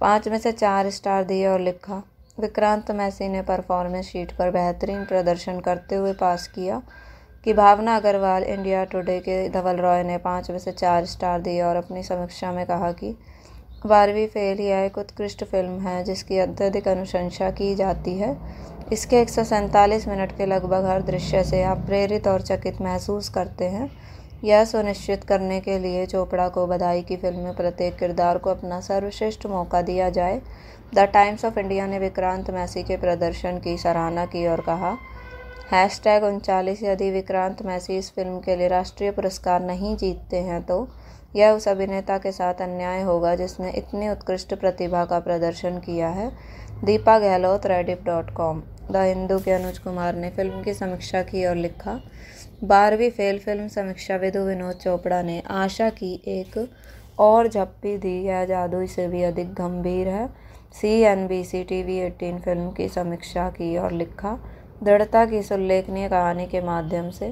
पाँच में से चार स्टार दिए और लिखा विक्रांत मैसी ने परफॉर्मेंस शीट पर बेहतरीन प्रदर्शन करते हुए पास किया कि भावना अग्रवाल इंडिया टुडे के धवल रॉय ने पाँच में से चार स्टार दिए और अपनी समीक्षा में कहा कि बारहवीं फेल यह एक उत्कृष्ट फिल्म है जिसकी अत्यधिक अनुशंसा की जाती है इसके एक मिनट के लगभग हर दृश्य से आप प्रेरित और चकित महसूस करते हैं यह सुनिश्चित करने के लिए चोपड़ा को बधाई की फिल्म में प्रत्येक किरदार को अपना सर्वश्रेष्ठ मौका दिया जाए द टाइम्स ऑफ इंडिया ने विक्रांत मैसी के प्रदर्शन की सराहना की और कहा हैश टैग उनचालीस यदि विक्रांत मैसी इस फिल्म के लिए राष्ट्रीय पुरस्कार नहीं जीतते हैं तो यह उस अभिनेता के साथ अन्याय होगा जिसने इतनी उत्कृष्ट प्रतिभा का प्रदर्शन किया है Deepa Gehlot Rediff dot com the Hindu के अनुज कुमार ने फिल्म की समीक्षा की और लिखा बारहवीं फेल फिल्म समीक्षाविद विनोद चोपड़ा ने आशा की एक और झप्पी दी है जादू इसे भी अधिक गंभीर है C N B C T V eighteen film की समीक्षा की और लिखा दृढ़ता की इस उल्लेखनीय कहानी के माध्यम से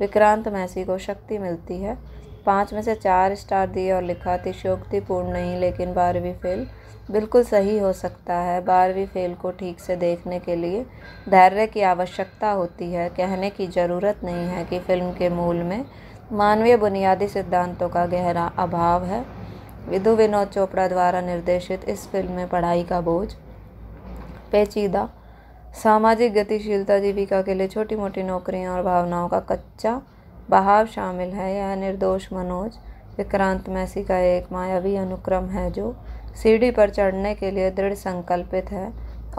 विक्रांत मैसी को शक्ति मिलती है पाँच में से चार स्टार दिए और लिखा अतिशोक्तिपूर्ण नहीं लेकिन बारहवीं फिल्म बिल्कुल सही हो सकता है बारहवीं फेल को ठीक से देखने के लिए धैर्य की आवश्यकता होती है कहने की ज़रूरत नहीं है कि फिल्म के मूल में मानवीय बुनियादी सिद्धांतों का गहरा अभाव है विधु विनोद चोपड़ा द्वारा निर्देशित इस फिल्म में पढ़ाई का बोझ पेचीदा सामाजिक गतिशीलता जीविका के लिए छोटी मोटी नौकरियां और भावनाओं का कच्चा बहाव शामिल है यह निर्दोष मनोज विक्रांत मैसी का एक मायावी अनुक्रम है जो सीढ़ी पर चढ़ने के लिए दृढ़ संकल्पित है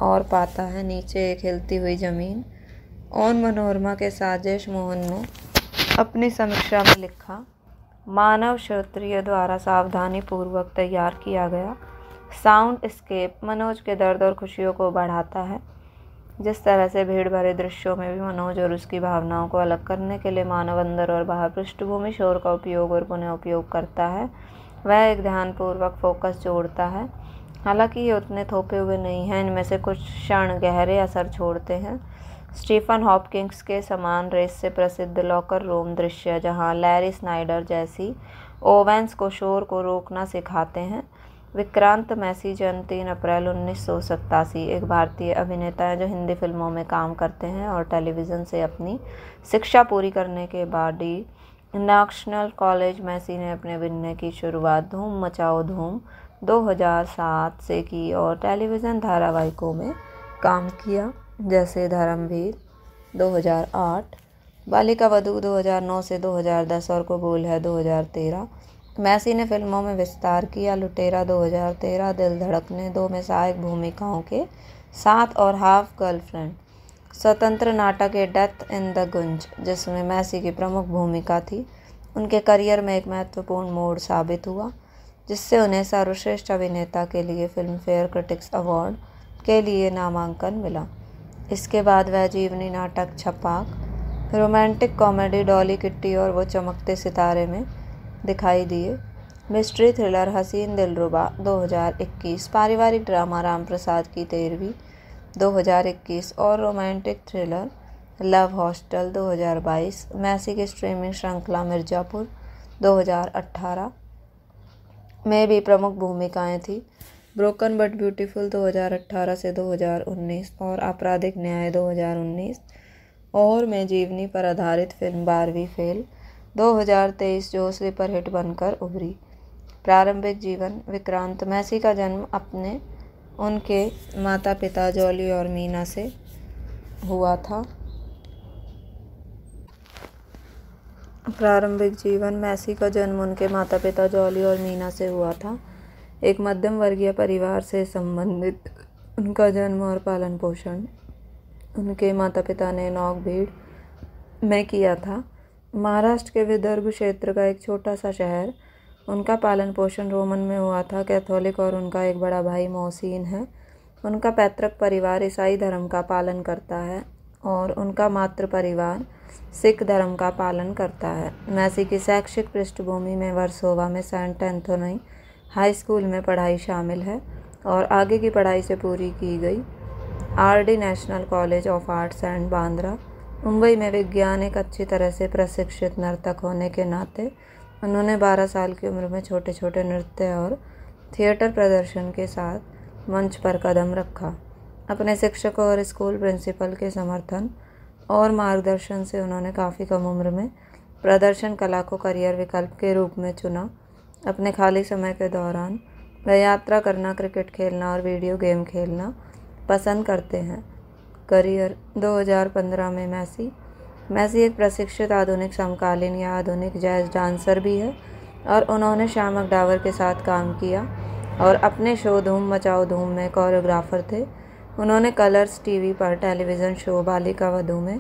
और पाता है नीचे एक हिलती हुई जमीन ओन मनोरमा के साजिश मोहन ने अपनी समीक्षा में लिखा मानव क्षेत्रीय द्वारा सावधानी पूर्वक तैयार किया गया साउंड स्केप मनोज के दर्द और खुशियों को बढ़ाता है जिस तरह से भीड़ भरे दृश्यों में भी मनोज और उसकी भावनाओं को अलग करने के लिए मानव अंदर और बाहर पृष्ठभूमि शोर का उपयोग और पुनः उपयोग करता है वह एक ध्यानपूर्वक फोकस जोड़ता है हालांकि ये उतने थोपे हुए नहीं हैं इनमें से कुछ क्षण गहरे असर छोड़ते हैं स्टीफन हॉपकिंग्स के समान रेस से प्रसिद्ध लॉकर रूम दृश्य जहां लैरी स्नाइडर जैसी ओवेंस को शोर को रोकना सिखाते हैं विक्रांत मैसी जन्म तीन अप्रैल उन्नीस एक भारतीय अभिनेता है जो हिंदी फिल्मों में काम करते हैं और टेलीविज़न से अपनी शिक्षा पूरी करने के बाद ही नेशनल कॉलेज मैसी ने अपने अभिनय की शुरुआत धूम मचाओ धूम 2007 से की और टेलीविज़न धारावाहिकों में काम किया जैसे धर्मवीर 2008 बालिका वधु 2009 से 2010 और कबूल है 2013 मैसी ने फिल्मों में विस्तार किया लुटेरा 2013 दिल धड़कने दो में सहायक भूमिकाओं के साथ और हाफ गर्लफ्रेंड स्वतंत्र नाटक ए डेथ इन द गुंज जिसमें मैसी की प्रमुख भूमिका थी उनके करियर में एक महत्वपूर्ण मोड़ साबित हुआ जिससे उन्हें सर्वश्रेष्ठ अभिनेता के लिए फिल्म फेयर क्रिटिक्स अवार्ड के लिए नामांकन मिला इसके बाद वह जीवनी नाटक Chhapaak romantic comedy Dolly kitty और वो चमकते सितारे में दिखाई दिए मिस्ट्री थ्रिलर हसीन दिलरुबा 2021 पारिवारिक ड्रामा राम प्रसाद की तेरहवीं 2021 और romantic thriller love hostel 2022 Massey की स्ट्रीमिंग श्रृंखला मिर्ज़ापुर 2018 में भी प्रमुख भूमिकाएं थी ब्रोकन बट ब्यूटीफुल 2018 से 2019 और आपराधिक न्याय 2019 और मैं जीवनी पर आधारित फिल्म बारहवीं फेल 2023 जो स्लीपर हिट बनकर उभरी प्रारंभिक जीवन विक्रांत मैसी का जन्म अपने उनके माता पिता जॉली और मीना से हुआ था प्रारंभिक जीवन मैसी का जन्म उनके माता पिता जॉली और मीना से हुआ था एक मध्यम वर्गीय परिवार से संबंधित उनका जन्म और पालन पोषण उनके माता पिता ने नौक भीड़ में किया था महाराष्ट्र के विदर्भ क्षेत्र का एक छोटा सा शहर उनका पालन पोषण रोमन में हुआ था कैथोलिक और उनका एक बड़ा भाई मोहसिन है उनका पैतृक परिवार ईसाई धर्म का पालन करता है और उनका मातृ परिवार सिख धर्म का पालन करता है मैसी की शैक्षिक पृष्ठभूमि में वर्सोवा में सेंट एंथोनी हाई स्कूल में पढ़ाई शामिल है और आगे की पढ़ाई से पूरी की गई R D national college of arts and Bandra Mumbai में विज्ञान एक अच्छी तरह से प्रशिक्षित नर्तक होने के नाते उन्होंने 12 साल की उम्र में छोटे छोटे नृत्य और थिएटर प्रदर्शन के साथ मंच पर कदम रखा अपने शिक्षकों और स्कूल प्रिंसिपल के समर्थन और मार्गदर्शन से उन्होंने काफ़ी कम उम्र में प्रदर्शन कला को करियर विकल्प के रूप में चुना अपने खाली समय के दौरान वह यात्रा करना क्रिकेट खेलना और वीडियो गेम खेलना पसंद करते हैं करियर 2015 में मैसी मैसी एक प्रशिक्षित आधुनिक समकालीन या आधुनिक जैज़ डांसर भी है और उन्होंने श्यामक डावर के साथ काम किया और अपने शो धूम मचाओ धूम में कोरियोग्राफर थे उन्होंने कलर्स टीवी पर टेलीविज़न शो बालिका वधू में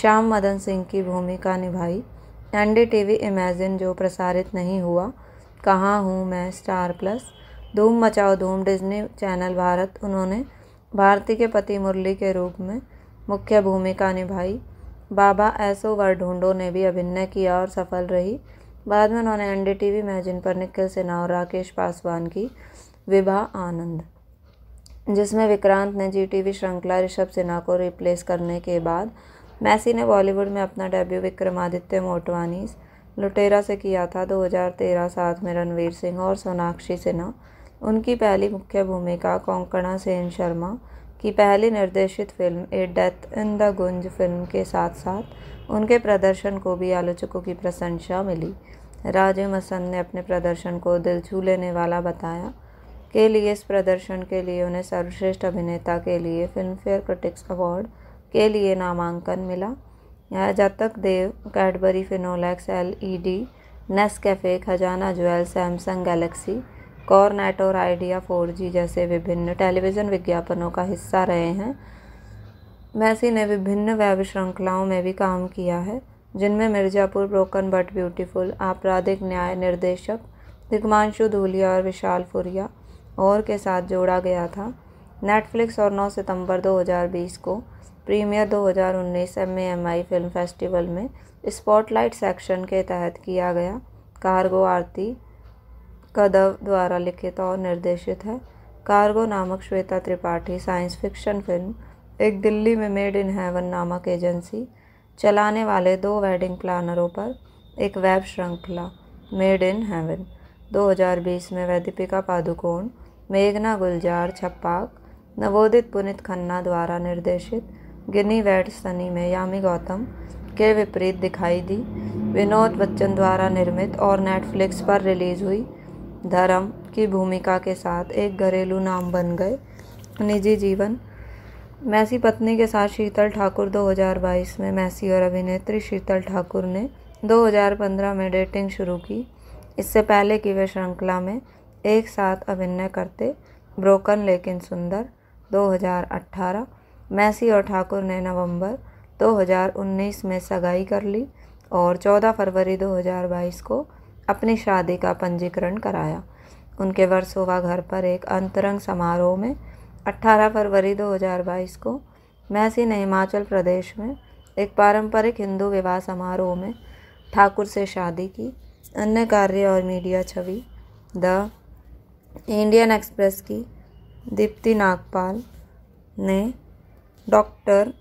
श्याम मदन सिंह की भूमिका निभाई N D T V imagine जो प्रसारित नहीं हुआ कहाँ हूँ मैं स्टार प्लस धूम मचाओ धूम डिज्नी चैनल भारत उन्होंने भारती के पति मुरली के रूप में मुख्य भूमिका निभाई बाबा एसओ वरढूंढो ने भी अभिनय किया और सफल रही बाद में उन्होंने एन टी वी में जिनपर निखिल सिन्हा और राकेश पासवान की विभा आनंद जिसमें विक्रांत ने जी टी वी श्रृंखला ऋषभ सिन्हा को रिप्लेस करने के बाद मैसी ने बॉलीवुड में अपना डेब्यू विक्रमादित्य मोटवानी लुटेरा से किया था 2013 साथ में रणवीर सिंह और सोनाक्षी सिन्हा उनकी पहली मुख्य भूमिका कोंकणा सेन शर्मा की पहली निर्देशित film a death in the Gunj film के साथ साथ उनके प्रदर्शन को भी आलोचकों की प्रशंसा मिली राजे मसंद ने अपने प्रदर्शन को दिल छू लेने वाला बताया के लिए इस प्रदर्शन के लिए उन्हें सर्वश्रेष्ठ अभिनेता के लिए फिल्मफेयर क्रिटिक्स अवार्ड के लिए नामांकन मिला तक देव Cadbury फिनोलैक्स L E D Nescafe Khazana jewel Samsung Galaxy कॉरनेट और आइडिया जी जैसे विभिन्न टेलीविज़न विज्ञापनों का हिस्सा रहे हैं मैसी ने विभिन्न वेब श्रृंखलाओं में भी काम किया है जिनमें मिर्ज़ापुर ब्रोकन बट ब्यूटीफुल आपराधिक न्याय निर्देशक दिग्मांशु धूलिया और विशाल फुरिया और के साथ जोड़ा गया था नेटफ्लिक्स और 9 सितंबर 2020 को प्रीमियर 2019 एमएएमआई फिल्म फेस्टिवल में स्पॉटलाइट सेक्शन के तहत किया गया कार्गो आरती कदव द्वारा लिखित और निर्देशित है कार्गो नामक Shweta Tripathi science fiction film एक दिल्ली में मेड इन हेवन नामक एजेंसी चलाने वाले दो वेडिंग प्लानरों पर एक वेब श्रृंखला मेड इन हेवन 2020 में वैदिपिका पादुकोण मेघना गुलजार छप्पाक नवोदित पुनित खन्ना द्वारा निर्देशित गिनी वेड सनी में यामी गौतम के विपरीत दिखाई दी विनोद बच्चन द्वारा निर्मित और नेटफ्लिक्स पर रिलीज़ हुई धर्म की भूमिका के साथ एक घरेलू नाम बन गए निजी जीवन मैसी पत्नी के साथ शीतल ठाकुर 2022 में मैसी और अभिनेत्री शीतल ठाकुर ने 2015 में डेटिंग शुरू की इससे पहले कि वे श्रृंखला में एक साथ अभिनय करते ब्रोकन लेकिन सुंदर 2018 मैसी और ठाकुर ने नवंबर 2019 में सगाई कर ली और 14 फरवरी 2022 को अपनी शादी का पंजीकरण कराया उनके वर्सोवा घर पर एक अंतरंग समारोह में 18 फरवरी 2022 को मैसी ने हिमाचल प्रदेश में एक पारंपरिक हिंदू विवाह समारोह में ठाकुर से शादी की अन्य कार्य और मीडिया छवि द इंडियन एक्सप्रेस की दीप्ति नागपाल ने डॉक्टर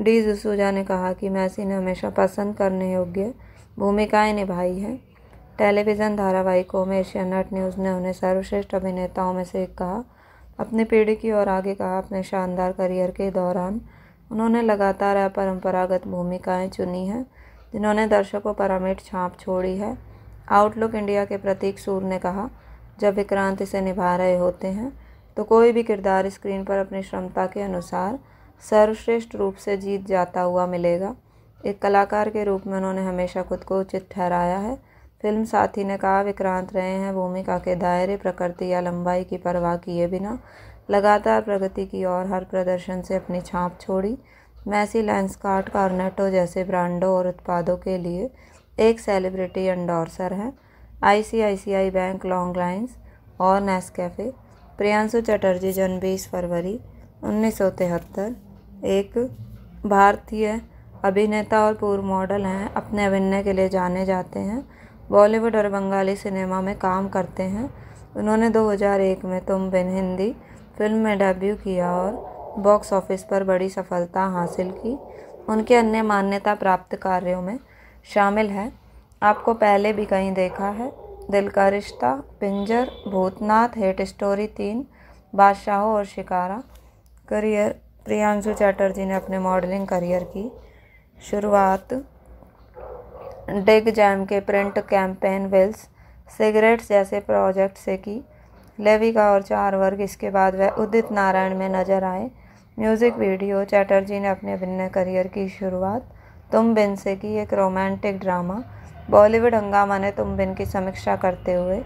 डी जसूजा ने कहा कि मैसी ने हमेशा पसंद करने योग्य भूमिकाएं निभाई हैं टेलीविज़न धारावाहिकों में नेट न्यूज़ ने उन्हें सर्वश्रेष्ठ अभिनेताओं में से एक कहा अपनी पीढ़ी की ओर आगे कहा अपने शानदार करियर के दौरान उन्होंने लगातार अपरंपरागत भूमिकाएँ चुनी हैं जिन्होंने दर्शकों पर अमिट छाप छोड़ी है आउटलुक इंडिया के प्रतीक सूर ने कहा जब विक्रांत इसे निभा रहे होते हैं तो कोई भी किरदार स्क्रीन पर अपनी क्षमता के अनुसार सर्वश्रेष्ठ रूप से जीत जाता हुआ मिलेगा एक कलाकार के रूप में उन्होंने हमेशा खुद को उचित ठहराया है फिल्म साथी ने कहा विक्रांत रहे हैं भूमिका के दायरे प्रकृति या लंबाई की परवाह किए बिना लगातार प्रगति की ओर हर प्रदर्शन से अपनी छाप छोड़ी मैसी लेंसकार्ट कार्नेटो जैसे ब्रांडों और उत्पादों के लिए एक सेलिब्रिटी एंडोर्सर हैं आईसीआईसीआई बैंक लॉन्ग लाइन्स और नेस्कैफ़े प्रियांशु चटर्जी जन्म बीस फरवरी उन्नीस सौ तिहत्तर एक भारतीय अभिनेता और पूर्व मॉडल हैं अपने अभिनय के लिए जाने जाते हैं बॉलीवुड और बंगाली सिनेमा में काम करते हैं उन्होंने 2001 में तुम बिन हिंदी फिल्म में डेब्यू किया और बॉक्स ऑफिस पर बड़ी सफलता हासिल की उनके अन्य मान्यता प्राप्त कार्यों में शामिल है आपको पहले भी कहीं देखा है दिल का रिश्ता पिंजर भूतनाथ हेट स्टोरी तीन बादशाहों और शिकारा करियर प्रियांशु चैटर्जी ने अपने मॉडलिंग करियर की शुरुआत डेग जैम के प्रिंट कैंपेन वेल्स सिगरेट्स जैसे प्रोजेक्ट से की लेवी का और चार वर्ग इसके बाद वह उदित नारायण में नजर आए म्यूज़िक वीडियो चैटर्जी ने अपने अभिनय करियर की शुरुआत तुम बिन से की एक रोमांटिक ड्रामा बॉलीवुड हंगामा ने तुम बिन की समीक्षा करते हुए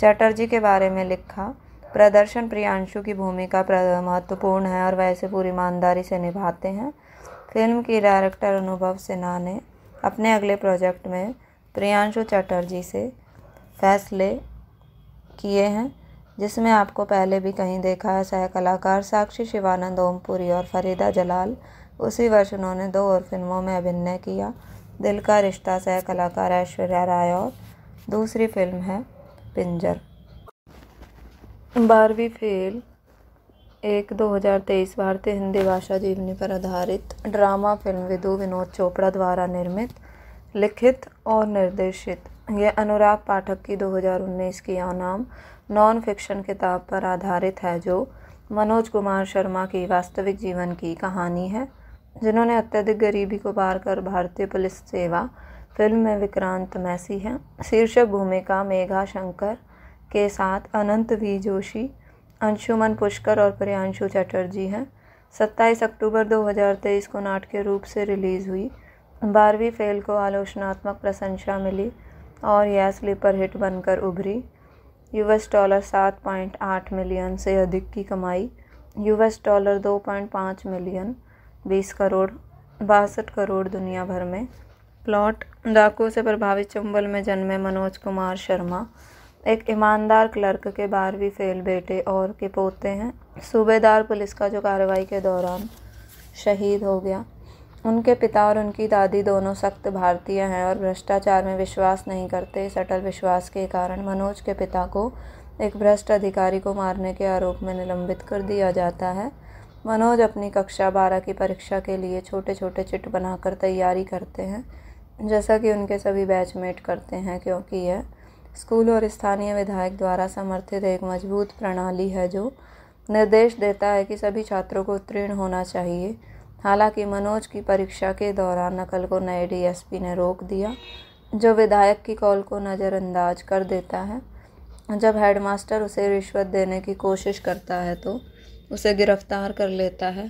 चैटर्जी के बारे में लिखा प्रदर्शन प्रियांशु की भूमिका महत्वपूर्ण है और वह इसे पूरी ईमानदारी से निभाते हैं फिल्म की डायरेक्टर अनुभव सिन्हा ने अपने अगले प्रोजेक्ट में प्रियांशु चटर्जी से फैसले किए हैं जिसमें आपको पहले भी कहीं देखा है सह कलाकार साक्षी शिवानंद ओमपुरी और फरीदा जलाल उसी वर्ष उन्होंने दो और फिल्मों में अभिनय किया दिल का रिश्ता सह कलाकार ऐश्वर्या राय और दूसरी फिल्म है पिंजर बारहवीं फेल एक 2023 भारतीय हिंदी भाषा जीवनी पर आधारित ड्रामा फिल्म विदु विनोद चोपड़ा द्वारा निर्मित लिखित और निर्देशित यह अनुराग पाठक की 2019 की अनाम नॉन फिक्शन किताब पर आधारित है जो मनोज कुमार शर्मा की वास्तविक जीवन की कहानी है जिन्होंने अत्यधिक गरीबी को पार कर भारतीय पुलिस सेवा फिल्म में विक्रांत मैसी हैं शीर्षक भूमिका मेघा शंकर के साथ अनंत वी जोशी अंशुमन पुष्कर और प्रियांशु चटर्जी हैं 27 अक्टूबर 2023 को नाटकीय रूप से रिलीज़ हुई बारहवीं फेल को आलोचनात्मक प्रशंसा मिली और यह स्लीपर हिट बनकर उभरी यूएस डॉलर 7.8 मिलियन से अधिक की कमाई यूएस डॉलर 2.5 मिलियन 20 करोड़ बासठ करोड़ दुनिया भर में प्लॉट डाकू से प्रभावित चंबल में जन्मे मनोज कुमार शर्मा एक ईमानदार क्लर्क के बारहवीं फेल बेटे और के पोते हैं सूबेदार पुलिस का जो कार्रवाई के दौरान शहीद हो गया उनके पिता और उनकी दादी दोनों सख्त भारतीय हैं और भ्रष्टाचार में विश्वास नहीं करते इस अटल विश्वास के कारण मनोज के पिता को एक भ्रष्ट अधिकारी को मारने के आरोप में निलंबित कर दिया जाता है मनोज अपनी कक्षा बारह की परीक्षा के लिए छोटे छोटे चिट बनाकर तैयारी करते हैं जैसा कि उनके सभी बैचमेट करते हैं क्योंकि यह स्कूल और स्थानीय विधायक द्वारा समर्थित एक मजबूत प्रणाली है जो निर्देश देता है कि सभी छात्रों को उत्तीर्ण होना चाहिए हालांकि मनोज की परीक्षा के दौरान नकल को नए डीएसपी ने रोक दिया जो विधायक की कॉल को नज़रअंदाज कर देता है जब हेडमास्टर उसे रिश्वत देने की कोशिश करता है तो उसे गिरफ्तार कर लेता है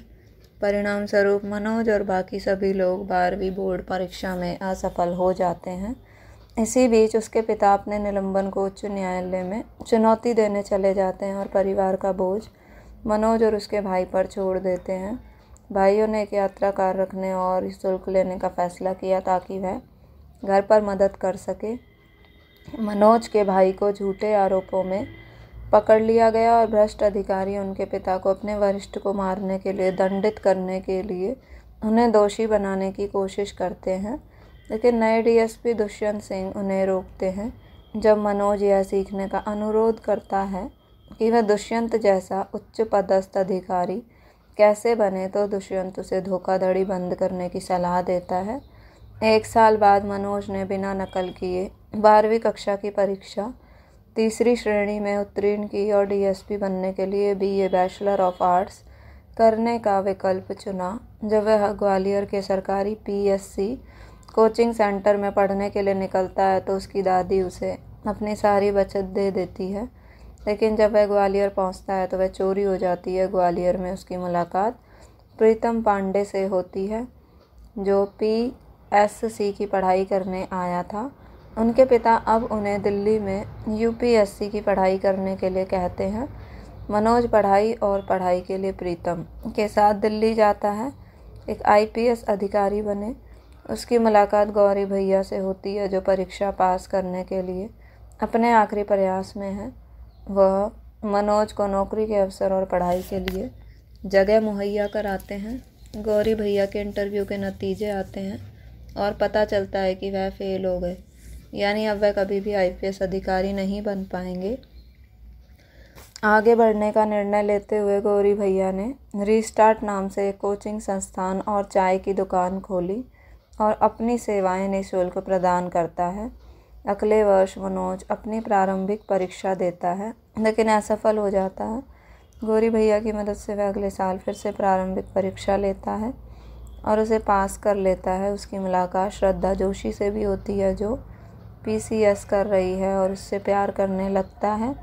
परिणाम स्वरूप मनोज और बाकी सभी लोग बारहवीं बोर्ड परीक्षा में असफल हो जाते हैं इसी बीच उसके पिता अपने निलंबन को उच्च न्यायालय में चुनौती देने चले जाते हैं और परिवार का बोझ मनोज और उसके भाई पर छोड़ देते हैं भाइयों ने एक यात्रा कार रखने और शुल्क लेने का फैसला किया ताकि वह घर पर मदद कर सके मनोज के भाई को झूठे आरोपों में पकड़ लिया गया और भ्रष्ट अधिकारी उनके पिता को अपने वरिष्ठ को मारने के लिए दंडित करने के लिए उन्हें दोषी बनाने की कोशिश करते हैं लेकिन नए डीएसपी दुष्यंत सिंह उन्हें रोकते हैं जब मनोज यह सीखने का अनुरोध करता है कि वह दुष्यंत जैसा उच्च पदस्थ अधिकारी कैसे बने तो दुष्यंत उसे धोखाधड़ी बंद करने की सलाह देता है एक साल बाद मनोज ने बिना नकल किए बारहवीं कक्षा की परीक्षा तीसरी श्रेणी में उत्तीर्ण की और डीएसपी बनने के लिए B A bachelor of arts करने का विकल्प चुना जब वह ग्वालियर के सरकारी पीएससी कोचिंग सेंटर में पढ़ने के लिए निकलता है तो उसकी दादी उसे अपनी सारी बचत दे देती है लेकिन जब वह ग्वालियर पहुंचता है तो वह चोरी हो जाती है ग्वालियर में उसकी मुलाकात प्रीतम पांडे से होती है जो पी एस सी की पढ़ाई करने आया था उनके पिता अब उन्हें दिल्ली में यू पी एस सी की पढ़ाई करने के लिए कहते हैं मनोज पढ़ाई और पढ़ाई के लिए प्रीतम के साथ दिल्ली जाता है एक आई पी एस अधिकारी बने उसकी मुलाकात गौरी भैया से होती है जो परीक्षा पास करने के लिए अपने आखिरी प्रयास में है वह मनोज को नौकरी के अवसर और पढ़ाई के लिए जगह मुहैया कराते हैं गौरी भैया के इंटरव्यू के नतीजे आते हैं और पता चलता है कि वह फेल हो गए यानी अब वह कभी भी आईपीएस अधिकारी नहीं बन पाएंगे आगे बढ़ने का निर्णय लेते हुए गौरी भैया ने रीस्टार्ट नाम से एक कोचिंग संस्थान और चाय की दुकान खोली और अपनी सेवाएं निःशुल्क प्रदान करता है अगले वर्ष मनोज अपनी प्रारंभिक परीक्षा देता है लेकिन असफल हो जाता है गौरी भैया की मदद से वह अगले साल फिर से प्रारंभिक परीक्षा लेता है और उसे पास कर लेता है उसकी मुलाकात श्रद्धा जोशी से भी होती है जो पीसीएस कर रही है और उससे प्यार करने लगता है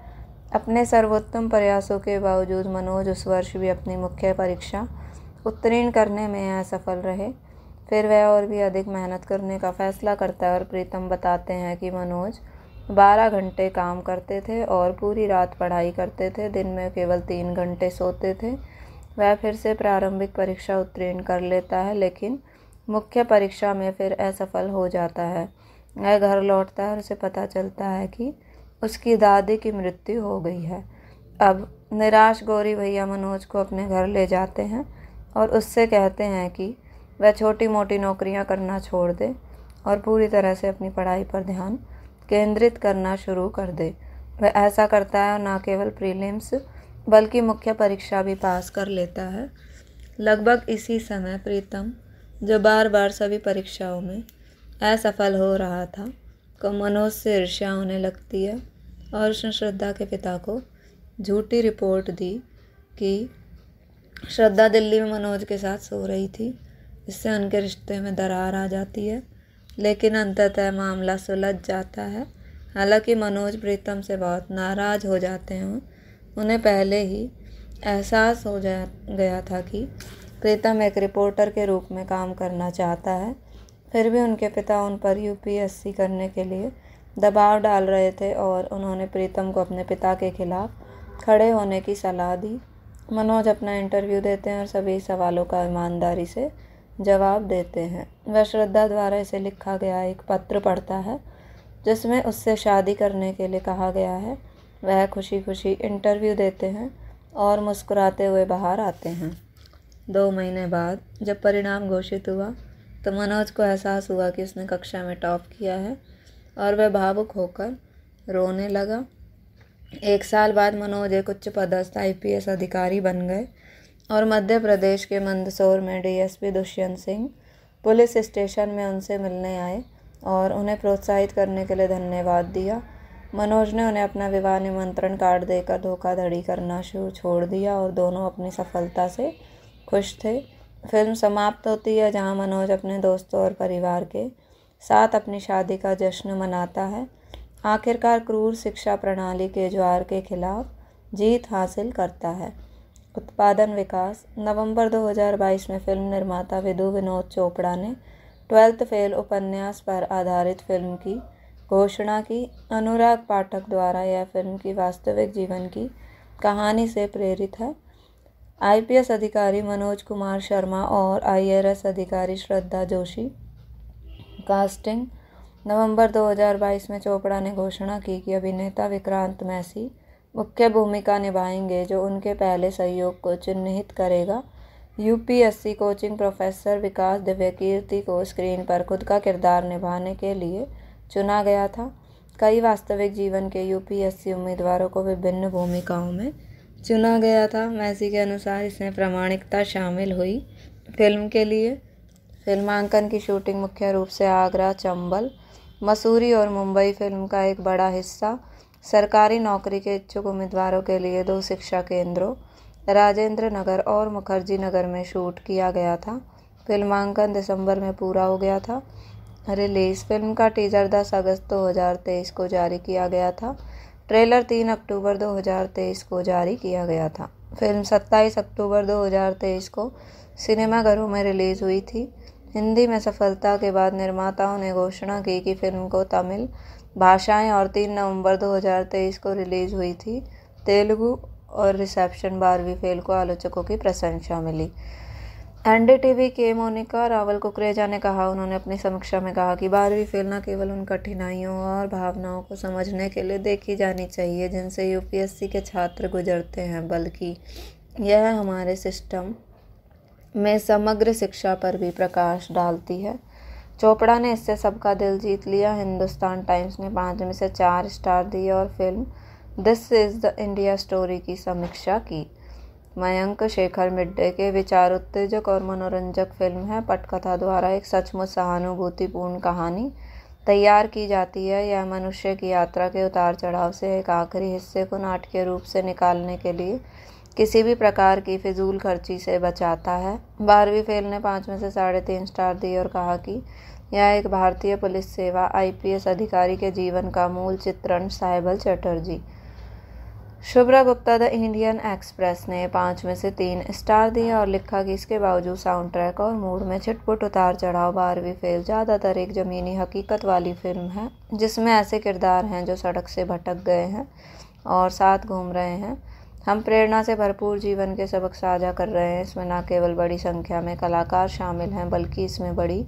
अपने सर्वोत्तम प्रयासों के बावजूद मनोज उस वर्ष भी अपनी मुख्य परीक्षा उत्तीर्ण करने में असफल रहे फिर वह और भी अधिक मेहनत करने का फ़ैसला करता है और प्रीतम बताते हैं कि मनोज बारह घंटे काम करते थे और पूरी रात पढ़ाई करते थे दिन में केवल तीन घंटे सोते थे वह फिर से प्रारंभिक परीक्षा उत्तीर्ण कर लेता है लेकिन मुख्य परीक्षा में फिर असफल हो जाता है वह घर लौटता है और उसे पता चलता है कि उसकी दादी की मृत्यु हो गई है अब निराश गौरी भैया मनोज को अपने घर ले जाते हैं और उससे कहते हैं कि वह छोटी मोटी नौकरियां करना छोड़ दे और पूरी तरह से अपनी पढ़ाई पर ध्यान केंद्रित करना शुरू कर दे वह ऐसा करता है और ना केवल प्रीलिम्स बल्कि मुख्य परीक्षा भी पास कर लेता है लगभग इसी समय प्रीतम जो बार बार सभी परीक्षाओं में असफल हो रहा था को मनोज से ईर्ष्या होने लगती है और उसने श्रद्धा के पिता को झूठी रिपोर्ट दी कि श्रद्धा दिल्ली में मनोज के साथ सो रही थी इससे उनके रिश्ते में दरार आ जाती है लेकिन अंततः मामला सुलझ जाता है हालांकि मनोज प्रीतम से बहुत नाराज़ हो जाते हैं उन्हें पहले ही एहसास हो जा गया था कि प्रीतम एक रिपोर्टर के रूप में काम करना चाहता है फिर भी उनके पिता उन पर यूपीएससी करने के लिए दबाव डाल रहे थे और उन्होंने प्रीतम को अपने पिता के खिलाफ खड़े होने की सलाह दी मनोज अपना इंटरव्यू देते हैं और सभी सवालों का ईमानदारी से जवाब देते हैं वह श्रद्धा द्वारा इसे लिखा गया एक पत्र पढ़ता है जिसमें उससे शादी करने के लिए कहा गया है वह खुशी खुशी इंटरव्यू देते हैं और मुस्कुराते हुए बाहर आते हैं दो महीने बाद जब परिणाम घोषित हुआ तो मनोज को एहसास हुआ कि उसने कक्षा में टॉप किया है और वह भावुक होकर रोने लगा एक साल बाद मनोज एक उच्च पदस्थ आई अधिकारी बन गए और मध्य प्रदेश के मंदसौर में DSP Dushyant Singh police station में उनसे मिलने आए और उन्हें प्रोत्साहित करने के लिए धन्यवाद दिया मनोज ने उन्हें अपना विवाह निमंत्रण कार्ड देकर धोखाधड़ी करना शुरू छोड़ दिया और दोनों अपनी सफलता से खुश थे फिल्म समाप्त होती है जहां मनोज अपने दोस्तों और परिवार के साथ अपनी शादी का जश्न मनाता है आखिरकार क्रूर शिक्षा प्रणाली के ज्वार के खिलाफ जीत हासिल करता है उत्पादन विकास नवंबर 2022 में फिल्म निर्माता विधु विनोद चोपड़ा ने ट्वेल्थ फेल उपन्यास पर आधारित फिल्म की घोषणा की अनुराग पाठक द्वारा यह फिल्म की वास्तविक जीवन की कहानी से प्रेरित है आईपीएस अधिकारी मनोज कुमार शर्मा और आईआरएस अधिकारी श्रद्धा जोशी कास्टिंग नवंबर 2022 में चोपड़ा ने घोषणा की कि अभिनेता विक्रांत मैसी मुख्य भूमिका निभाएंगे जो उनके पहले सहयोग को चिन्हित करेगा UPSC coaching professor Vikas Divyakirti को स्क्रीन पर खुद का किरदार निभाने के लिए चुना गया था कई वास्तविक जीवन के यूपीएससी उम्मीदवारों को विभिन्न भूमिकाओं में चुना गया था मैसी के अनुसार इसमें प्रामाणिकता शामिल हुई फिल्म के लिए फिल्मांकन की शूटिंग मुख्य रूप से आगरा चंबल मसूरी और मुंबई फिल्म का एक बड़ा हिस्सा सरकारी नौकरी के इच्छुक उम्मीदवारों के लिए दो शिक्षा केंद्रों राजेंद्र नगर और मुखर्जी नगर में शूट किया गया था फिल्मांकन दिसंबर में पूरा हो गया था रिलीज़ फिल्म का टीजर 10 अगस्त 2023 को जारी किया गया था ट्रेलर 3 अक्टूबर 2023 को जारी किया गया था फिल्म 27 अक्टूबर 2023 को सिनेमाघरों में रिलीज़ हुई थी हिंदी में सफलता के बाद निर्माताओं ने घोषणा की कि फिल्म को तमिल भाषाएँ और तीन नवंबर दो हज़ार तेईस को रिलीज़ हुई थी तेलुगु और रिसेप्शन बारहवीं फेल को आलोचकों की प्रशंसा मिली एन डी टी वी के मोनिका रावल कुकरेजा ने कहा उन्होंने अपनी समीक्षा में कहा कि बारहवीं फेल न केवल उन कठिनाइयों और भावनाओं को समझने के लिए देखी जानी चाहिए जिनसे यू पी एस सी के छात्र गुजरते हैं बल्कि यह हमारे सिस्टम में समग्र शिक्षा पर भी प्रकाश डालती है चोपड़ा ने इससे सबका दिल जीत लिया हिंदुस्तान टाइम्स ने पाँच में से चार स्टार दिए और film this is the India story की समीक्षा की मयंक शेखर मिड्डे के विचार उत्तेजक और मनोरंजक फिल्म है पटकथा द्वारा एक सचमुच सहानुभूतिपूर्ण कहानी तैयार की जाती है यह मनुष्य की यात्रा के उतार चढ़ाव से एक आखिरी हिस्से को नाटकीय रूप से निकालने के लिए किसी भी प्रकार की फिजूल खर्ची से बचाता है बारहवीं फेल ने पाँच में से साढ़े तीन स्टार दिए और कहा कि यह एक भारतीय पुलिस सेवा आईपीएस अधिकारी के जीवन का मूल चित्रण Saibal Chatterjee Shubhra Gupta the Indian Express ने पाँच में से तीन स्टार दिए और लिखा कि इसके बावजूद साउंड ट्रैक और मूड में छिटपुट उतार चढ़ाव बारहवीं फेल ज़्यादातर एक ज़मीनी हकीकत वाली फिल्म है जिसमें ऐसे किरदार हैं जो सड़क से भटक गए हैं और साथ घूम रहे हैं हम प्रेरणा से भरपूर जीवन के सबक साझा कर रहे हैं इसमें न केवल बड़ी संख्या में कलाकार शामिल हैं बल्कि इसमें बड़ी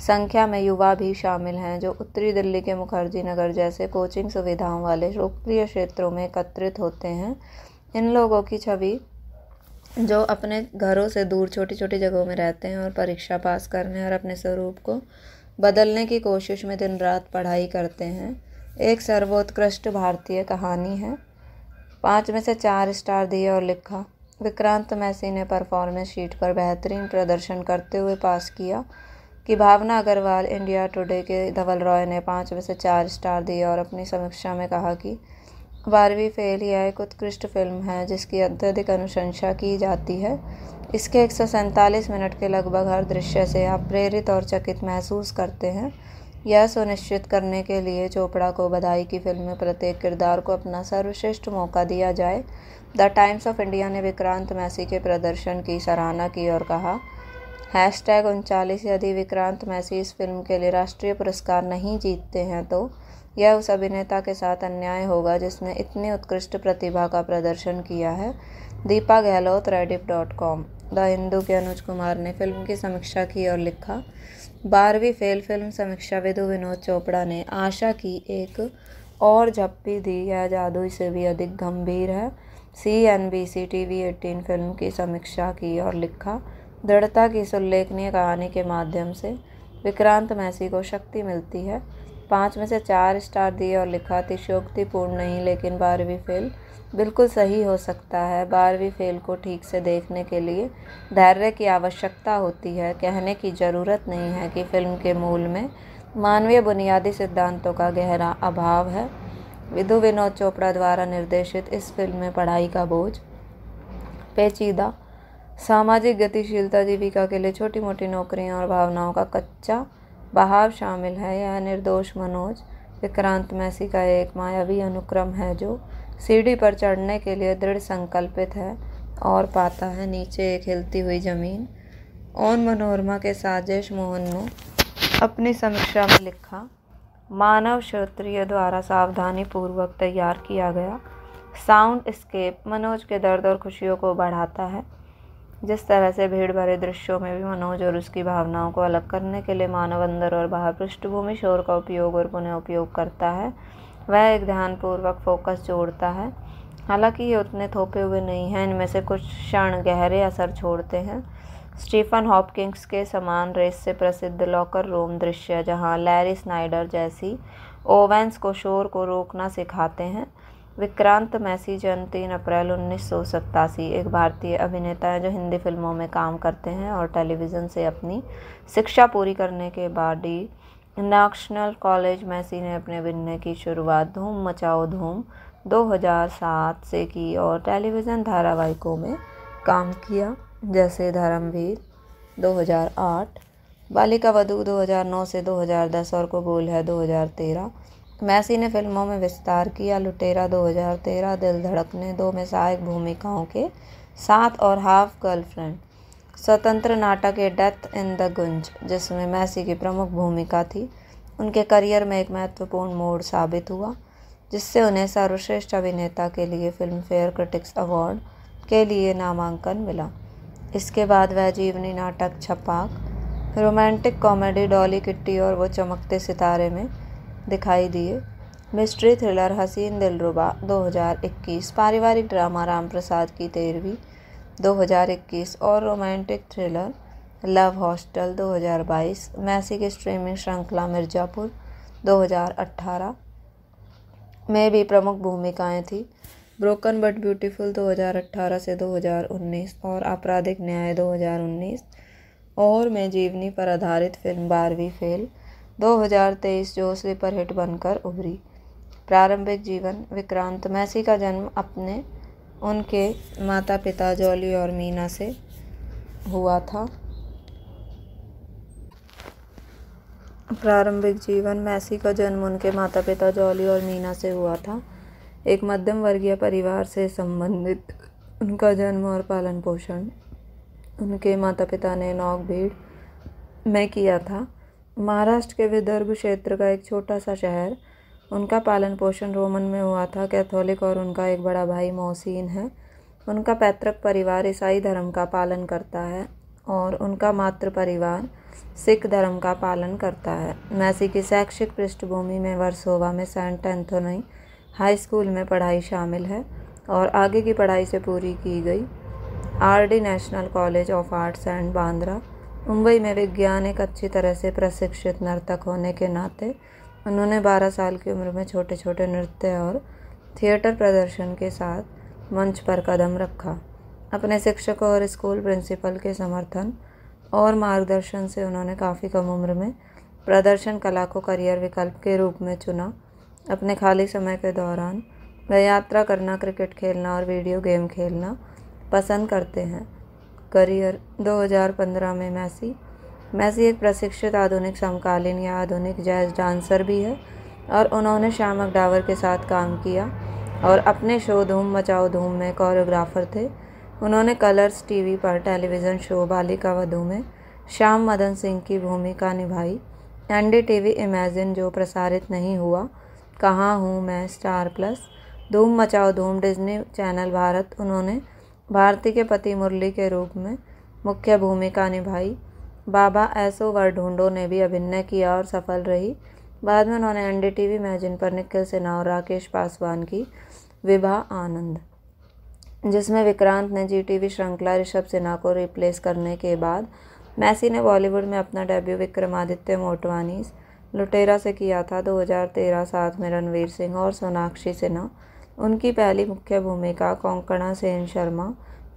संख्या में युवा भी शामिल हैं जो उत्तरी दिल्ली के मुखर्जी नगर जैसे कोचिंग सुविधाओं वाले लोकप्रिय क्षेत्रों में एकत्रित होते हैं इन लोगों की छवि जो अपने घरों से दूर छोटी छोटी जगहों में रहते हैं और परीक्षा पास करने और अपने स्वरूप को बदलने की कोशिश में दिन रात पढ़ाई करते हैं एक सर्वोत्कृष्ट भारतीय कहानी है पाँच में से चार स्टार दिए और लिखा विक्रांत मैसी ने परफॉर्मेंस शीट पर बेहतरीन प्रदर्शन करते हुए पास किया कि भावना अग्रवाल इंडिया टुडे के धवल रॉय ने पाँच में से चार स्टार दिए और अपनी समीक्षा में कहा कि बारहवीं फेल यह एक उत्कृष्ट फिल्म है जिसकी अत्यधिक अनुशंसा की जाती है इसके एक मिनट के लगभग हर दृश्य से आप प्रेरित और चकित महसूस करते हैं यह सुनिश्चित करने के लिए चोपड़ा को बधाई की फिल्म में प्रत्येक किरदार को अपना सर्वश्रेष्ठ मौका दिया जाए द टाइम्स ऑफ इंडिया ने विक्रांत मैसी के प्रदर्शन की सराहना की और कहा हैश टैग उनचालीस यदि विक्रांत मैसी इस फिल्म के लिए राष्ट्रीय पुरस्कार नहीं जीतते हैं तो यह उस अभिनेता के साथ अन्याय होगा जिसने इतनी उत्कृष्ट प्रतिभा का प्रदर्शन किया है Deepa Gehlot Rediff dot com the Hindu के अनुज कुमार ने फिल्म की समीक्षा की और लिखा बारहवीं फेल फिल्म समीक्षा विधु विनोद चोपड़ा ने आशा की एक और झप्पी दी यह जादू से भी अधिक गंभीर है C N B C T V eighteen film की समीक्षा की और लिखा दृढ़ता की इस उल्लेखनीय कहानी के माध्यम से विक्रांत मैसी को शक्ति मिलती है पाँच में से चार स्टार दिए और लिखा अतिशोक्तिपूर्ण नहीं लेकिन बारहवीं फेल बिल्कुल सही हो सकता है बारहवीं फेल को ठीक से देखने के लिए धैर्य की आवश्यकता होती है कहने की ज़रूरत नहीं है कि फिल्म के मूल में मानवीय बुनियादी सिद्धांतों का गहरा अभाव है विधु विनोद चोपड़ा द्वारा निर्देशित इस फिल्म में पढ़ाई का बोझ पेचीदा सामाजिक गतिशीलता जीविका के लिए छोटी मोटी नौकरियां और भावनाओं का कच्चा बहाव शामिल है यह निर्दोष मनोज विक्रांत मैसी का एक मायावी अनुक्रम है जो सीढ़ी पर चढ़ने के लिए दृढ़ संकल्पित है और पाता है नीचे एक हिलती हुई ज़मीन ओन मनोरमा के साजिश मोहन ने अपनी समीक्षा में लिखा मानव क्षेत्रीय द्वारा सावधानी पूर्वक तैयार किया गया साउंड स्केप मनोज के दर्द और खुशियों को बढ़ाता है जिस तरह से भीड़ भरे दृश्यों में भी मनोज और उसकी भावनाओं को अलग करने के लिए मानव अंदर और बाहर पृष्ठभूमि शोर का उपयोग और पुनः उपयोग करता है वह एक ध्यानपूर्वक फोकस जोड़ता है हालांकि ये उतने थोपे हुए नहीं हैं इनमें से कुछ क्षण गहरे असर छोड़ते हैं स्टीफन हॉपकिंग्स के समान रेस से प्रसिद्ध लॉकर रोम दृश्य जहां लैरी स्नाइडर जैसी ओवेंस को शोर को रोकना सिखाते हैं विक्रांत मैसी जन्म तीन अप्रैल उन्नीस एक भारतीय अभिनेता है जो हिंदी फिल्मों में काम करते हैं और टेलीविज़न से अपनी शिक्षा पूरी करने के बाद ही नेशनल कॉलेज मैसी ने अपने अभिनय की शुरुआत धूम मचाओ धूम 2007 से की और टेलीविज़न धारावाहिकों में काम किया जैसे धर्मवीर 2008 बालिका वधू 2009 से 2010 और को बोल है 2013 मैसी ने फिल्मों में विस्तार किया लुटेरा 2013 दिल धड़कने दो में सहायक भूमिकाओं के साथ और हाफ गर्लफ्रेंड स्वतंत्र नाटक ए डेथ इन द गुंज जिसमें मैसी की प्रमुख भूमिका थी उनके करियर में एक महत्वपूर्ण मोड़ साबित हुआ जिससे उन्हें सर्वश्रेष्ठ अभिनेता के लिए फिल्म फेयर क्रिटिक्स अवार्ड के लिए नामांकन मिला इसके बाद वह जीवनी नाटक Chhapaak romantic comedy Dolly kitty और वो चमकते सितारे में दिखाई दिए मिस्ट्री थ्रिलर हसीन दिलरुबा 2021 पारिवारिक ड्रामा राम प्रसाद की तेरहवीं 2021 और romantic thriller love hostel 2022 Massey की स्ट्रीमिंग श्रृंखला मिर्ज़ापुर 2018 में भी प्रमुख भूमिकाएं थी ब्रोकन बट ब्यूटीफुल 2018 से 2019 और आपराधिक न्याय 2019 और मैं जीवनी पर आधारित फिल्म बारहवीं फेल 2023 जो स्लीपर हिट बनकर उभरी प्रारंभिक जीवन विक्रांत मैसी का जन्म अपने उनके माता पिता जॉली और मीना से हुआ था प्रारंभिक जीवन मैसी का जन्म उनके माता पिता जॉली और मीना से हुआ था एक मध्यम वर्गीय परिवार से संबंधित उनका जन्म और पालन पोषण उनके माता पिता ने नौक भीड़ में किया था महाराष्ट्र के विदर्भ क्षेत्र का एक छोटा सा शहर उनका पालन पोषण रोमन में हुआ था कैथोलिक और उनका एक बड़ा भाई मोहसिन है उनका पैतृक परिवार ईसाई धर्म का पालन करता है और उनका मातृ परिवार सिख धर्म का पालन करता है मैसी की शैक्षिक पृष्ठभूमि में वर्सोवा में सेंट एंथोनी हाई स्कूल में पढ़ाई शामिल है और आगे की पढ़ाई से पूरी की गई R D national college of arts and Bandra Mumbai में विज्ञान एक अच्छी तरह से प्रशिक्षित नर्तक होने के नाते उन्होंने 12 साल की उम्र में छोटे छोटे नृत्य और थिएटर प्रदर्शन के साथ मंच पर कदम रखा अपने शिक्षकों और स्कूल प्रिंसिपल के समर्थन और मार्गदर्शन से उन्होंने काफ़ी कम उम्र में प्रदर्शन कला को करियर विकल्प के रूप में चुना अपने खाली समय के दौरान वह यात्रा करना क्रिकेट खेलना और वीडियो गेम खेलना पसंद करते हैं करियर 2015 में मैसी मैसी एक प्रशिक्षित आधुनिक समकालीन या आधुनिक जैज डांसर भी है और उन्होंने श्यामक डावर के साथ काम किया और अपने शो धूम मचाओ धूम में कोरियोग्राफर थे उन्होंने कलर्स टीवी पर टेलीविज़न शो बालिका वधू में श्याम मदन सिंह की भूमिका निभाई N D T V imagine जो प्रसारित नहीं हुआ कहाँ हूँ मैं स्टार प्लस धूम मचाओ धूम डिज्नी चैनल भारत उन्होंने भारती के पति मुरली के रूप में मुख्य भूमिका निभाई बाबा वर ढूंढो ने भी अभिनय किया और सफल रही बाद में उन्होंने एन डी टी वी मैजिन पर निखिल सिन्हा और राकेश पासवान की विभा आनंद जिसमें विक्रांत ने जी टी वी श्रृंखला ऋषभ सिन्हा को रिप्लेस करने के बाद मैसी ने बॉलीवुड में अपना डेब्यू विक्रमादित्य मोटवानी लुटेरा से किया था 2013 साथ में रणवीर सिंह और सोनाक्षी सिन्हा उनकी पहली मुख्य भूमिका कोंकणा सेन शर्मा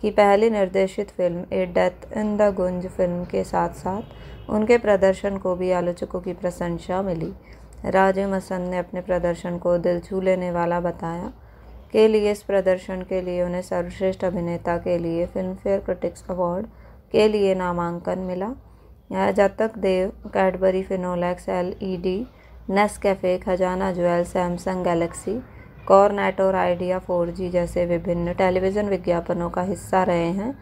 की पहली निर्देशित फ़िल्म a death in the Gunj फ़िल्म के साथ साथ उनके प्रदर्शन को भी आलोचकों की प्रशंसा मिली राजीव मसंद ने अपने प्रदर्शन को दिल छू लेने वाला बताया के लिए इस प्रदर्शन के लिए उन्हें सर्वश्रेष्ठ अभिनेता के लिए फिल्म फेयर क्रिटिक्स अवार्ड के लिए नामांकन मिला यह जतक देव Cadbury फिनोलैक्स L E D Nescafe Khazana jewel Samsung Galaxy कॉरनेट और आइडिया फोर जी जैसे विभिन्न टेलीविज़न विज्ञापनों का हिस्सा रहे हैं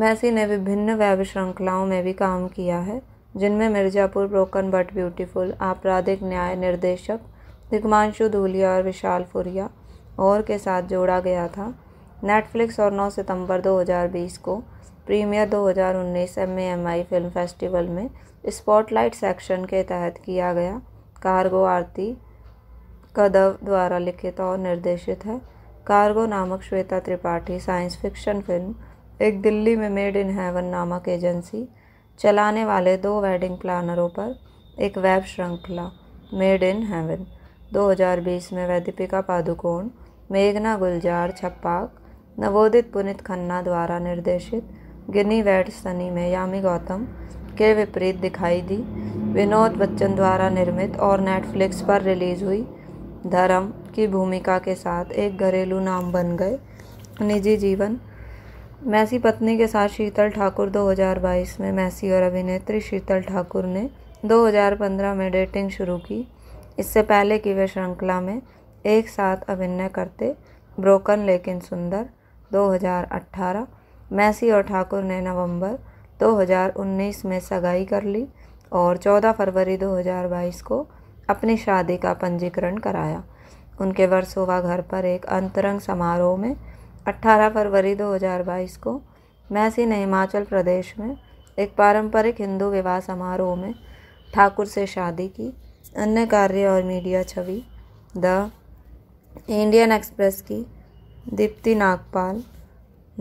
मैसी ने विभिन्न वेब श्रृंखलाओं में भी काम किया है जिनमें मिर्ज़ापुर ब्रोकन बट ब्यूटीफुल आपराधिक न्याय निर्देशक दिग्मांशु धूलिया और विशाल फुरिया और के साथ जोड़ा गया था नेटफ्लिक्स और 9 सितंबर 2020 को प्रीमियर 2019 एमएएमआई फिल्म फेस्टिवल में स्पॉटलाइट सेक्शन के तहत किया गया कार्गो आरती कदव द्वारा लिखित और निर्देशित है कार्गो नामक Shweta Tripathi science fiction film एक दिल्ली में मेड इन हेवन नामक एजेंसी चलाने वाले दो वेडिंग प्लानरों पर एक वेब श्रृंखला मेड इन हेवन 2020 में वैदिपिका पादुकोण मेघना गुलजार छप्पाक नवोदित पुनित खन्ना द्वारा निर्देशित गिनी वेड सनी में यामी गौतम के विपरीत दिखाई दी विनोद बच्चन द्वारा निर्मित और नेटफ्लिक्स पर रिलीज हुई धर्म की भूमिका के साथ एक घरेलू नाम बन गए निजी जीवन मैसी पत्नी के साथ शीतल ठाकुर 2022 में मैसी और अभिनेत्री शीतल ठाकुर ने 2015 में डेटिंग शुरू की इससे पहले कि वे श्रृंखला में एक साथ अभिनय करते ब्रोकन लेकिन सुंदर 2018 मैसी और ठाकुर ने नवंबर 2019 में सगाई कर ली और 14 फरवरी 2022 को अपनी शादी का पंजीकरण कराया उनके वर्सोवा घर पर एक अंतरंग समारोह में 18 फरवरी 2022 को मैसी ने हिमाचल प्रदेश में एक पारंपरिक हिंदू विवाह समारोह में ठाकुर से शादी की अन्य कार्य और मीडिया छवि द इंडियन एक्सप्रेस की दीप्ति नागपाल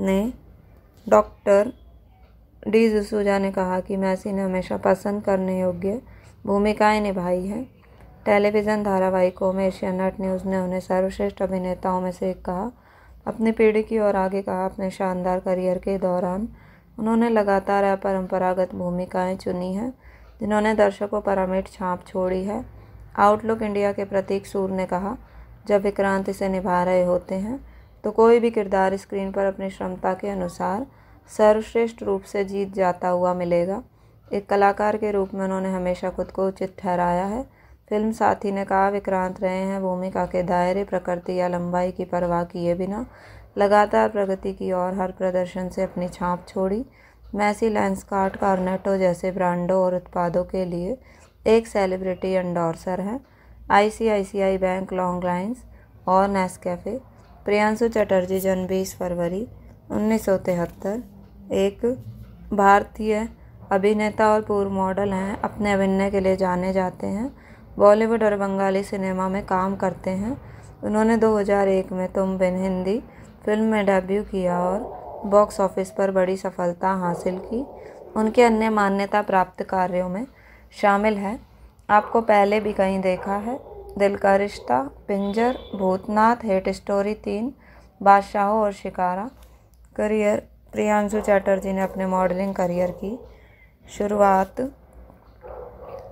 ने डॉक्टर डी जसूजा ने कहा कि मैसी ने हमेशा पसंद करने योग्य भूमिकाएं निभाई हैं टेलीविज़न धारावाहिकों में नट न्यूज़ ने उन्हें सर्वश्रेष्ठ अभिनेताओं में से एक कहा अपनी पीढ़ी की ओर आगे कहा अपने शानदार करियर के दौरान उन्होंने लगातार अपरंपरागत भूमिकाएँ चुनी हैं जिन्होंने दर्शकों पर अमिट छाप छोड़ी है आउटलुक इंडिया के प्रतीक सूर ने कहा जब विक्रांत इसे निभा रहे होते हैं तो कोई भी किरदार स्क्रीन पर अपनी क्षमता के अनुसार सर्वश्रेष्ठ रूप से जीत जाता हुआ मिलेगा एक कलाकार के रूप में उन्होंने हमेशा खुद को उचित ठहराया है फिल्म साथी ने कहा विक्रांत रहे हैं भूमिका के दायरे प्रकृति या लंबाई की परवाह किए बिना लगातार प्रगति की ओर हर प्रदर्शन से अपनी छाप छोड़ी मैसी लैंसकार्ट कार्नेटो जैसे ब्रांडों और उत्पादों के लिए एक सेलिब्रिटी एंडोर्सर हैं आईसीआईसीआई बैंक लॉन्ग लाइन्स और नेस्कैफ़े प्रियांशु चटर्जी जन्म बीस फरवरी उन्नीस सौ तिहत्तर एक भारतीय अभिनेता और पूर्व मॉडल हैं अपने अभिनय के लिए जाने जाते हैं बॉलीवुड और बंगाली सिनेमा में काम करते हैं उन्होंने 2001 में तुम बिन हिंदी फिल्म में डेब्यू किया और बॉक्स ऑफिस पर बड़ी सफलता हासिल की उनके अन्य मान्यता प्राप्त कार्यों में शामिल है आपको पहले भी कहीं देखा है दिल का रिश्ता पिंजर भूतनाथ हेट स्टोरी तीन बादशाहों और शिकारा करियर प्रियांशु चैटर्जी ने अपने मॉडलिंग करियर की शुरुआत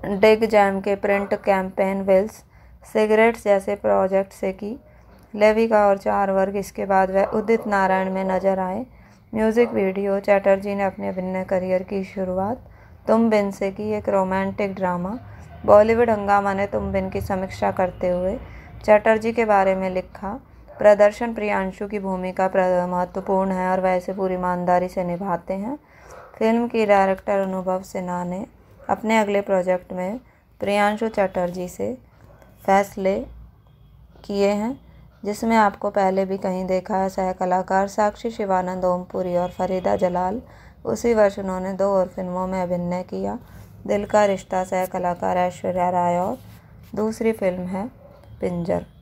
डेग जैम के प्रिंट कैंपेन वेल्स सिगरेट्स जैसे प्रोजेक्ट से की लेवी का और चार वर्ग इसके बाद वह उदित नारायण में नजर आए म्यूज़िक वीडियो चैटर्जी ने अपने अभिनय करियर की शुरुआत तुम बिन से की एक रोमांटिक ड्रामा बॉलीवुड हंगामा ने तुम बिन की समीक्षा करते हुए चैटर्जी के बारे में लिखा प्रदर्शन प्रियांशु की भूमिका महत्वपूर्ण है और वह इसे पूरी ईमानदारी से निभाते हैं फिल्म की डायरेक्टर अनुभव सिन्हा ने अपने अगले प्रोजेक्ट में प्रियांशु चटर्जी से फैसले किए हैं जिसमें आपको पहले भी कहीं देखा है सह कलाकार साक्षी शिवानंद ओमपुरी और फरीदा जलाल उसी वर्ष उन्होंने दो और फिल्मों में अभिनय किया दिल का रिश्ता सह कलाकार ऐश्वर्या राय और दूसरी फिल्म है पिंजर